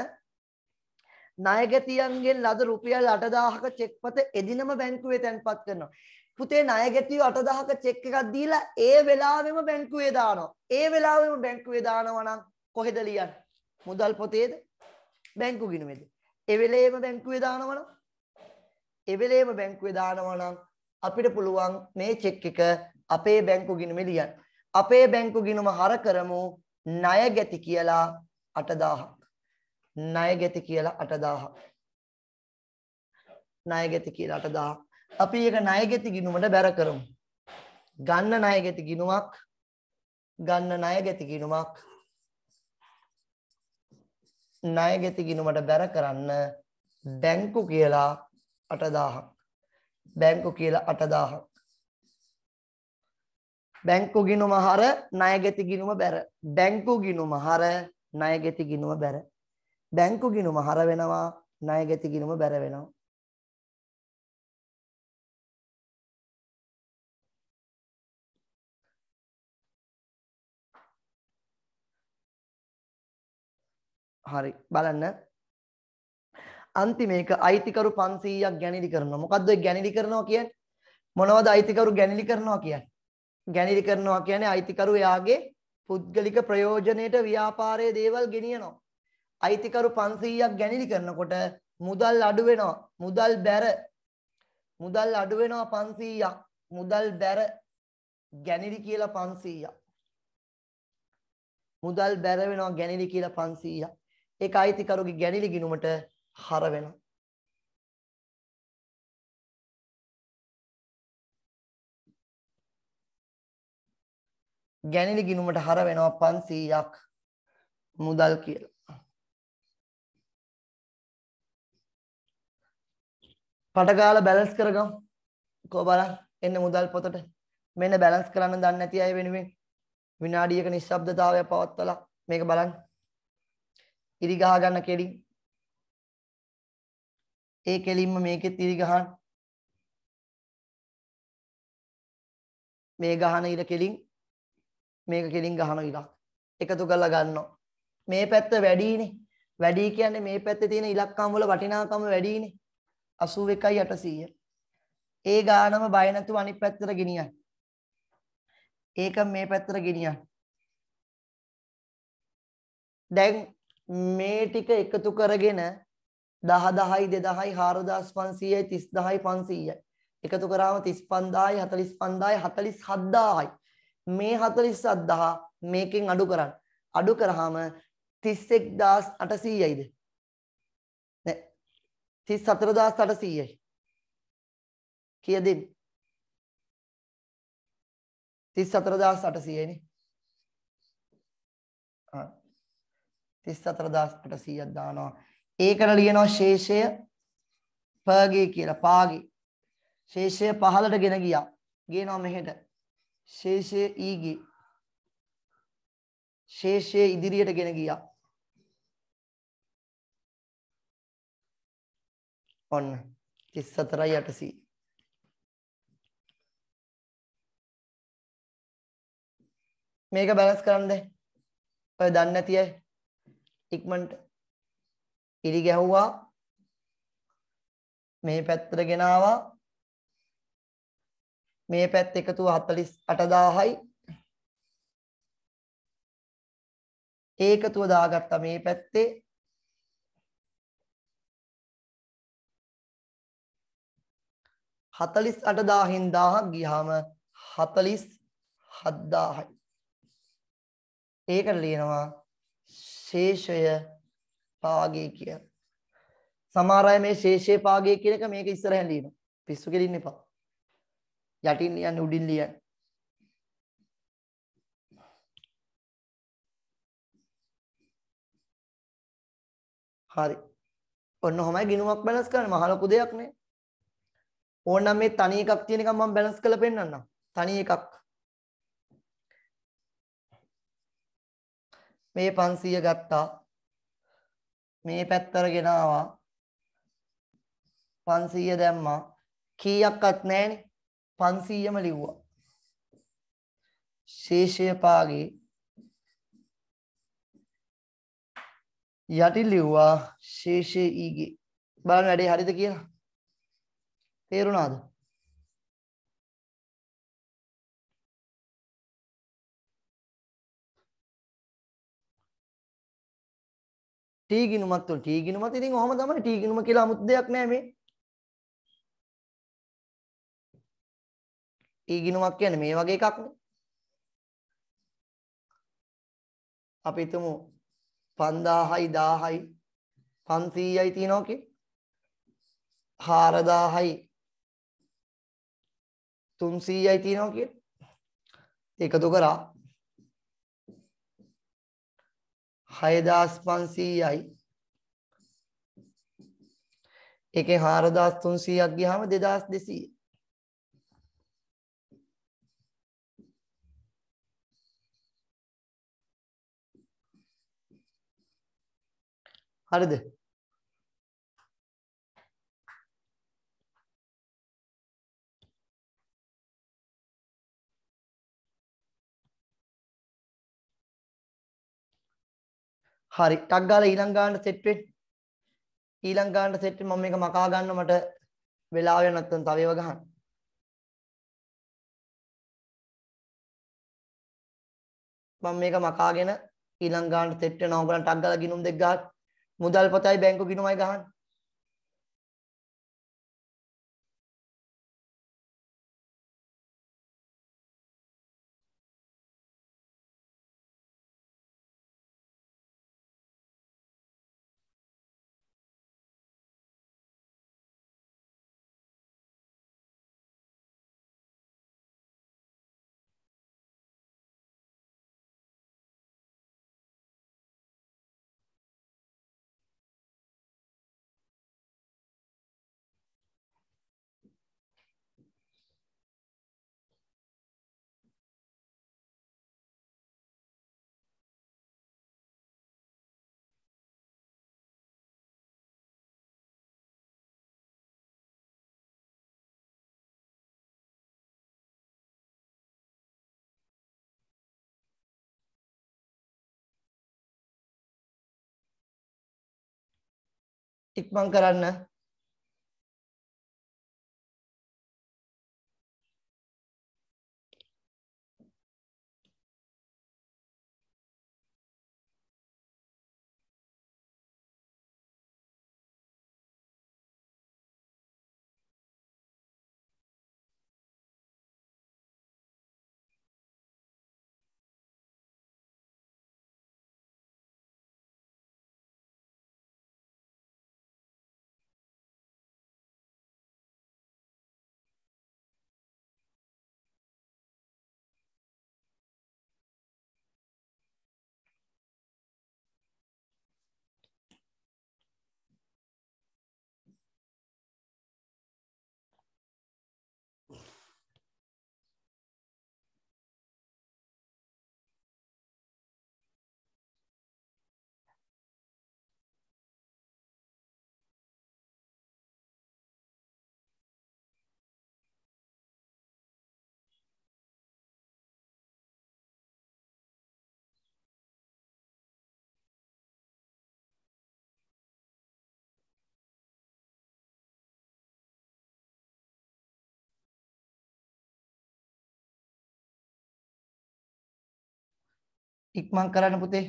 ණයගැතියන්ගෙන් ලද රුපියල් 8000ක චෙක්පත එදිනම බැංකුවේ තැන්පත් කරනවා පුතේ ණය ගැතිය 8000ක චෙක් එකක් දීලා ඒ වෙලාවෙම බැංකුවේ දානවා. ඒ වෙලාවෙම බැංකුවේ දානවා නම් කොහෙද ලියන්නේ? මුදල් පොතේද? බැංකු ගිණුමේද? ඒ වෙලේම බැංකුවේ දානවා නම් ඒ වෙලේම බැංකුවේ දානවා නම් අපිට පුළුවන් මේ චෙක් එක අපේ බැංකු ගිණුමේ ලියන්න. අපේ බැංකු ගිණුම හර කරමු ණය ගැති කියලා 8000ක්. ණය ගැති කියලා 8000ක්. ණය ගැති කියලා 8000ක්. අපි ඒක ණයගෙති ගිණුමට බැර කරමු. ගන්න ණයගෙති ගිණුමක් ගන්න ණයගෙති ගිණුමක් ණයගෙති ගිණුමට බැර කරන්න බැංකු කියලා 8000ක්. බැංකු කියලා 8000ක්. බැංකු ගිණුම හර ණයගෙති ගිණුම බැර. බැංකු ගිණුම හර ණයගෙති ගිණුම බැර. බැංකු ගිණුම හර වෙනවා ණයගෙති ගිණුම බැර වෙනවා. හරි බලන්න අන්තිම එක අයිතිකරු 500ක් ගැනිලි කරනවා. මොකද්ද ඒ ගැනිලි කරනවා කියන්නේ? මොනවද අයිතිකරු ගැනිලි කරනවා කියන්නේ? ගැනිලි කරනවා කියන්නේ අයිතිකරු එයාගේ පුද්ගලික ප්‍රයෝජනයට ව්‍යාපාරයේ දේවල් ගෙනියනවා. අයිතිකරු 500ක් ගැනිලි කරනකොට මුදල් අඩු වෙනවා. මුදල් බැර. මුදල් අඩු වෙනවා 500ක්. මුදල් බැර ගැනිලි කියලා 500ක්. මුදල් බැර වෙනවා ගැනිලි කියලා 500ක්. ඒක අයිතිකරුගේ ගැනිලි ගිණුමට හර වෙනවා. ගැනිලි ගිණුමට හර වෙනවා 500ක් මුදල් කියලා. පටගාලා බැලන්ස් කරගමු. කෝ බලන්න එන්න මුදල් පොතට. මෙන්න බැලන්ස් කරන්න දන්නේ නැති අය වෙනුවෙන් විනාඩියක නිශ්ශබ්දතාවය පවත්වලා මේක බලන්න. ඉරි ගහ ගන්න කෙලින් ඒ කෙලින්ම මේකෙත් ඉරි ගහන්න මේ ගහන ඉර කෙලින් මේක කෙලින් ගහන ඉලක් එකතු කරලා ගන්නවා මේ පැත්ත වැඩිනේ වැඩි කියන්නේ මේ පැත්තේ තියෙන ඉලක්කම් වල වටිනාකම වැඩිනේ 81යි 800 ඒ ගානම බය නැතුව අනිත් පැත්තට ගෙනියන්න ඒක මේ පැත්තට ගෙනියන්න දැන් මේ ටික එකතු කරගෙන 10 10යි 2000යි 4500යි 30000යි 500යි එකතු කරාම 35000යි 45000යි 47000යි මේ 47000 මේකෙන් අඩු කරන්න අඩු කරාම 31800යිද නෑ 34800යි කීයද 34800යිනේ 34500ක් දානවා. ඒකට ලියනවා ශේෂය පර්ගේ කියලා පාගේ. ශේෂය පහළට ගෙන ගියා. ගේනවා මෙහෙට. ශේෂය ඊගේ. ශේෂය ඉදිරියට ගෙන ගියා. ඔන්න 34800 මේක බැලන්ස් කරන්න ඔය දන්නේ නැති අය ඉක්මනට ඉරි ගැහුවා මේ පැත්තට ගෙනාවා මේ පැත්ත එකතුව 48000යි ඒකතුව දාගත්තා මේ පැත්තේ හතලිස් අටදාහෙන් දාහක් ගිහාම හතලිස් හද්දාහයි ඒකට ලියනවා ශේෂය පාගේ කියලා. සමහර අය මේ ශේෂය පාගේ කියන එක මේක ඉස්සරහින් ලියනවා. පිස්සු කෙලින්න එපා. යටින් ලියන්න උඩින් ලියන්න. හරි. ඔන්න ඔහමයි ගිනුමක් බැලන්ස් කරන්නේ. මහ ලොකු දෙයක් නේ. ඕනනම් මේ තනි එකක් තියෙනකම් මම බැලන්ස් කරලා පෙන්නන්නම්. තනි එකක්. මේ 500 ගත්තා මේ පැත්තට ගෙනාවා 500 දැම්මා කීයක්වත් නැහනේ 500ම ලිව්වා ශේෂය පාගේ යටි ලිව්වා ශේෂයේ ඊගේ බලන්න වැඩේ හරිද කියලා තේරුණාද ටී ගිණුමත් තුළ ටී ගිණුමත් ඉතින් ඔහම තමයි ටී ගිණුම කියලා 아무ත් දෙයක් නෑ මේ. ටී ගිණුමක් කියන්නේ මේ වගේ එකක් නේ. අපි හිතමු 5000යි 1000යි 500යි තියනවා කිය. 4000යි 300යි තියනවා කිය. එකතු කරා 6500යි. ඒකේ 4300ක් ගියාම 2200. හරිද? හරි ටක් ගාලා ඊළඟ ගානට සෙට් වෙන්න ඊළඟ ගානට සෙට් මම මේක මකා ගන්න මට වෙලාව යන නැත්නම් තව ඒවා ගහන්න මම මේක මකාගෙන ඊළඟ ගානට සෙට් වෙනවා ඕගලන්ට ටක් ගාලා ගිනුම් දෙක ගහන්න මුදල් පොතයි බැංකු ගිනුමයි ගහන්න ඉක්මන් කරන්න ඉක්මන් කරන්න පුතේ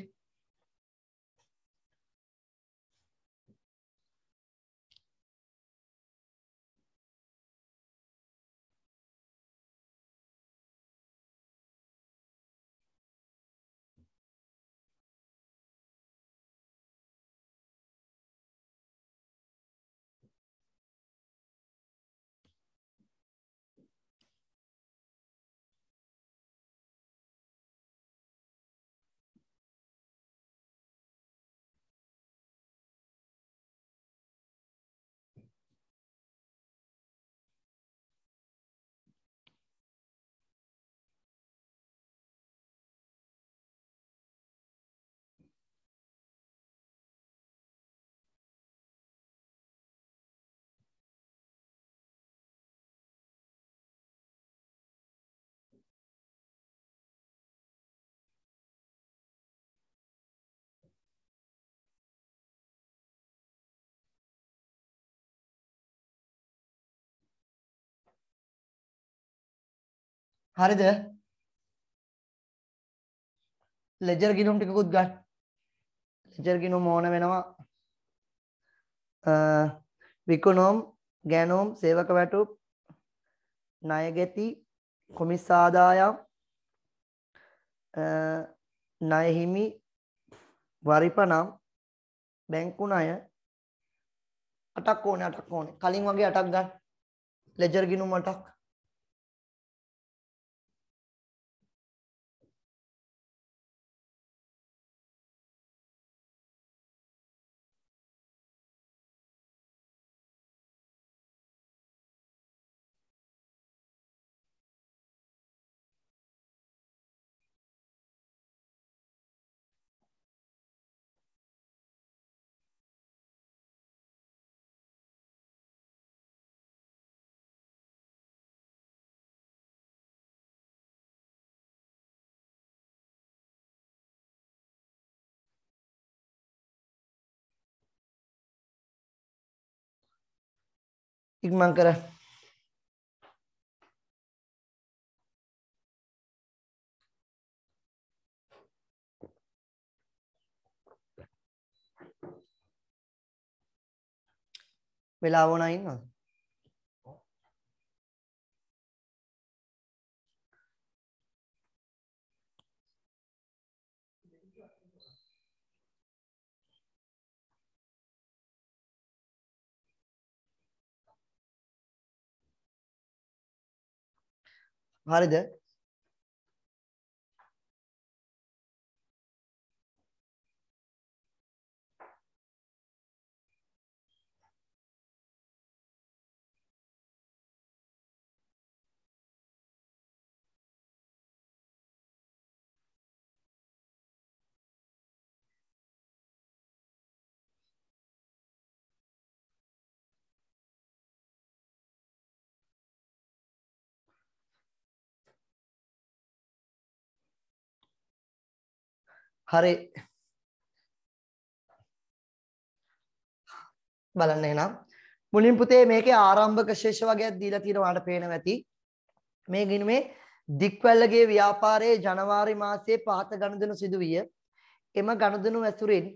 හරිද? ලෙජර් ගිනොම් ටිකකුත් ගන්න. ලෙජර් ගිනොම් ඕන වෙනවා. විකුණුම්, ගෑනුම්, සේවක වැටුප්, ණය ගැති, කොමිස් ආදායම්, ණය හිමි, වරිපනම්, බැංකු ණය අටක් ඕනේ අටක් ඕනේ. කලින් වගේ අටක් ගන්න. ලෙජර් ගිනුම් අටක්. एक मांग करा मिलावण आई ना Halide හරි. බලන්න එහෙනම් මුලින් පුතේ මේකේ ආරම්භක ශේෂ වගේක් දීලා තියෙනවා ඔයාලට පේනවා ඇති. මේ ගිනුමේ දික්වැල්ලගේ ව්‍යාපාරයේ ජනවාරි මාසයේ පහත ගනුදෙනු සිදුවිය. එම ගනුදෙනු ඇසුරින්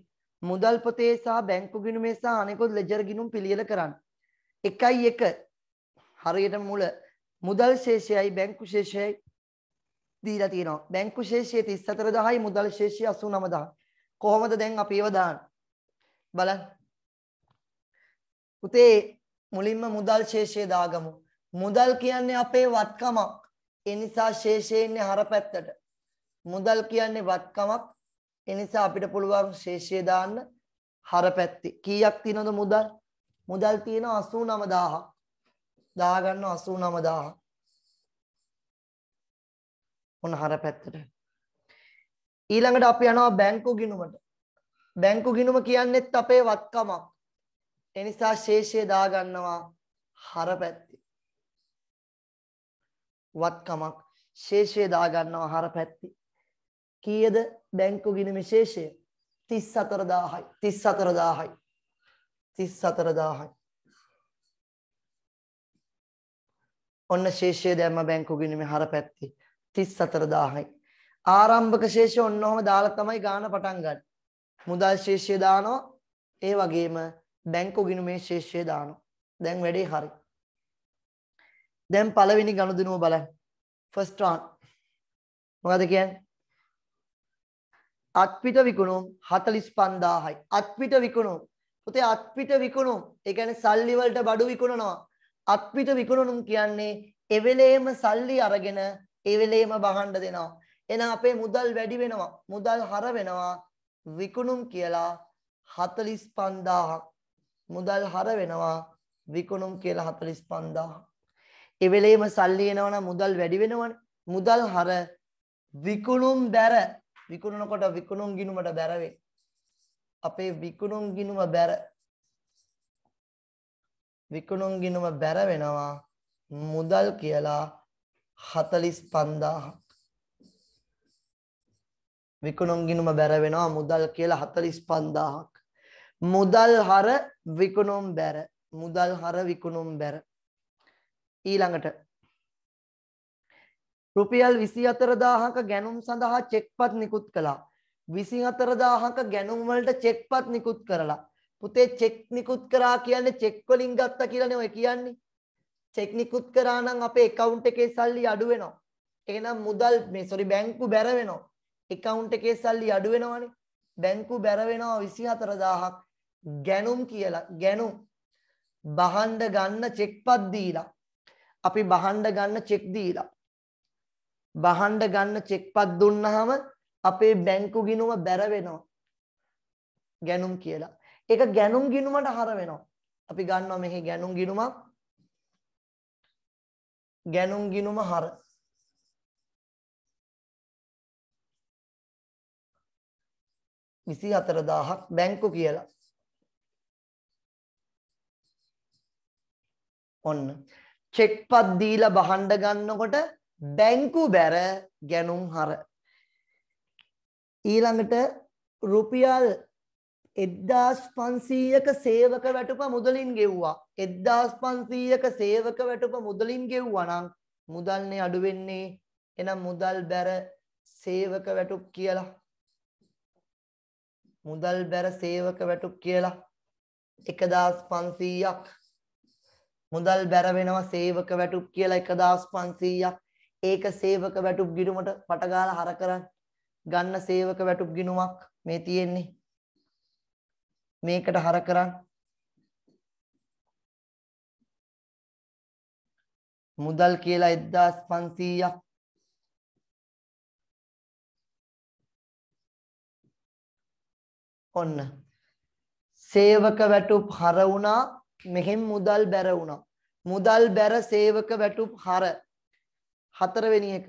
මුදල් පොතේ සහ බැංකු ගිණුමේ සහ අනෙකුත් ලෙජර් ගිණුම් පිළියෙල කරන්න. 1.1 හරියට මුල මුදල් ශේෂයයි බැංකු ශේෂයයි දීලා තියෙනවා. බැංකු ශේෂය 34000යි මුදල් ශේෂය 89000. කොහොමද දැන් අපි ඒව දාන්නේ? බලන්න. පුතේ මුලින්ම මුදල් ශේෂය දාගමු. මුදල් කියන්නේ අපේ වත්කමක්. ඒ නිසා ශේෂය ඉන්නේ හර පැත්තට. මුදල් කියන්නේ වත්කමක්. ඒ නිසා අපිට පුළුවන් ශේෂය දාන්න හර පැත්තේ. කීයක් තියෙනවද මුදල්? මුදල් තියෙනවා 89000. දාගන්න 89000. ඔන්න හර පැත්තට. ඊළඟට අපි යනවා බැංකු ගිණුමට. බැංකු ගිණුම කියන්නේත් අපේ වත්කමක්. ඒ නිසා ශේෂය දාගන්නවා හර පැත්තේ. වත්කමක් ශේෂය දාගන්නවා හර පැත්තේ. කීයද බැංකු ගිණුමේ ශේෂය? 34000යි. 34000යි. 34000යි. ඔන්න ශේෂය දැම්ම බැංකු ගිණුමේ හර පැත්තේ. 34000යි. ආරම්භක ශේෂය ඔන්නෝම දාලා තමයි ගාන පටන් ගන්න. මුදල් ශේෂය දානවා. ඒ වගේම බැංකු ගිණුමේ ශේෂය දානවා. දැන් වැඩේ හරි. දැන් පළවෙනි ගනුදෙනුව බලන්න. first round. මොකද කියන්නේ? අත්පිට විකුණුම් 45000යි. අත්පිට විකුණුම්. පුතේ අත්පිට විකුණුම්. ඒ කියන්නේ සල්ලි වලට බඩු විකුණනවා. අත්පිට විකුණුම් කියන්නේ එවෙලේම සල්ලි අරගෙන ඒ වෙලේම බහන්න දෙනවා. එහෙනම් අපේ මුදල් වැඩි වෙනවා. මුදල් හර වෙනවා විකුණුම් කියලා 45000ක්. මුදල් හර වෙනවා විකුණුම් කියලා 45000ක්. ඒ වෙලේම සල්ලි එනවනම් මුදල් වැඩි වෙනවනේ. මුදල් හර විකුණුම් බැර විකුණනකොට විකුණුම් ගිණුමට බැර අපේ විකුණුම් ගිණුම බැර විකුණුම් ගිණුම බැර වෙනවා මුදල් කියලා 45000ක් විකුණුම් ගිණුම බැර වෙනවා මුදල් කියලා 45000ක් මුදල් හර විකුණුම් බැර මුදල් හර විකුණුම් බැර ඊළඟට රුපියල් 24000ක ගැනුම් සඳහා චෙක්පත් නිකුත් කළා 24000ක ගැනුම් වලට චෙක්පත් නිකුත් කරලා පුතේ චෙක් නිකුත් කරා කියන්නේ චෙක් වලින් ගත්තා කියලානේ ඔය කියන්නේ චෙක් නිකුත් කරා නම් අපේ account එකේ සල්ලි අඩු වෙනවා. එහෙනම් මුදල් මේ sorry බැංකු බැර වෙනවා. account එකේ සල්ලි අඩු වෙනවනේ. බැංකු බැර වෙනවා 24000ක් ගැනුම් කියලා. ගැනුම් බහන්ඩ ගන්න චෙක්පත් දීලා අපි බහන්ඩ ගන්න චෙක් දීලා බහන්ඩ ගන්න චෙක්පත් දුන්නහම අපේ බැංකු ගිණුම බැර වෙනවා ගැනුම් කියලා. ඒක ගැනුම් ගිණුමට හර වෙනවා. අපි ගන්නවා මෙහි ගැනුම් ගිණුමක් ගැනුම් ගිනුම හර විසි හතර දාහක් බැංකු කියලා ඔන්න චෙක්පත් දීලා බහන්ඩ ගන්නකොට බැංකු බැර ගැනුම් හර ඊළඟට රුපියල් 1500ක සේවක වැටුප මුදලින් ගෙව්වා 1500ක සේවක වැටුප මුදලින් ගෙව්වා නම් මුදල්නේ අඩු වෙන්නේ එහෙනම් මුදල් බැර සේවක වැටුප් කියලා මුදල් බැර සේවක වැටුප් කියලා 1500ක් මුදල් බැර වෙනවා සේවක වැටුප් කියලා 1500ක් ඒක සේවක වැටුප් ගිණුමට පටගාලා හර කරන් ගන්න සේවක වැටුප් ගිණුමක් මේ තියෙන්නේ මේකට හර කරන්න මුදල් කියලා 1500ක් ඔන්න සේවක වැටුප් හර වුණා මෙහෙන් මුදල් බැර වුණා මුදල් බැර සේවක වැටුප් හර හතරවෙනි එක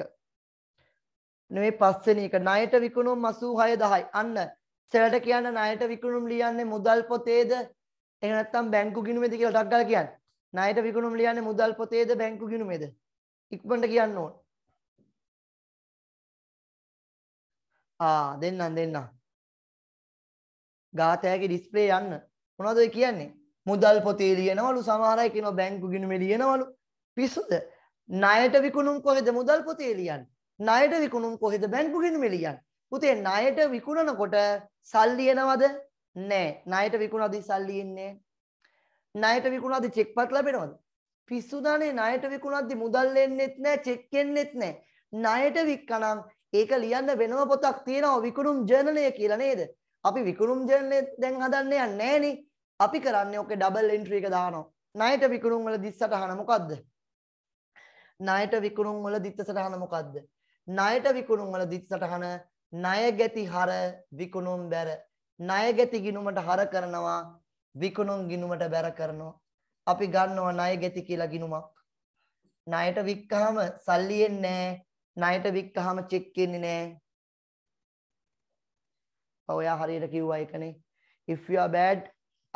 නෙමෙයි පස්වෙනි එක ණයට විකුණුම් 86 10යි අන්න සෙලට කියන්න ණයට විකුණුම් ලියන්නේ මුදල් පොතේද එහෙම නැත්නම් බැංකු ගිණුමේද කියලා ටක් ගාලා කියන්න. ණයට විකුණුම් ලියන්නේ මුදල් පොතේද බැංකු ගිණුමේද? ඉක්මනට කියන්න ඕන. ආ දෙන්නම් දෙන්නම්. ගාතයාගේ ඩිස්ප්ලේ යන්න. මොනවද ඔය කියන්නේ? මුදල් පොතේ ලියනවලු සමහර අය කියනවා බැංකු ගිණුමේ ලියනවලු. පිස්සුද? ණයට විකුණුම් කොහෙද මුදල් පොතේ ලියන්නේ? ණයට විකුණුම් කොහෙද බැංකු ගිණුමේ ලියන්නේ? පුතේ ණයට විකුණනකොට සල්ලි එනවද? නැහැ. ණයට විකුණද්දි සල්ලි එන්නේ ණයට විකුණද්දි චෙක්පත් ලැබෙනවද? පිස්සු දානේ ණයට විකුණද්දි මුදල් එන්නෙත් නැහැ, චෙක් එන්නෙත් නැහැ. ණයට වික්කනම් ඒක ලියන්න වෙනම පොතක් තියෙනවා විකුණුම් ජර්නලය කියලා නේද? අපි විකුණුම් ජර්නලය දැන් හදන්න යන්නේ නැහනේ. අපි කරන්නේ ඔකේ ඩබල් එන්ට්‍රි එක දානවා. ණයට විකුණුම් වල දිස්සටහන මොකද්ද? ණයට විකුණුම් වල දිත්තසටහන මොකද්ද? ණයට විකුණුම් වල දිත්තසටහන ණය ගැති හර විකුණුම් බැර ණය ගැති ගිනුමට හර කරනවා විකුණුම් ගිනුමට බැර කරනවා අපි ගන්නවා ණය ගැති කියලා ගිනුමක් ණයට වික්කහම සල්ලි එන්නේ නැහැ ණයට වික්කහම චෙක් එන්නේ නැහැ ඔයා හරියට කිව්වා එකනේ if you are bad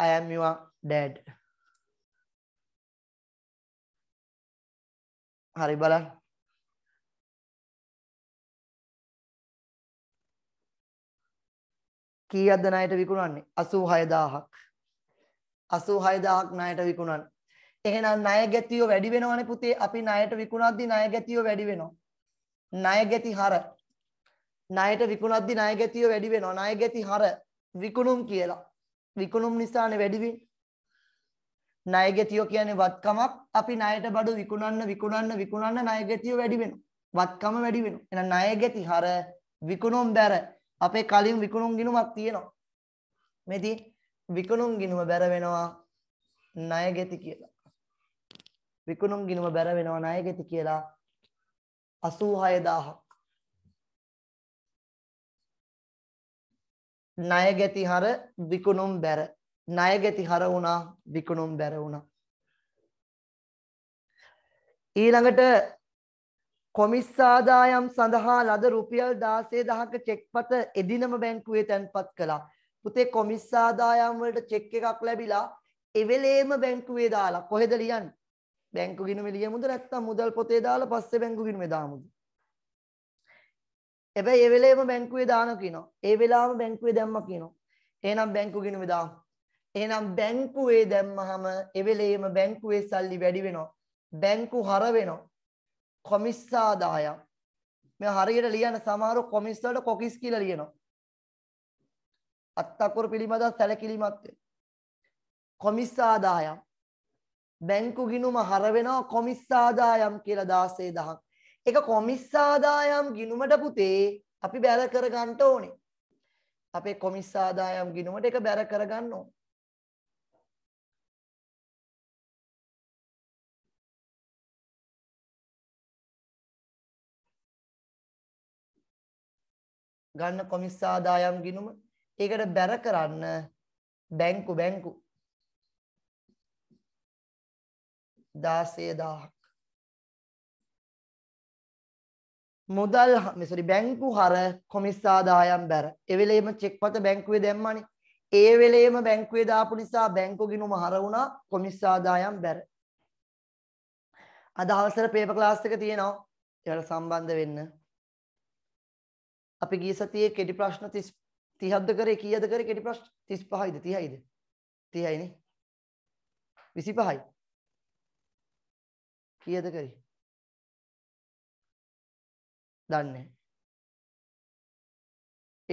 i am your dad හරි බලන්න කීයක්ද ණයට විකුණන්නේ 86000ක් 86000ක් ණයට විකුණන. එහෙනම් ණය ගැතියෝ වැඩි වෙනවනේ පුතේ. අපි ණයට විකුණද්දි ණය ගැතියෝ වැඩි වෙනවා. ණය ගැති හර. ණයට විකුණද්දි ණය ගැතියෝ වැඩි වෙනවා. ණය ගැති හර විකුණුම් කියලා. විකුණුම් නිසානේ වැඩි වෙන්නේ. ණය ගැතියෝ කියන්නේ වත්කමක්. අපි ණයට බඩු විකුණන්න විකුණන්න විකුණන්න ණය ගැතියෝ වැඩි වෙනවා. වත්කම වැඩි වෙනවා. එහෙනම් ණය ගැති හර විකුණුම් බැර අපේ කලින් විකුණුම් ගිණුමක් තියෙනවා. මෙදී විකුණුම් ගිණුම බැර වෙනවා ණය ගෙති කියලා. විකුණුම් ගිණුම බැර වෙනවා ණය ගෙති කියලා 86000ක්. ණය ගෙති හර විකුණුම් බැර. ණය ගෙති හර වුණා විකුණුම් බැර වුණා. ඊළඟට කොමිස් ආදායම් සඳහා ලද රුපියල් 16000ක චෙක්පත එදිනම බැංකුවේ තැන්පත් කළා. පුතේ කොමිස් ආදායම් වලට චෙක් එකක් ලැබිලා එවෙලේම බැංකුවේ දාලා කොහෙද ලියන්නේ? බැංකු ගිණුමේ ලියමුද නැත්නම් මුදල් පොතේ දාලා පස්සේ බැංකු ගිණුමේ දාමුද? හැබැයි ඒ වෙලේම බැංකුවේ දානවා කියනවා. ඒ වෙලාවම බැංකුවේ දැම්ම කියනවා. එහෙනම් බැංකු ගිණුමේ දාමු. එහෙනම් බැංකුවේ දැම්මහම ඒ වෙලේම බැංකුවේ සල්ලි වැඩි වෙනවා. බැංකු හර වෙනවා. කොමිස් ආදායම් මේ හරියට ලියන සමහර කොමිස් වලට කොකිස් කියලා ලියනවා අත්තකුරු පිළිබඳ සැලකිලිමත් කොමිස් ආදායම් බැංකු ගිණුම හර වෙනවා කොමිස් ආදායම් කියලා 16000ක් ඒක කොමිස් ආදායම් ගිණුමට පුතේ අපි බැල කරගන්න ඕනේ අපේ කොමිස් ආදායම් ගිණුමට ඒක බැර කරගන්න ඕනේ ගන්න කොමිස් ආදායම් ගිණුම ඒකට බැර කරන්න බැංකු බැංකු 16000ක් මුදල් සෝරි බැංකු හර කොමිස් ආදායම් බැර ඒ වෙලේම චෙක් පත බැංකුවේ දැම්මානේ ඒ වෙලේම බැංකුවේ දාපු නිසා බැංකු ගිණුම හර වුණා කොමිස් ආදායම් බැර අද අවසර පේපර් ක්ලාස් එක තියෙනවා ඒකට සම්බන්ධ වෙන්න අපි ගිය සතියේ කෙටි ප්‍රශ්න 30 30ක්ද කරේ කීයද කරේ කෙටි ප්‍රශ්න 35යිද 30යිද 30යි නේ 25යි කීයද කරේ දන්නේ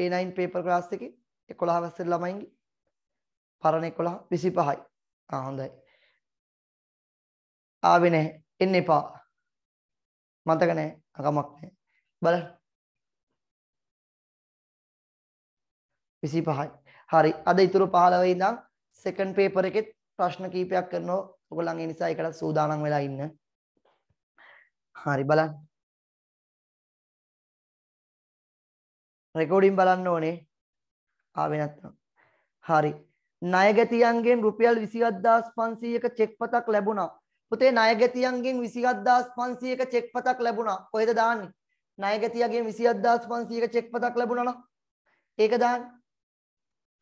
A9 paper class එකේ 11 වසර ළමයින්ගේ පරණ 11 25යි ආ හොඳයි ආවේ නැහැ එන්න එපා මතක නැහැ අකමක් නැහැ බලන්න 25යි. හරි. අද ඉතුරු 15 ඉඳන් සෙකන්ඩ් පේපර් එකෙත් ප්‍රශ්න කීපයක් කරනවා. ඔයගොල්ලන් ඒ නිසා ඒකට සූදානම් වෙලා ඉන්න. හරි බලන්න. රෙකෝඩින් බලන්න ඕනේ. ආවේ නැත්නම්. හරි. ණයගැතියන්ගෙන් රුපියල් 27500ක චෙක් පතක් ලැබුණා. පුතේ ණයගැතියන්ගෙන් 27500ක චෙක් පතක් ලැබුණා. කොහෙද දාන්නේ? ණයගැතියගෙන් 27500ක චෙක් පතක් ලැබුණා නේද? ඒක දාන්න.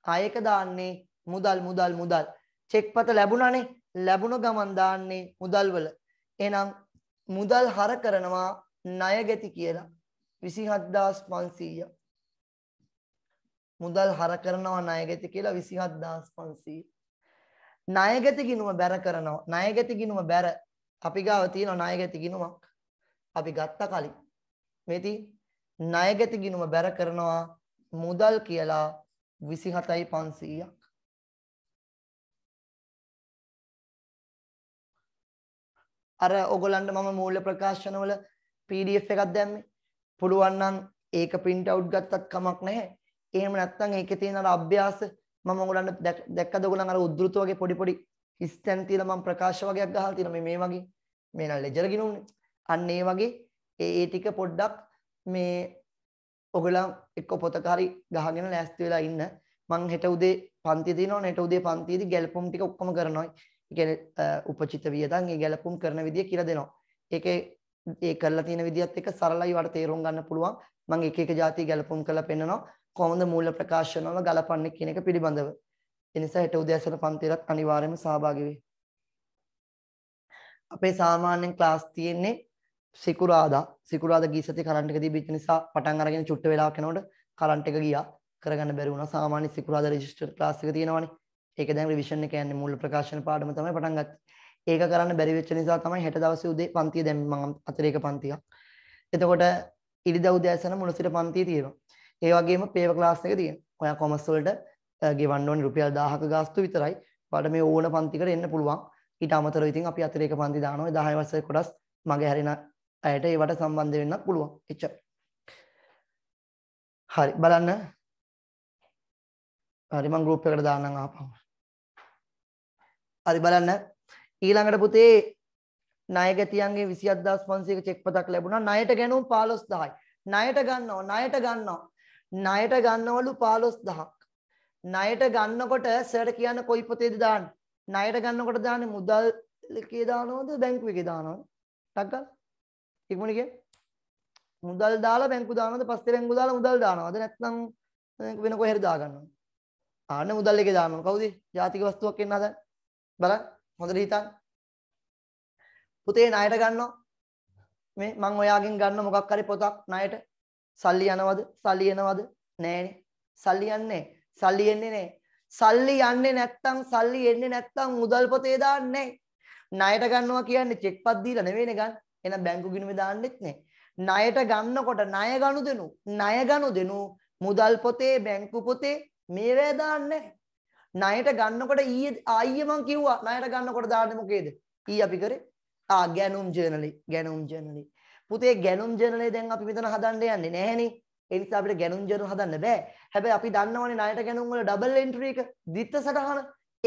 කයක දාන්නේ මුදල් මුදල් මුදල්. චෙක්පත ලැබුණානේ. ලැබුණ ගමන් දාන්නේ මුදල් වල. එහෙනම් මුදල් හර කරනවා ණය ගැති කියලා. 27500ක්. මුදල් හර කරනවා ණයගැති කියලා 27500. ණයගැති ගිණුම බැර කරනවා. ණයගැති ගිණුම බැර අපි ගාව තියෙන ණයගැති ගිණුමක්. අපි ගත්ත කලින්. මේති ණයගැති ගිණුම බැර කරනවා මුදල් කියලා විසි හතයි පන්සීයක් අර ඔගොලන්ට මම මූල්‍ය ප්‍රකාශනවල PDF එකක් දැම්මේ පුළුවන් නම් ඒක print out ගත්තත් කමක් නැහැ එහෙම නැත්නම් ඒකේ තියෙන අර අභ්‍යාස මම ඔයගොල්ලන්ට දැක්කද ඔයගොල්ලන් අර උද්දෘත වගේ පොඩි පොඩි හිස්තැන් තියලා මම ප්‍රකාශ වගේක් ගහලා තියෙනවා මේ මේ වගේ මේ නම් ලෙජර් ගිනුනේ අන්න ඒ වගේ ඒ ඒ ටික පොඩ්ඩක් මේ ඔගොල්ලන් එක්ක පොතක හරි ගහගෙන ලෑස්ති වෙලා ඉන්න. මං හෙට උදේ පන්ති දිනවනේ හෙට උදේ පන්තියේදී ගැලපුම් ටික ඔක්කොම කරනවා. ඒ කියන්නේ උපචිත වියදන් ඒ ගැලපුම් කරන විදිය කියලා දෙනවා. ඒකේ ඒ කරලා තියෙන විදිහත් එක්ක සරලයි වට තේරුම් ගන්න පුළුවන්. මම එක එක જાති ගැලපුම් කරලා පෙන්නනවා. කොහොමද මූල්‍ය ප්‍රකාශනවල ගලපන්නේ කියන එක පිළිබඳව. ඒ නිසා හෙට උදෑසන පන්තිරත් අනිවාර්යයෙන්ම සහභාගී වෙයි. අපේ සාමාන්‍යයෙන් ක්ලාස් තියෙන්නේ සිකුරාදා සිකුරාදා ගිය සතිය කරන්ට් එක දීපිච්ච නිසා පටන් අරගෙන චුට්ට වෙලාවක් යනකොට කරන්ට් එක ගියා කරගන්න බැරි වුණා සාමාන්‍ය සිකුරාදා රෙජිස්ටර් ක්ලාස් එක තියෙනවානේ ඒක දැන් රිවිෂන් එක යන්නේ මූල ප්‍රකාශන පාඩම තමයි පටන් ගත්තේ ඒක කරන්න බැරි වෙච්ච නිසා තමයි හෙට දවසේ උදේ පන්තිය දැන් මම අතරේක පන්තියක් එතකොට ඉරිදා උදෑසන මුණසිට පන්තිය තියෙනවා ඒ වගේම පේව ක්ලාස් එක තියෙනවා ඔයා කොමර්ස් වලට ගෙවන්න ඕනේ රුපියල් 1000ක ගාස්තු විතරයි ඔයාලට මේ ඕන පන්තිකට එන්න පුළුවන් ඊට අමතරව ඉතින් අපි අතරේක පන්ති දානවා 10 වසරේ කොටස් මගේ හැරෙන ඇයට ඒවට සම්බන්ධ වෙන්නත් පුළුවන්. එච්චර. හරි බලන්න. හරි මම group එකට දාන්නම් ආපහු. හරි බලන්න. ඊළඟට පුතේ ණය ගැතියන්ගේ 27500ක චෙක් පතක් ලැබුණා. ණයට ගණන් 15000යි. ණයට ගන්නවා ණයට ගන්නවා. ණයට ගන්නවලු 15000ක්. ණයට ගන්නකොට සර් කියන්න කොයි පොතේද දාන්නේ? ණයට ගන්නකොට දාන්නේ මුදල් එකේ දානවද බැංකුවේ දානවද? ටක් ගන්න. ඉක්මනට කියන්න. මුදල් දාලා බැංකු දානවද පස්සේ බැංකු දාලා මුදල් දානවද නැත්නම් වෙන කොහේ හරි දාගන්නවද? ආන්න මුදල් එකේ දානවා. කවුද? ජාතික වස්තුවක් එන්න හදන. බලන්න හොඳට හිතන්න. පුතේ ණයට ගන්නවා. මේ මං ඔයාගෙන් ගන්න මොකක් හරි පොතක් ණයට. සල්ලි යනවද? සල්ලි එනවද? නෑනේ. සල්ලි යන්නේ. සල්ලි එන්නේ නෑ. සල්ලි යන්නේ නැත්තම් සල්ලි එන්නේ නැත්තම් මුදල් පොතේ දාන්නේ නෑ. ණයට ගන්නවා කියන්නේ චෙක් පත් දීලා නෙවෙයිනේ ගන්න. එහෙනම් බැංකු ගිණුමේ දාන්නෙත් නෑ. ණයට ගන්නකොට ණය ගනුදෙනු, ණය ගනුදෙනු මුදල් පොතේ, බැංකු පොතේ මේවා දාන්නේ ණයට ගන්නකොට ඊයේ ආයියේ මං කිව්වා ණයට ගන්නකොට දාන්නේ මොකේද? ඊ අපි කරේ ආ ගැනුම් ජර්නලි, ගැනුම් ජර්නලි. පුතේ ගැනුම් ජර්නලේ දැන් අපි මෙතන හදන්න යන්නේ නැහෙනේ. ඒ නිසා අපිට ගැනුම් ජර්නල් හදන්න බෑ. හැබැයි අපි දන්නවනේ ණයට ගැනුම් වල ඩබල් එන්ට්‍රි එක, ද්විත්ව සටහන.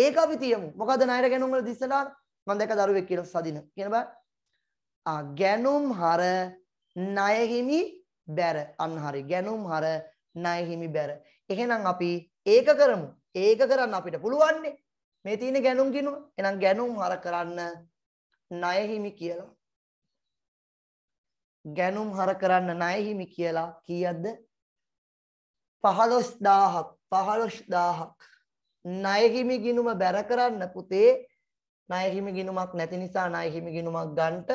ඒක අපි තියමු. මොකද ණයට ගැනුම් වල ද්විත්ව සටහන? මම දැක්ක දරුවෙක් කියලා සදින. කියන බෑ. ගැනුම් හර ණයහිමි බැර අන්න හරි ගැනුම් හර ණයහිමි බැර එහෙනම් අපි ඒක කරමු ඒක කරන්න අපිට පුළුවන්නේ මේ තියෙන ගැනුම් කිනුව එහෙනම් ගැනුම් හර කරන්න ණයහිමි කියලා ගැනුම් හර කරන්න ණයහිමි කියලා කීයක්ද 15000ක් 15000ක් ණයහිමි ගිනුම බැර කරන්න පුතේ ණයහිමි ගිනුමක් නැති නිසා ණයහිමි ගිනුමක් ගන්නට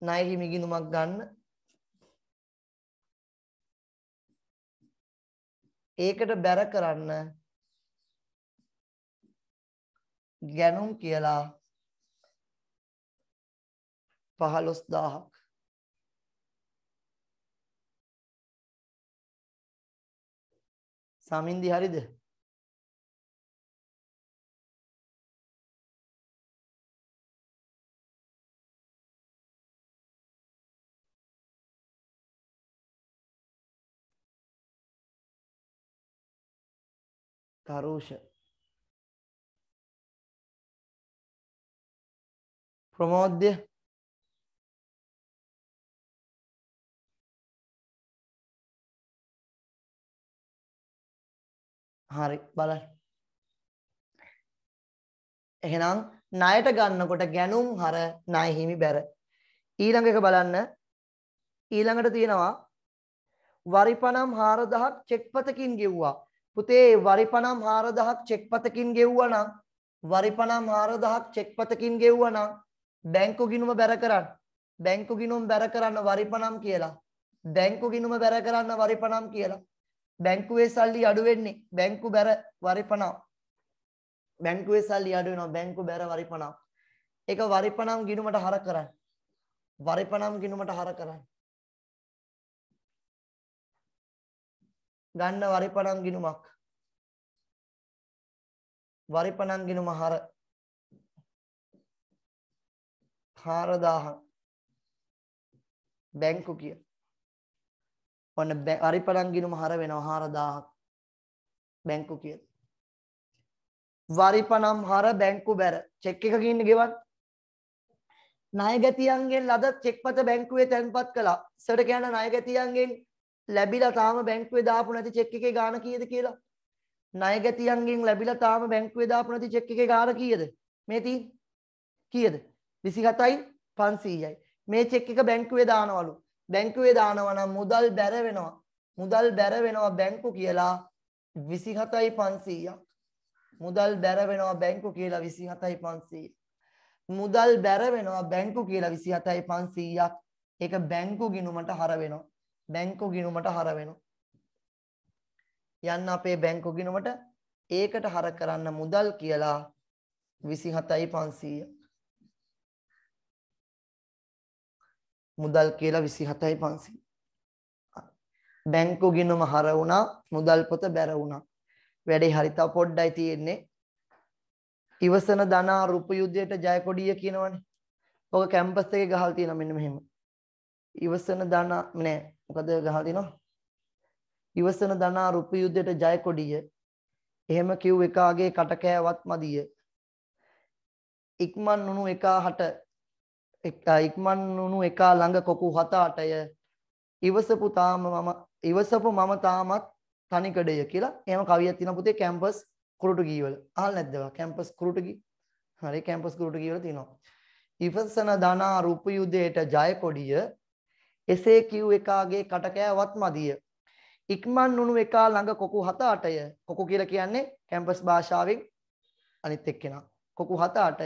ණය හිමිගිණුමක් ගන්න. ඒකට බැර කරන්න ගැනුම් කියලා 15000ක් සමින්දි හරිද? Karusha. ප්‍රමෝද්‍ය හරි බලන්න එහෙනම් ණයට ගන්නකොට ගැනුම් හර ණය හිමි බැර ඊළඟ එක බලන්න ඊළඟට තියෙනවා වරිපණම් 4000ක් චෙක්පතකින් ගෙව්වා පුතේ වරිපනම් 4000ක් චෙක්පතකින් ගෙව්වා නම් වරිපනම් 4000ක් චෙක්පතකින් ගෙව්වා නම් බැංකු ගිණුම බැර කරන්න. බැංකු ගිණුම බැර කරන්න වරිපනම් කියලා. බැංකු ගිණුම බැර කරන්න වරිපනම් කියලා. බැංකුවේ සල්ලි අඩු වෙන්නේ. බැංකු බැර වරිපනම්. බැංකුවේ සල්ලි අඩු වෙනවා. බැංකු බැර වරිපනම්. ඒක වරිපනම් ගිණුමට හර කරන්න. වරිපනම් ගිණුමට හර කරන්න. ගන්න වරිපණන් ගිනුමක් වරිපණන් ගිනුම හර 4000 බැංකු කිය. ඔන්න වරිපණන් ගිනුම හර වෙනවා 4000ක් බැංකු කිය. වරිපණම් හර බැංකු බැර චෙක් එකක ඉන්න ගෙවන් ණයගැතියන්ගෙන් ලද චෙක්පත බැංකුවේ තැන්පත් කළා. සරට කියන ණයගැතියන්ගෙන් ලැබිලා තාම බැංකුවේ දාපු නැති චෙක් එකේ ගාණ කීයද කියලා. ණය ගැතියන්ගෙන් ලැබිලා තාම බැංකුවේ දාපු නැති චෙක් එකේ ගාණ කීයද? මේ තියෙන්නේ කීයද? 27යි 500යි. මේ චෙක් එක බැංකුවේ දානවලු. බැංකුවේ දානවා නම් මුදල් බැර වෙනවා. මුදල් බැර වෙනවා බැංකු කියලා 27යි 500ක්. මුදල් බැර වෙනවා බැංකු කියලා 27යි 500ක්. මුදල් බැර වෙනවා බැංකු කියලා 27යි 500ක්. ඒක බැංකු ගිණුමට හර වෙනවා. බැංකු ගිණුමට හර වෙනවා. යන්න අපේ බැංකු ගිණුමට ඒකට හර කරන්න මුදල් කියලා 27500ක්. මුදල් කියලා 27500. බැංකු ගිණුම හර වුණා, මුදල් පොත බැර වුණා. වැඩේ හරි තව පොඩ්ඩයි තියෙන්නේ. ඉවසන ධනා රූප යුද්ධයට ජය කොඩිය කියනවනේ. ඔක කැම්පස් එකේ ගහලා තියෙනවා මෙන්න මෙහෙම. ඉවසන ධනා නෑ මොකද ගහලා තිනවා ඉවසන ධනා රූප යුද්ධයට ජය කොඩිය එහෙම කිව් එකාගේ කටකෑවත් මදිය ඉක්මන් නුනු එකා හට ඉක්මන් නුනු එකා ළඟ කොකු හත අටය ඉවසපු තාම මම ඉවසපු මම තාමත් තනිකඩය කියලා එහෙම කවියක් තියෙන පුතේ කැම්පස් කුරුටු ගීවල අහලා නැද්ද ඔයා කැම්පස් කුරුටු ගී හරි කැම්පස් කුරුටු ගීවල තියෙනවා ඉවසන ධනා රූප යුද්ධයට ජය කොඩිය එසේ කිව් එකාගේ කටකෑවත් මදිය. ඉක්මන් උණු එකා ළඟ කොකු හත අටය. කොකු කියලා කියන්නේ කැම්පස් භාෂාවෙන් අනිත් එක්කෙනා. කොකු හත අටය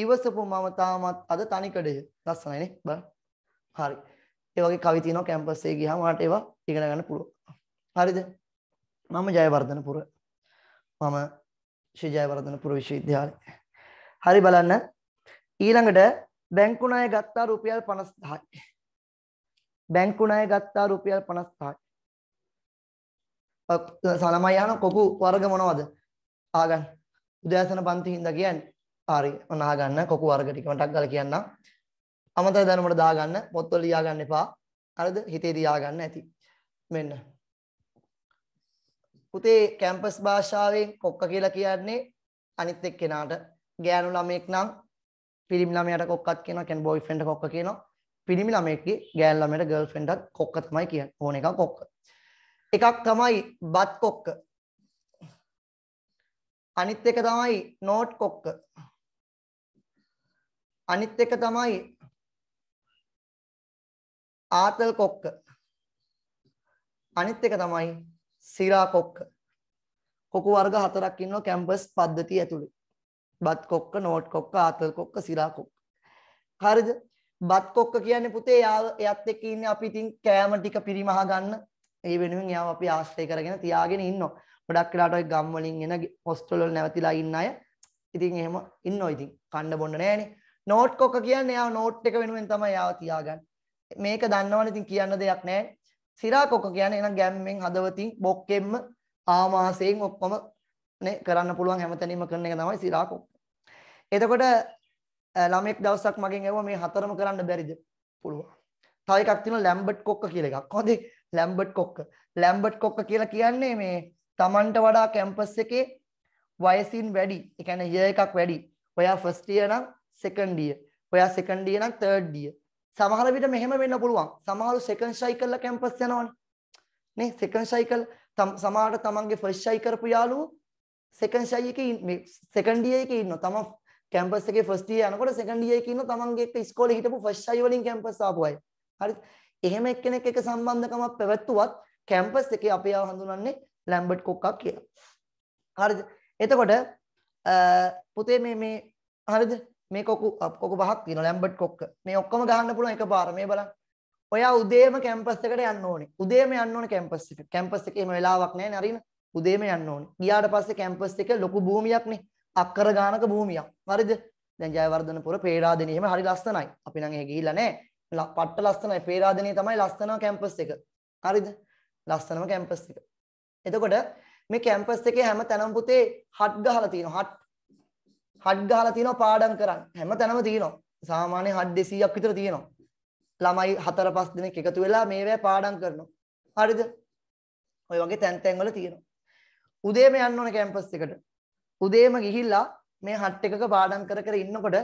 ඉවසපු මම තාමත් අද තනිකඩය. ලස්සනයි නේ බලන්න. හරි. ඒ වගේ කවි තියෙනවා කැම්පස් එකේ ගියාම මට ඒවා ඉගෙන ගන්න පුළුවන්. හරිද? මම ජයවර්ධනපුර. මම ශ්‍රී ජයවර්ධනපුර විශ්වවිද්‍යාලය. හරි බලන්න. ඊළඟට බැංකු ණය ගත්තා රුපියල් 50000යි. බැංකු ණය ගත්තා රුපියල් 55යි. සලමයි අහන කොකු වර්ග මොනවද? ආගන්න. උදෑසන පන්ති හින්දා කියන්නේ. හරි. ඔන්න ආගන්න කොකු වර්ග ටික මටක් ගාලා කියන්නම්. අමතර දැනුමට දාගන්න. පොත්වල ලියා ගන්න එපා. හරිද? හිතේ ලියා ගන්න ඇති. මෙන්න. පුතේ කැම්පස් භාෂාවෙන් කොක්ක කියලා කියන්නේ අනිත් එක්කෙනාට ගෑනු ළමෙක් නම් පිරිමි ළමයාට කොක්කත් කියනවා. කියන්නේ බොයිෆ්‍රෙන්ඩ් කොක්ක කියනවා. පිරිමි ළමයෙක්ගේ ගෑන් ළමයට ගර්ල් ෆ්‍රෙන්ඩ්වත් කොක්ක තමයි කියන්නේ. ඕන එකක් කොක්ක. එකක් තමයි බත් කොක්ක. අනිත් එක තමයි නෝට් කොක්ක. අනිත් එක තමයි ආතල් කොක්ක. අනිත් එක තමයි සිරා කොක්ක. කොකු වර්ග හතරක් ඉන්නවා කැම්පස් පද්ධතිය ඇතුළේ. බත් කොක්ක, නෝට් කොක්ක, ආතල් කොක්ක, සිරා කොක්ක. හරිද? බත් කොක්ක කියන්නේ පුතේ එයාත් එක්ක ඉන්නේ අපි ඉතින් කෑම ටික පිරිමහ ගන්න ඒ වෙනුවෙන් එයාව අපි ආශ්‍රය කරගෙන තියාගෙන ඉන්නවා. ගොඩක් වෙලාට ওই ගම් වලින් එන හොස්ටල් වල නැවතිලා ඉන්න අය ඉතින් එහෙම ඉන්නවා ඉතින් කන්න බොන්න නෑනේ. නෝට් කොක්ක කියන්නේ එයා නෝට් එක වෙනුවෙන් තමයි එයාව තියාගන්නේ. මේක දන්නවනේ ඉතින් කියන්න දෙයක් නෑ. සිරා කොක්ක කියන්නේ එහෙනම් ගැම්මෙන් හදවතින් බොක්කෙම්ම ආමාශයෙන් ඔක්කොම නේ කරන්න පුළුවන් හැමතැනීම කරන එක තමයි සිරා කොක්ක. එතකොට ළමෙක් දවසක් මගෙන් ඇහුවා මේ හතරම කරන්න බැරිද? පුළුවන්. තව එකක් තියෙනවා ලැම්බර්ට් කොක්ක කියලා එකක්. කොහොමද ලැම්බර්ට් කොක්ක? ලැම්බර්ට් කොක්ක කියලා කියන්නේ මේ Tamanට වඩා කැම්පස් එකේ වයසින් වැඩි, ඒ කියන්නේ year එකක් වැඩි. ඔයා first year නම් second year. ඔයා second year නම් third year. සමහර විට මෙහෙම වෙන්න පුළුවන්. සමහරු second cycle කැම්පස් යනවනේ. නේ second cycle සමහරට තමන්ගේ first cycle කරපු යාළුවෝ second cycle එකේ second year එකේ ඉන්නවා. තමන් කැම්පස් එකේ ෆස්ට් ඉයර් යනකොට සෙකන්ඩ් ඉයර් එකේ ඉන්න තමන්ගේ එක්ක ඉස්කෝලේ හිටපු ෆස්ට් අය වලින් කැම්පස් ආපු අය. හරිද? එහෙම එක්කෙනෙක් එක්ක සම්බන්ධකමක් පැවැත්වුවත් කැම්පස් එකේ අපි ආව හඳුනන්නේ ලැම්බර්ට් කොක්කා කියලා. හරිද? එතකොට පුතේ මේ මේ හරිද? මේ කොකු කොකු පහක් තියෙනවා ලැම්බර්ට් කොක්ක. මේ ඔක්කොම ගහන්න පුළුවන් එකපාර. මේ බලන්න. ඔයා උදේම කැම්පස් එකට යන්න ඕනේ. උදේම යන්න ඕනේ කැම්පස් එකට. කැම්පස් එකේ එහෙම වෙලාවක් නැහැ නේ හරිනේ. උදේම යන්න ඕනේ. ගියාට පස්සේ කැම්පස් එක ලොකු භූමියක්නේ. අක්කර ගානක භූමියක්. හරිද? දැන් ජයවර්ධනපුර පේරාදෙණිය එහෙම හරි ලස්සනයි. අපි නම් එහෙ ගිහිල්ලා නැහැ. පට්ට ලස්සනයි. පේරාදෙණිය තමයි ලස්සනම කැම්පස් එක. හරිද? ලස්සනම කැම්පස් එක. එතකොට මේ කැම්පස් එකේ හැම තැනම පුතේ හට් ගහලා තියෙනවා. හට් හට් ගහලා තියෙනවා පාඩම් කරන්න. හැම තැනම තියෙනවා. සාමාන්‍ය හට් 200ක් විතර තියෙනවා. ළමයි හතර පස් දෙනෙක් එකතු වෙලා මේවැ පාඩම් කරනවා. හරිද? ඔය වගේ තැන් තැන් වල තියෙනවා. උදේම යන්න ඕනේ කැම්පස් එකට. උදේම ගිහිල්ලා මේ හට් එකක පාඩම් කර කර ඉන්නකොට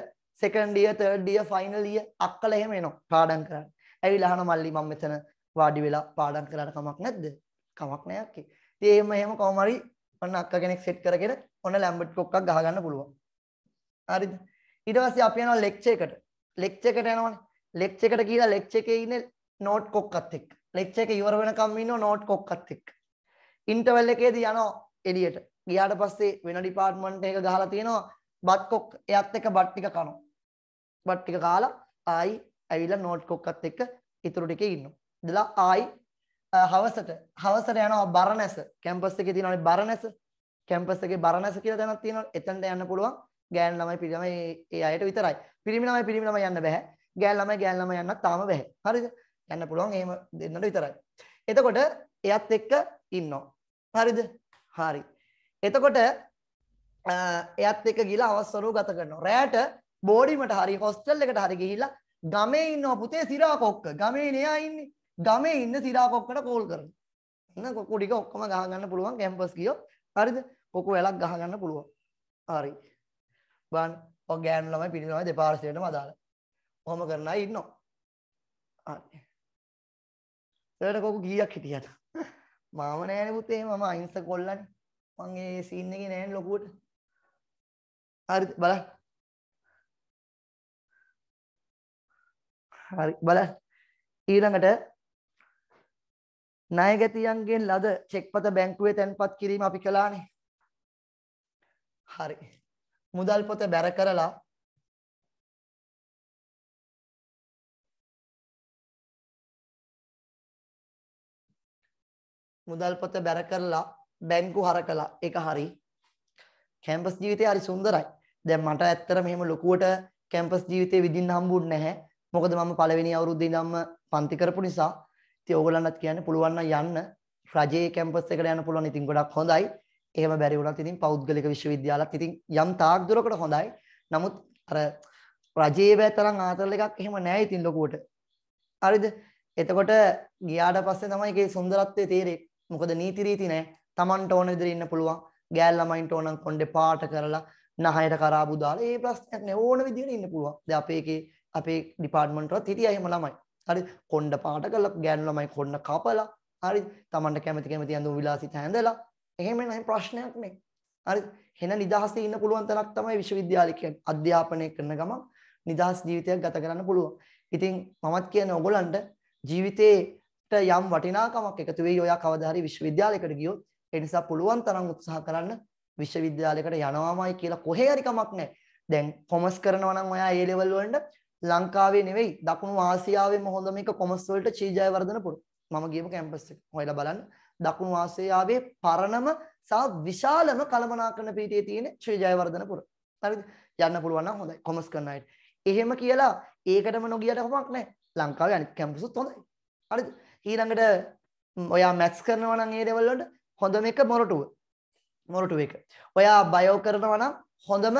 second year third year final year අක්කලා එහෙම එනවා පාඩම් කරන්න. ඇවිල්ලා අහන මල්ලි මම මෙතන වාඩි වෙලා පාඩම් කරාට කමක් නැද්ද? කමක් නැහැ අක්කේ. ඉතින් එහෙම එහෙම කොහොම හරි ඔන්න අක්ක කෙනෙක් සෙට් කරගෙන ඔන්න ලැම්බට් කොක්කක් ගහගන්න පුළුවන්. හරිද? ඊට පස්සේ අපි යනවා ලෙක්චර් එකට. ලෙක්චර් එකට යනවනේ. ලෙක්චර් එකට ගිහලා ලෙක්චර් එකේ ඉන්නේ නෝට් කොක්කත් එක්ක. ලෙක්චර් එක ඉවර වෙනකම් ඉන්නෝ නෝට් කොක්කත් එක්ක. ඉන්ටර්වල් එකේදී යනවා එළියට. ගියාට පස්සේ වෙන ඩිපාර්ට්මන්ට් එකක ගහලා තියෙනවා බත් කොක් එයත් එක්ක බත් ටික කනවා. බත් ටික කාලා ආයි ඇවිල්ලා නෝට් කොක්කත් එක්ක ඉතුරු ටිකේ ඉන්නවා. ඉඳලා ආයි හවසට හවසට යනවා බරණැස කැම්පස් එකේ තියෙනවානේ බරණැස කැම්පස් එකේ බරණැස කියලා තැනක් තියෙනවා. එතනට යන්න පුළුවන් ගෑනු ළමයි පිරිමි ළමයි ඒ අයට විතරයි. පිරිමි ළමයි පිරිමි ළමයි යන්න බෑ. ගෑනු ළමයි ගෑනු ළමයි යන්නත් තාම බෑ. හරිද? යන්න පුළුවන් එහෙම දෙන්නට විතරයි. එතකොට එයත් එක්ක ඉන්නවා. හරිද? හරි. එතකොට එයත් එක ගිලා අවස්වරූ ගත කරනවා. රෑට බෝඩිමට හරි හොස්ටල් එකට හරි ගිහිල්ලා ගමේ ඉන්නවා පුතේ සිරාකොක්ක. ගමේ නෙයා ඉන්නේ. ගමේ ඉන්න සිරාකොක්කට කෝල් කරනවා. න කොකු ටික ඔක්කොම ගහගන්න පුළුවන් කැම්පස් ගියෝ. හරිද? කොකු වැලක් ගහගන්න පුළුවන්. හරි. බන් ඔය ගෑනු ළමයි පිරිමි ළමයි දෙපාර්ශ්වයටම අදාළ. ඔහොම කරන අය ඉන්නවා. හරි. ඒකට කොකු කීයක් හිටියද? මාම නෑනේ පුතේ මම අහිංසක කොල්ලනේ. මං ඒ සීන් එකේ නෑනේ ලොකුවට. හරි බලන්න. හරි බලන්න. ඊළඟට ණය ගැතියන්ගෙන් ලද චෙක්පත බැංකුවේ තැන්පත් කිරීම අපි කළානේ. හරි. මුදල් පොත බැර කරලා මුදල් පොත බැර කරලා බැංකු හර කළා. ඒක හරි. කැම්පස් ජීවිතේ හරි සුන්දරයි. දැන් මට ඇත්තට මෙහෙම ලොකුවට කැම්පස් ජීවිතේ විඳින්න හම්බුනේ නැහැ. මොකද මම පළවෙනි අවුරුද්දේ ඉඳන්ම පන්ති කරපු නිසා. ඉතින් ඕගොල්ලන්ටත් කියන්නේ පුළුවන් යන්න රජයේ කැම්පස් එකට යන්න පුළුවන්. ඉතින් ගොඩක් හොඳයි. එහෙම බැරි වුණත් ඉතින් පෞද්ගලික විශ්වවිද්‍යාලත් ඉතින් යම් තාක් දුරකට හොඳයි. නමුත් අර රජයේ වැය තරම් ආතල් එකක් එහෙම නැහැ ඉතින් ලොකුවට. හරිද? එතකොට ගියාට පස්සේ තමයි ඒකේ සුන්දරත්වය තේරෙන්නේ. මොකද නීති රීති නැහැ. Tamanට ඕන විදිහට ඉන්න පුළුවන්. ගෑල් ළමයින්ට ඕනනම් කොණ්ඩේ පාට කරලා නහයට කරාබු දාලා ඒ ප්‍රශ්නයක් නෑ ඕන විදිහට ඉන්න පුළුවන්. දැන් අපේ එකේ අපේ ඩිපාර්ට්මන්ට් එකත් හිටියා එහෙම ළමයි. හරි කොණ්ඩ පාට කරලා ගෑනු ළමයි කොණ්ඩ කපලා හරි Tamanට කැමති කැමති අඳුම් විලාසිත හැඳලා එහෙම නෑ ප්‍රශ්නයක් නෑ. හරි හෙන නිදහසේ ඉන්න පුළුවන් තැනක් තමයි විශ්වවිද්‍යාලය කියන්නේ. අධ්‍යාපනය කරන ගමන් නිදහස් ජීවිතයක් ගත කරන්න පුළුවන්. ඉතින් මමත් කියන්නේ ඔයගොල්ලන්ට ජීවිතේට යම් වටිනාකමක් එකතු වෙයි ඔයා කවදා හරි විශ්වවිද්‍යාලයකට ගියොත් ඒ නිසා පුළුවන් තරම් උත්සාහ කරන්න විශ්වවිද්‍යාලයකට යනවාමයි කියලා කොහේ හරි කමක් නැහැ. දැන් කොමර්ස් කරනවා නම් ඔයා ඒ ලෙවල් වලට ලංකාවේ නෙවෙයි දකුණු ආසියාවේම හොඳම එක කොමර්ස් වලට චීජයවර්ධන පුරු. මම ගියපු කැම්පස් එක. හොයලා බලන්න. දකුණු ආසියාවේ පරණම සහ විශාලම කළමනාකරණ පීඨයේ තියෙන ශ්‍රී ජයවර්ධනපුර. හරිද? යන්න පුළුවන් නම් හොඳයි. කොමර්ස් කරන අයට. එහෙම කියලා ඒකටම නොගියට කමක් නැහැ. ලංකාවේ අනිත් කැම්පසුත් හොඳයි. හරිද? ඊළඟට ඔයා මැත්ස් කරනවා නම් ඒ ලෙවල් වලට හොඳම එක මොරටුව. මොරටුව එක. ඔයා බයෝ කරනවා නම් හොඳම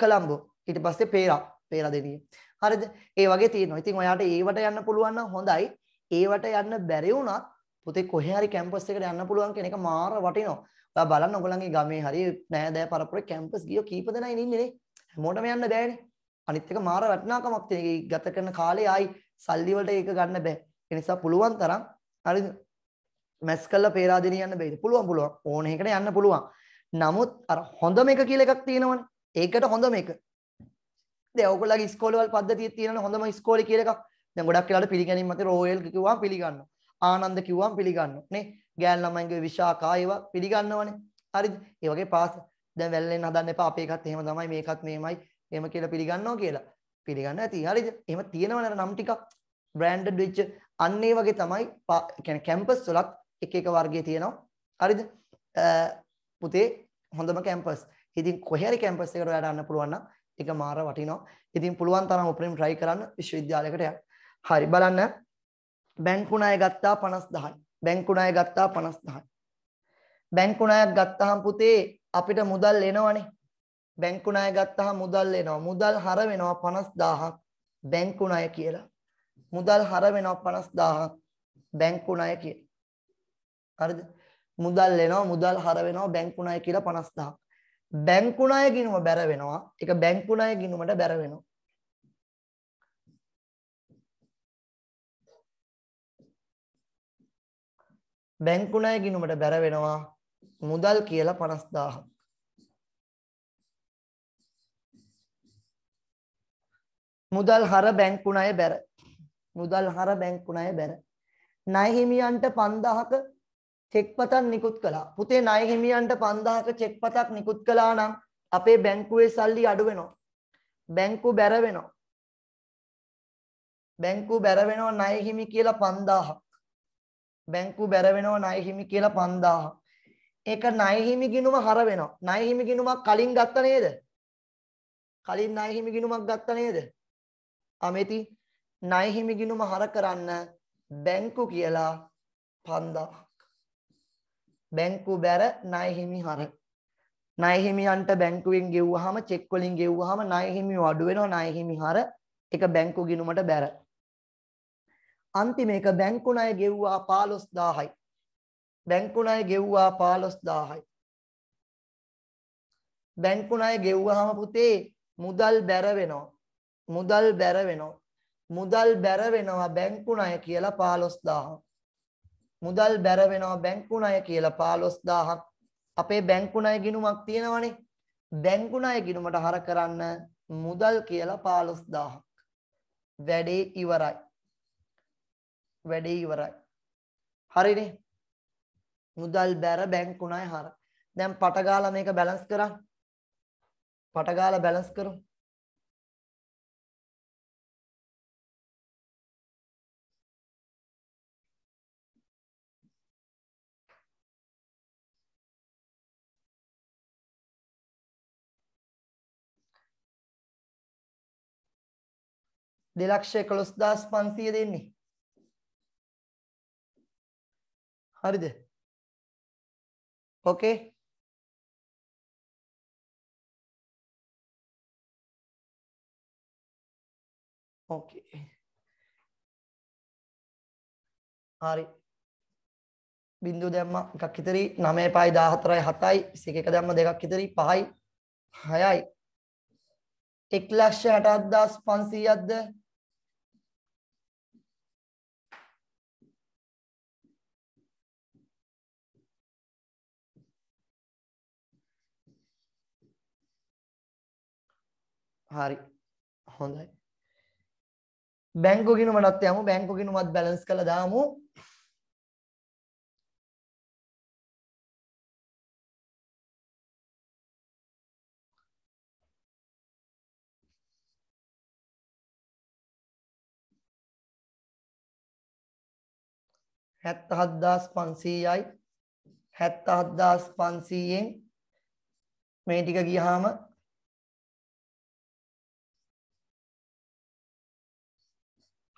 කොළඹ. ඊට පස්සේ පේරා. පේරා දෙනිය. හරිද? ඒ වගේ තියෙනවා. ඉතින් ඔයාට ඒවට යන්න පුළුවන් නම් හොඳයි. ඒවට යන්න බැරි වුණත් පුතේ කොහේ හරි කැම්පස් එකට යන්න පුළුවන් කියන එක මාර වටිනවා. ඔයා බලන්න ඔයගලන්ගේ ගමේ හරි නෑදෑ පරපුරේ කැම්පස් ගියෝ කීප දෙනා ඉන්නේ නේ. හැමෝටම යන්න බෑනේ. අනිත් එක මාර වටිනාකමක් තියෙන. ගත කරන කාලේ ආයි සල්ලි වලට ඒක ගන්න බෑ. ඒ නිසා පුළුවන් තරම් හරි මැස් කරලා පේරාදෙණිය යන්න බැයිද? පුළුවන් පුළුවන්. ඕන එකට යන්න පුළුවන්. නමුත් අර හොඳම එක කියලා එකක් තියෙනවනේ. ඒකට හොඳම එක. දැන් ඔයගොල්ලෝගේ ඉස්කෝලේවල් පද්ධතිය තියෙනවනේ හොඳම ඉස්කෝලේ කියලා එකක්. දැන් ගොඩක් වෙලාට පිළිගැනීම් මත රෝයල් කිව්වම පිළිගන්නවා. ආනන්ද කිව්වම පිළිගන්නවා. නේ? ගෑල් ළමයින්ගේ විශාකා ඒවා පිළිගන්නවනේ. හරිද? ඒ වගේ පාස් දැන් වැල්ලෙන් හදන්න එපා. අපේ එකත් එහෙම තමයි මේකත් මේමයි. එහෙම කියලා පිළිගන්නවා කියලා. පිළිගන්න ඇති. හරිද? එහෙම තියෙනවනේ නම් ටිකක් බ්‍රෑන්ඩඩ් වෙච්ච අන්න ඒ වගේ තමයි කියන්නේ කැම්පස් වලත් එක එක වර්ගයේ තියෙනවා හරිද පුතේ හොඳම කැම්පස් ඉතින් කොහේ හරි කැම්පස් එකකට ඔයාලට යන්න පුළුවන් නම් ඒක මාර වටිනවා ඉතින් පුළුවන් තරම් උපරිම try කරන්න විශ්වවිද්‍යාලයකට යන්න හරි බලන්න බැංකු ණය ගත්තා 50000යි බැංකු ණය ගත්තා 50000යි බැංකු ණයක් ගත්තාම පුතේ අපිට මුදල් එනවනේ බැංකු ණය ගත්තාම මුදල් එනවා මුදල් හර වෙනවා 50000ක් බැංකු ණය කියලා මුදල් හර වෙනවා 50000ක් බැංකු ණය කියලා හරිද? මුදල් එනවා මුදල් හර වෙනවා බැංකු ණය කියලා 50000ක්. බැංකු ණය ගිණුම බැර වෙනවා. ඒක බැංකු ණය ගිණුමට බැර වෙනවා. බැංකු ණය ගිණුමට බැර වෙනවා මුදල් කියලා 50000ක්. මුදල් හර බැංකු ණය බැර. මුදල් හර බැංකු ණය බැර. ණය හිමියන්ට 5000ක චෙක් පතක් නිකුත් කළා. පුතේ ණය හිමියන්ට 5000ක චෙක් පතක් නිකුත් කළා නම් අපේ බැංකුවේ සල්ලි අඩු වෙනවා. බැංකු බැර වෙනවා. බැංකු බැර වෙනවා ණය හිමි කියලා 5000ක්. බැංකු බැර වෙනවා ණය හිමි කියලා 5000ක්. ඒක ණය හිමි ගිණුම හර වෙනවා. ණය හිමි ගිණුමක් කලින් ගත්ත නේද? කලින් ණය හිමි ගිණුමක් ගත්ත නේද? අමෙති ණය හිමි ගිණුම හර කරන්න බැංකු කියලා 5000 බැංකු බැර ණය හිමිහර ණය හිමියන්ට බැංකුවෙන් ගෙව්වහම චෙක් වලින් ගෙව්වහම ණය හිමියෝ අඩු වෙනවා ණය හිමිහර ඒක බැංකු ගිණුමට බැර අන්තිම එක බැංකු ණය ගෙව්වා 15000යි බැංකු ණය ගෙව්වා 15000යි බැංකු ණය ගෙව්වහම පුතේ මුදල් බැර වෙනවා මුදල් බැර වෙනවා මුදල් බැර වෙනවා බැංකු ණය කියලා 15000 මුදල් බැර වෙනවා බැංකු ණය කියලා 15000ක් අපේ බැංකු ණය ගිණුමක් තියෙනවනේ බැංකු ණය ගිණුමට හර කරන්න මුදල් කියලා 15000ක් වැඩේ ඉවරයි වැඩේ ඉවරයි හරිනේ මුදල් බැර බැංකු ණය හර දැන් පටගාලා මේක බැලන්ස් කරන්න පටගාලා බැලන්ස් කරමු 211500 දෙන්නේ. හරිද? ඕකේ. ඕකේ. හරි. බින්දුව දැම්ම එකක් ඉතරයි 9.5 14.7යි 21 දැම්ම දෙකක් ඉතරයි 5යි 6යි 168500ක්ද හරි හොඳයි බැංකු ගිණුමටත් යමු බැංකු ගිණුමත් බැලන්ස් කරලා දාමු හැත්ත හත්දාස් පන්සීයයි හැත්ත හත්දාස් පන්සීයෙන් මේ ටික ගියහාම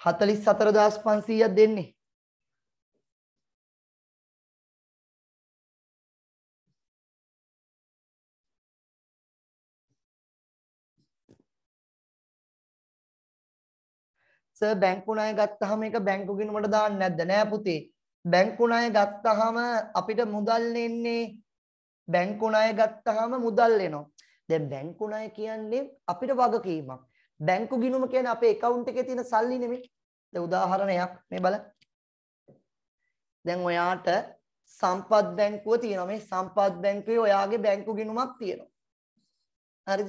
44500ක් දෙන්නේ. සර් බැංකු ණය ගත්තාම ඒක බැංකු ගිණුමට දාන්න නැද්ද නෑ පුතේ බැංකු ණය ගත්තාම අපිට මුදල් එන්නේ බැංකු ණය ගත්තාම මුදල් එනවා දැන් බැංකු ණය කියන්නේ අපිට වගකීමක් බැංකු ගිණුම කියන්නේ අපේ account එකේ තියෙන සල්ලි නෙමෙයි දැන් උදාහරණයක් මේ බලන්න. දැන් ඔයාට සම්පත් බැංකුව තියෙනවා. මේ සම්පත් බැංකුවේ ඔයාගේ බැංකු ගිණුමක් තියෙනවා. හරිද?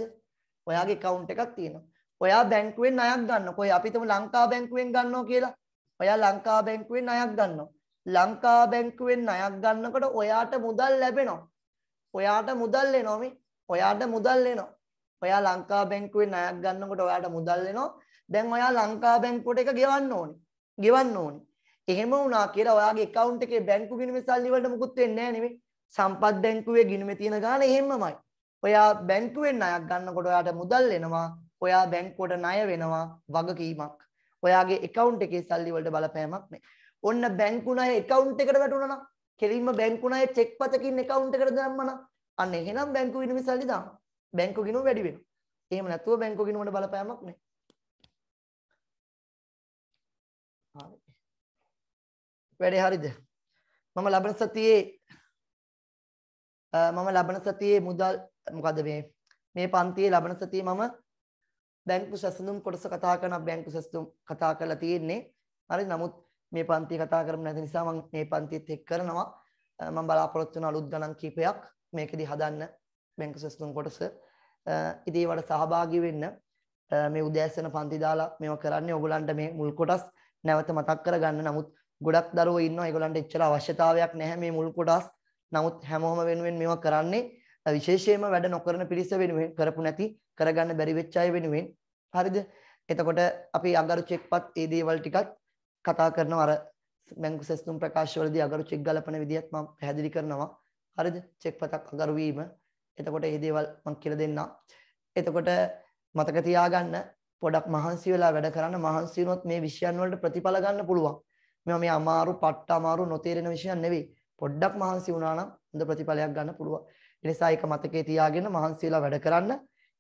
ඔයාගේ account එකක් තියෙනවා. ඔයා බැංකුවෙන් ණයක් ගන්නවා. කොයි අපි හිතමු ලංකා බැංකුවෙන් ගන්නවා කියලා. ඔයා ලංකා බැංකුවෙන් ණයක් ගන්නවා. ලංකා බැංකුවෙන් ණයක් ගන්නකොට ඔයාට මුදල් ලැබෙනවා. ඔයාට මුදල් එනවා මේ. ඔයාට මුදල් එනවා. ඔයා ලංකා බැංකුවෙන් ණයක් ගන්නකොට ඔයාට මුදල් එනවා. දැන් ඔයා ලංකා බැංකුවට එක ගෙවන්න ඕනේ. ගෙවන්න ඕනේ. එහෙම වුණා කියලා ඔයාගේ account එකේ බැංකු ගිණුමේ සල්ලි වලට මුකුත් වෙන්නේ නැහැ නෙමෙයි. සම්පත් බැංකුවේ ගිණුමේ තියෙන ගාණ එහෙමමයි. ඔයා බැංකුවෙන් ණයක් ගන්නකොට ඔයාට මුදල් එනවා. ඔයා බැංකුවට ණය වෙනවා වගකීමක්. ඔයාගේ account එකේ සල්ලි වලට බලපෑමක් නැහැ. ඔන්න බැංකු ණය account එකට වැටුණා නම් කෙලින්ම බැංකු ණය චෙක් පතකින් account එකට දැම්මනම් අන්න එහෙනම් බැංකු ගිණුමේ සල්ලි දාන්න. බැංකු ගිණුම වැඩි වෙනවා. එහෙම නැතුව බැංකු ගිණුමට බලපෑමක් නැහැ. හරි. වැඩේ හරිද? මම ලබන සතියේ මම ලබන සතියේ මුදල් මොකද මේ මේ පන්තියේ ලබන සතියේ මම බැංකු සැසඳුම් කොටස කතා කරන බැංකු සැසඳුම් කතා කරලා තියෙන්නේ. හරි නමුත් මේ පන්තිය කතා කරමු නැති නිසා මම මේ පන්තියත් එක් කරනවා. මම බලාපොරොත්තු වෙන අලුත් ගණන් කීපයක් මේකෙදි හදන්න බැංකු සැසඳුම් කොටස. ඉතින් ඒවට සහභාගී වෙන්න මේ උදෑසන පන්ති දාලා මේවා කරන්නේ. ඔයගොල්ලන්ට මේ මුල් කොටස් නැවත මතක් කරගන්න. නමුත් ගොඩක් දරුවෝ ඉන්නවා ඒගොල්ලන්ට එච්චර අවශ්‍යතාවයක් නැහැ මේ මුල් කොටස්. නමුත් හැමෝම වෙනුවෙන් මේවා කරන්නේ විශේෂයෙන්ම වැඩ නොකරන පිරිස වෙනුවෙන් කරපු නැති කරගන්න බැරි වෙච්ච අය වෙනුවෙන්. හරිද? එතකොට අපි අගරු චෙක්පත් ඒ දේවල් ටිකත් කතා කරනවා අර බැංකු සෙස්තුම් ප්‍රකාශවලදී අගරු චෙක් ගලපන විදිහත් මම පැහැදිලි කරනවා. හරිද? චෙක්පතක් අගරු වීම. එතකොට මේ දේවල් මම කියලා දෙන්නම්. එතකොට මතක තියාගන්න පොඩක් මහන්සි වෙලා වැඩ කරන්න මහන්සි වුණොත් මේ විෂයන් වලට ප්‍රතිඵල ගන්න පුළුවන්. මේවා මේ අමාරු, පට්ට අමාරු නොතේරෙන විෂයන් නෙවෙයි. පොඩ්ඩක් මහන්සි වුණා නම් හොඳ ප්‍රතිඵලයක් ගන්න පුළුවන්. ඒ නිසා ඒක මතකේ තියාගෙන මහන්සි වෙලා වැඩ කරන්න.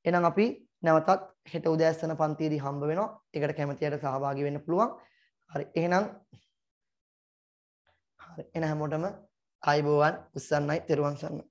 එහෙනම් අපි නැවතත් හෙට උදෑසන පන්තියේදී හම්බ වෙනවා. ඒකට කැමතියට සහභාගී වෙන්න පුළුවන්. හරි. එහෙනම් හරි. එන හැමෝටම ආයුබෝවන් උස්සන්නයි, තෙරුවන් සරණයි.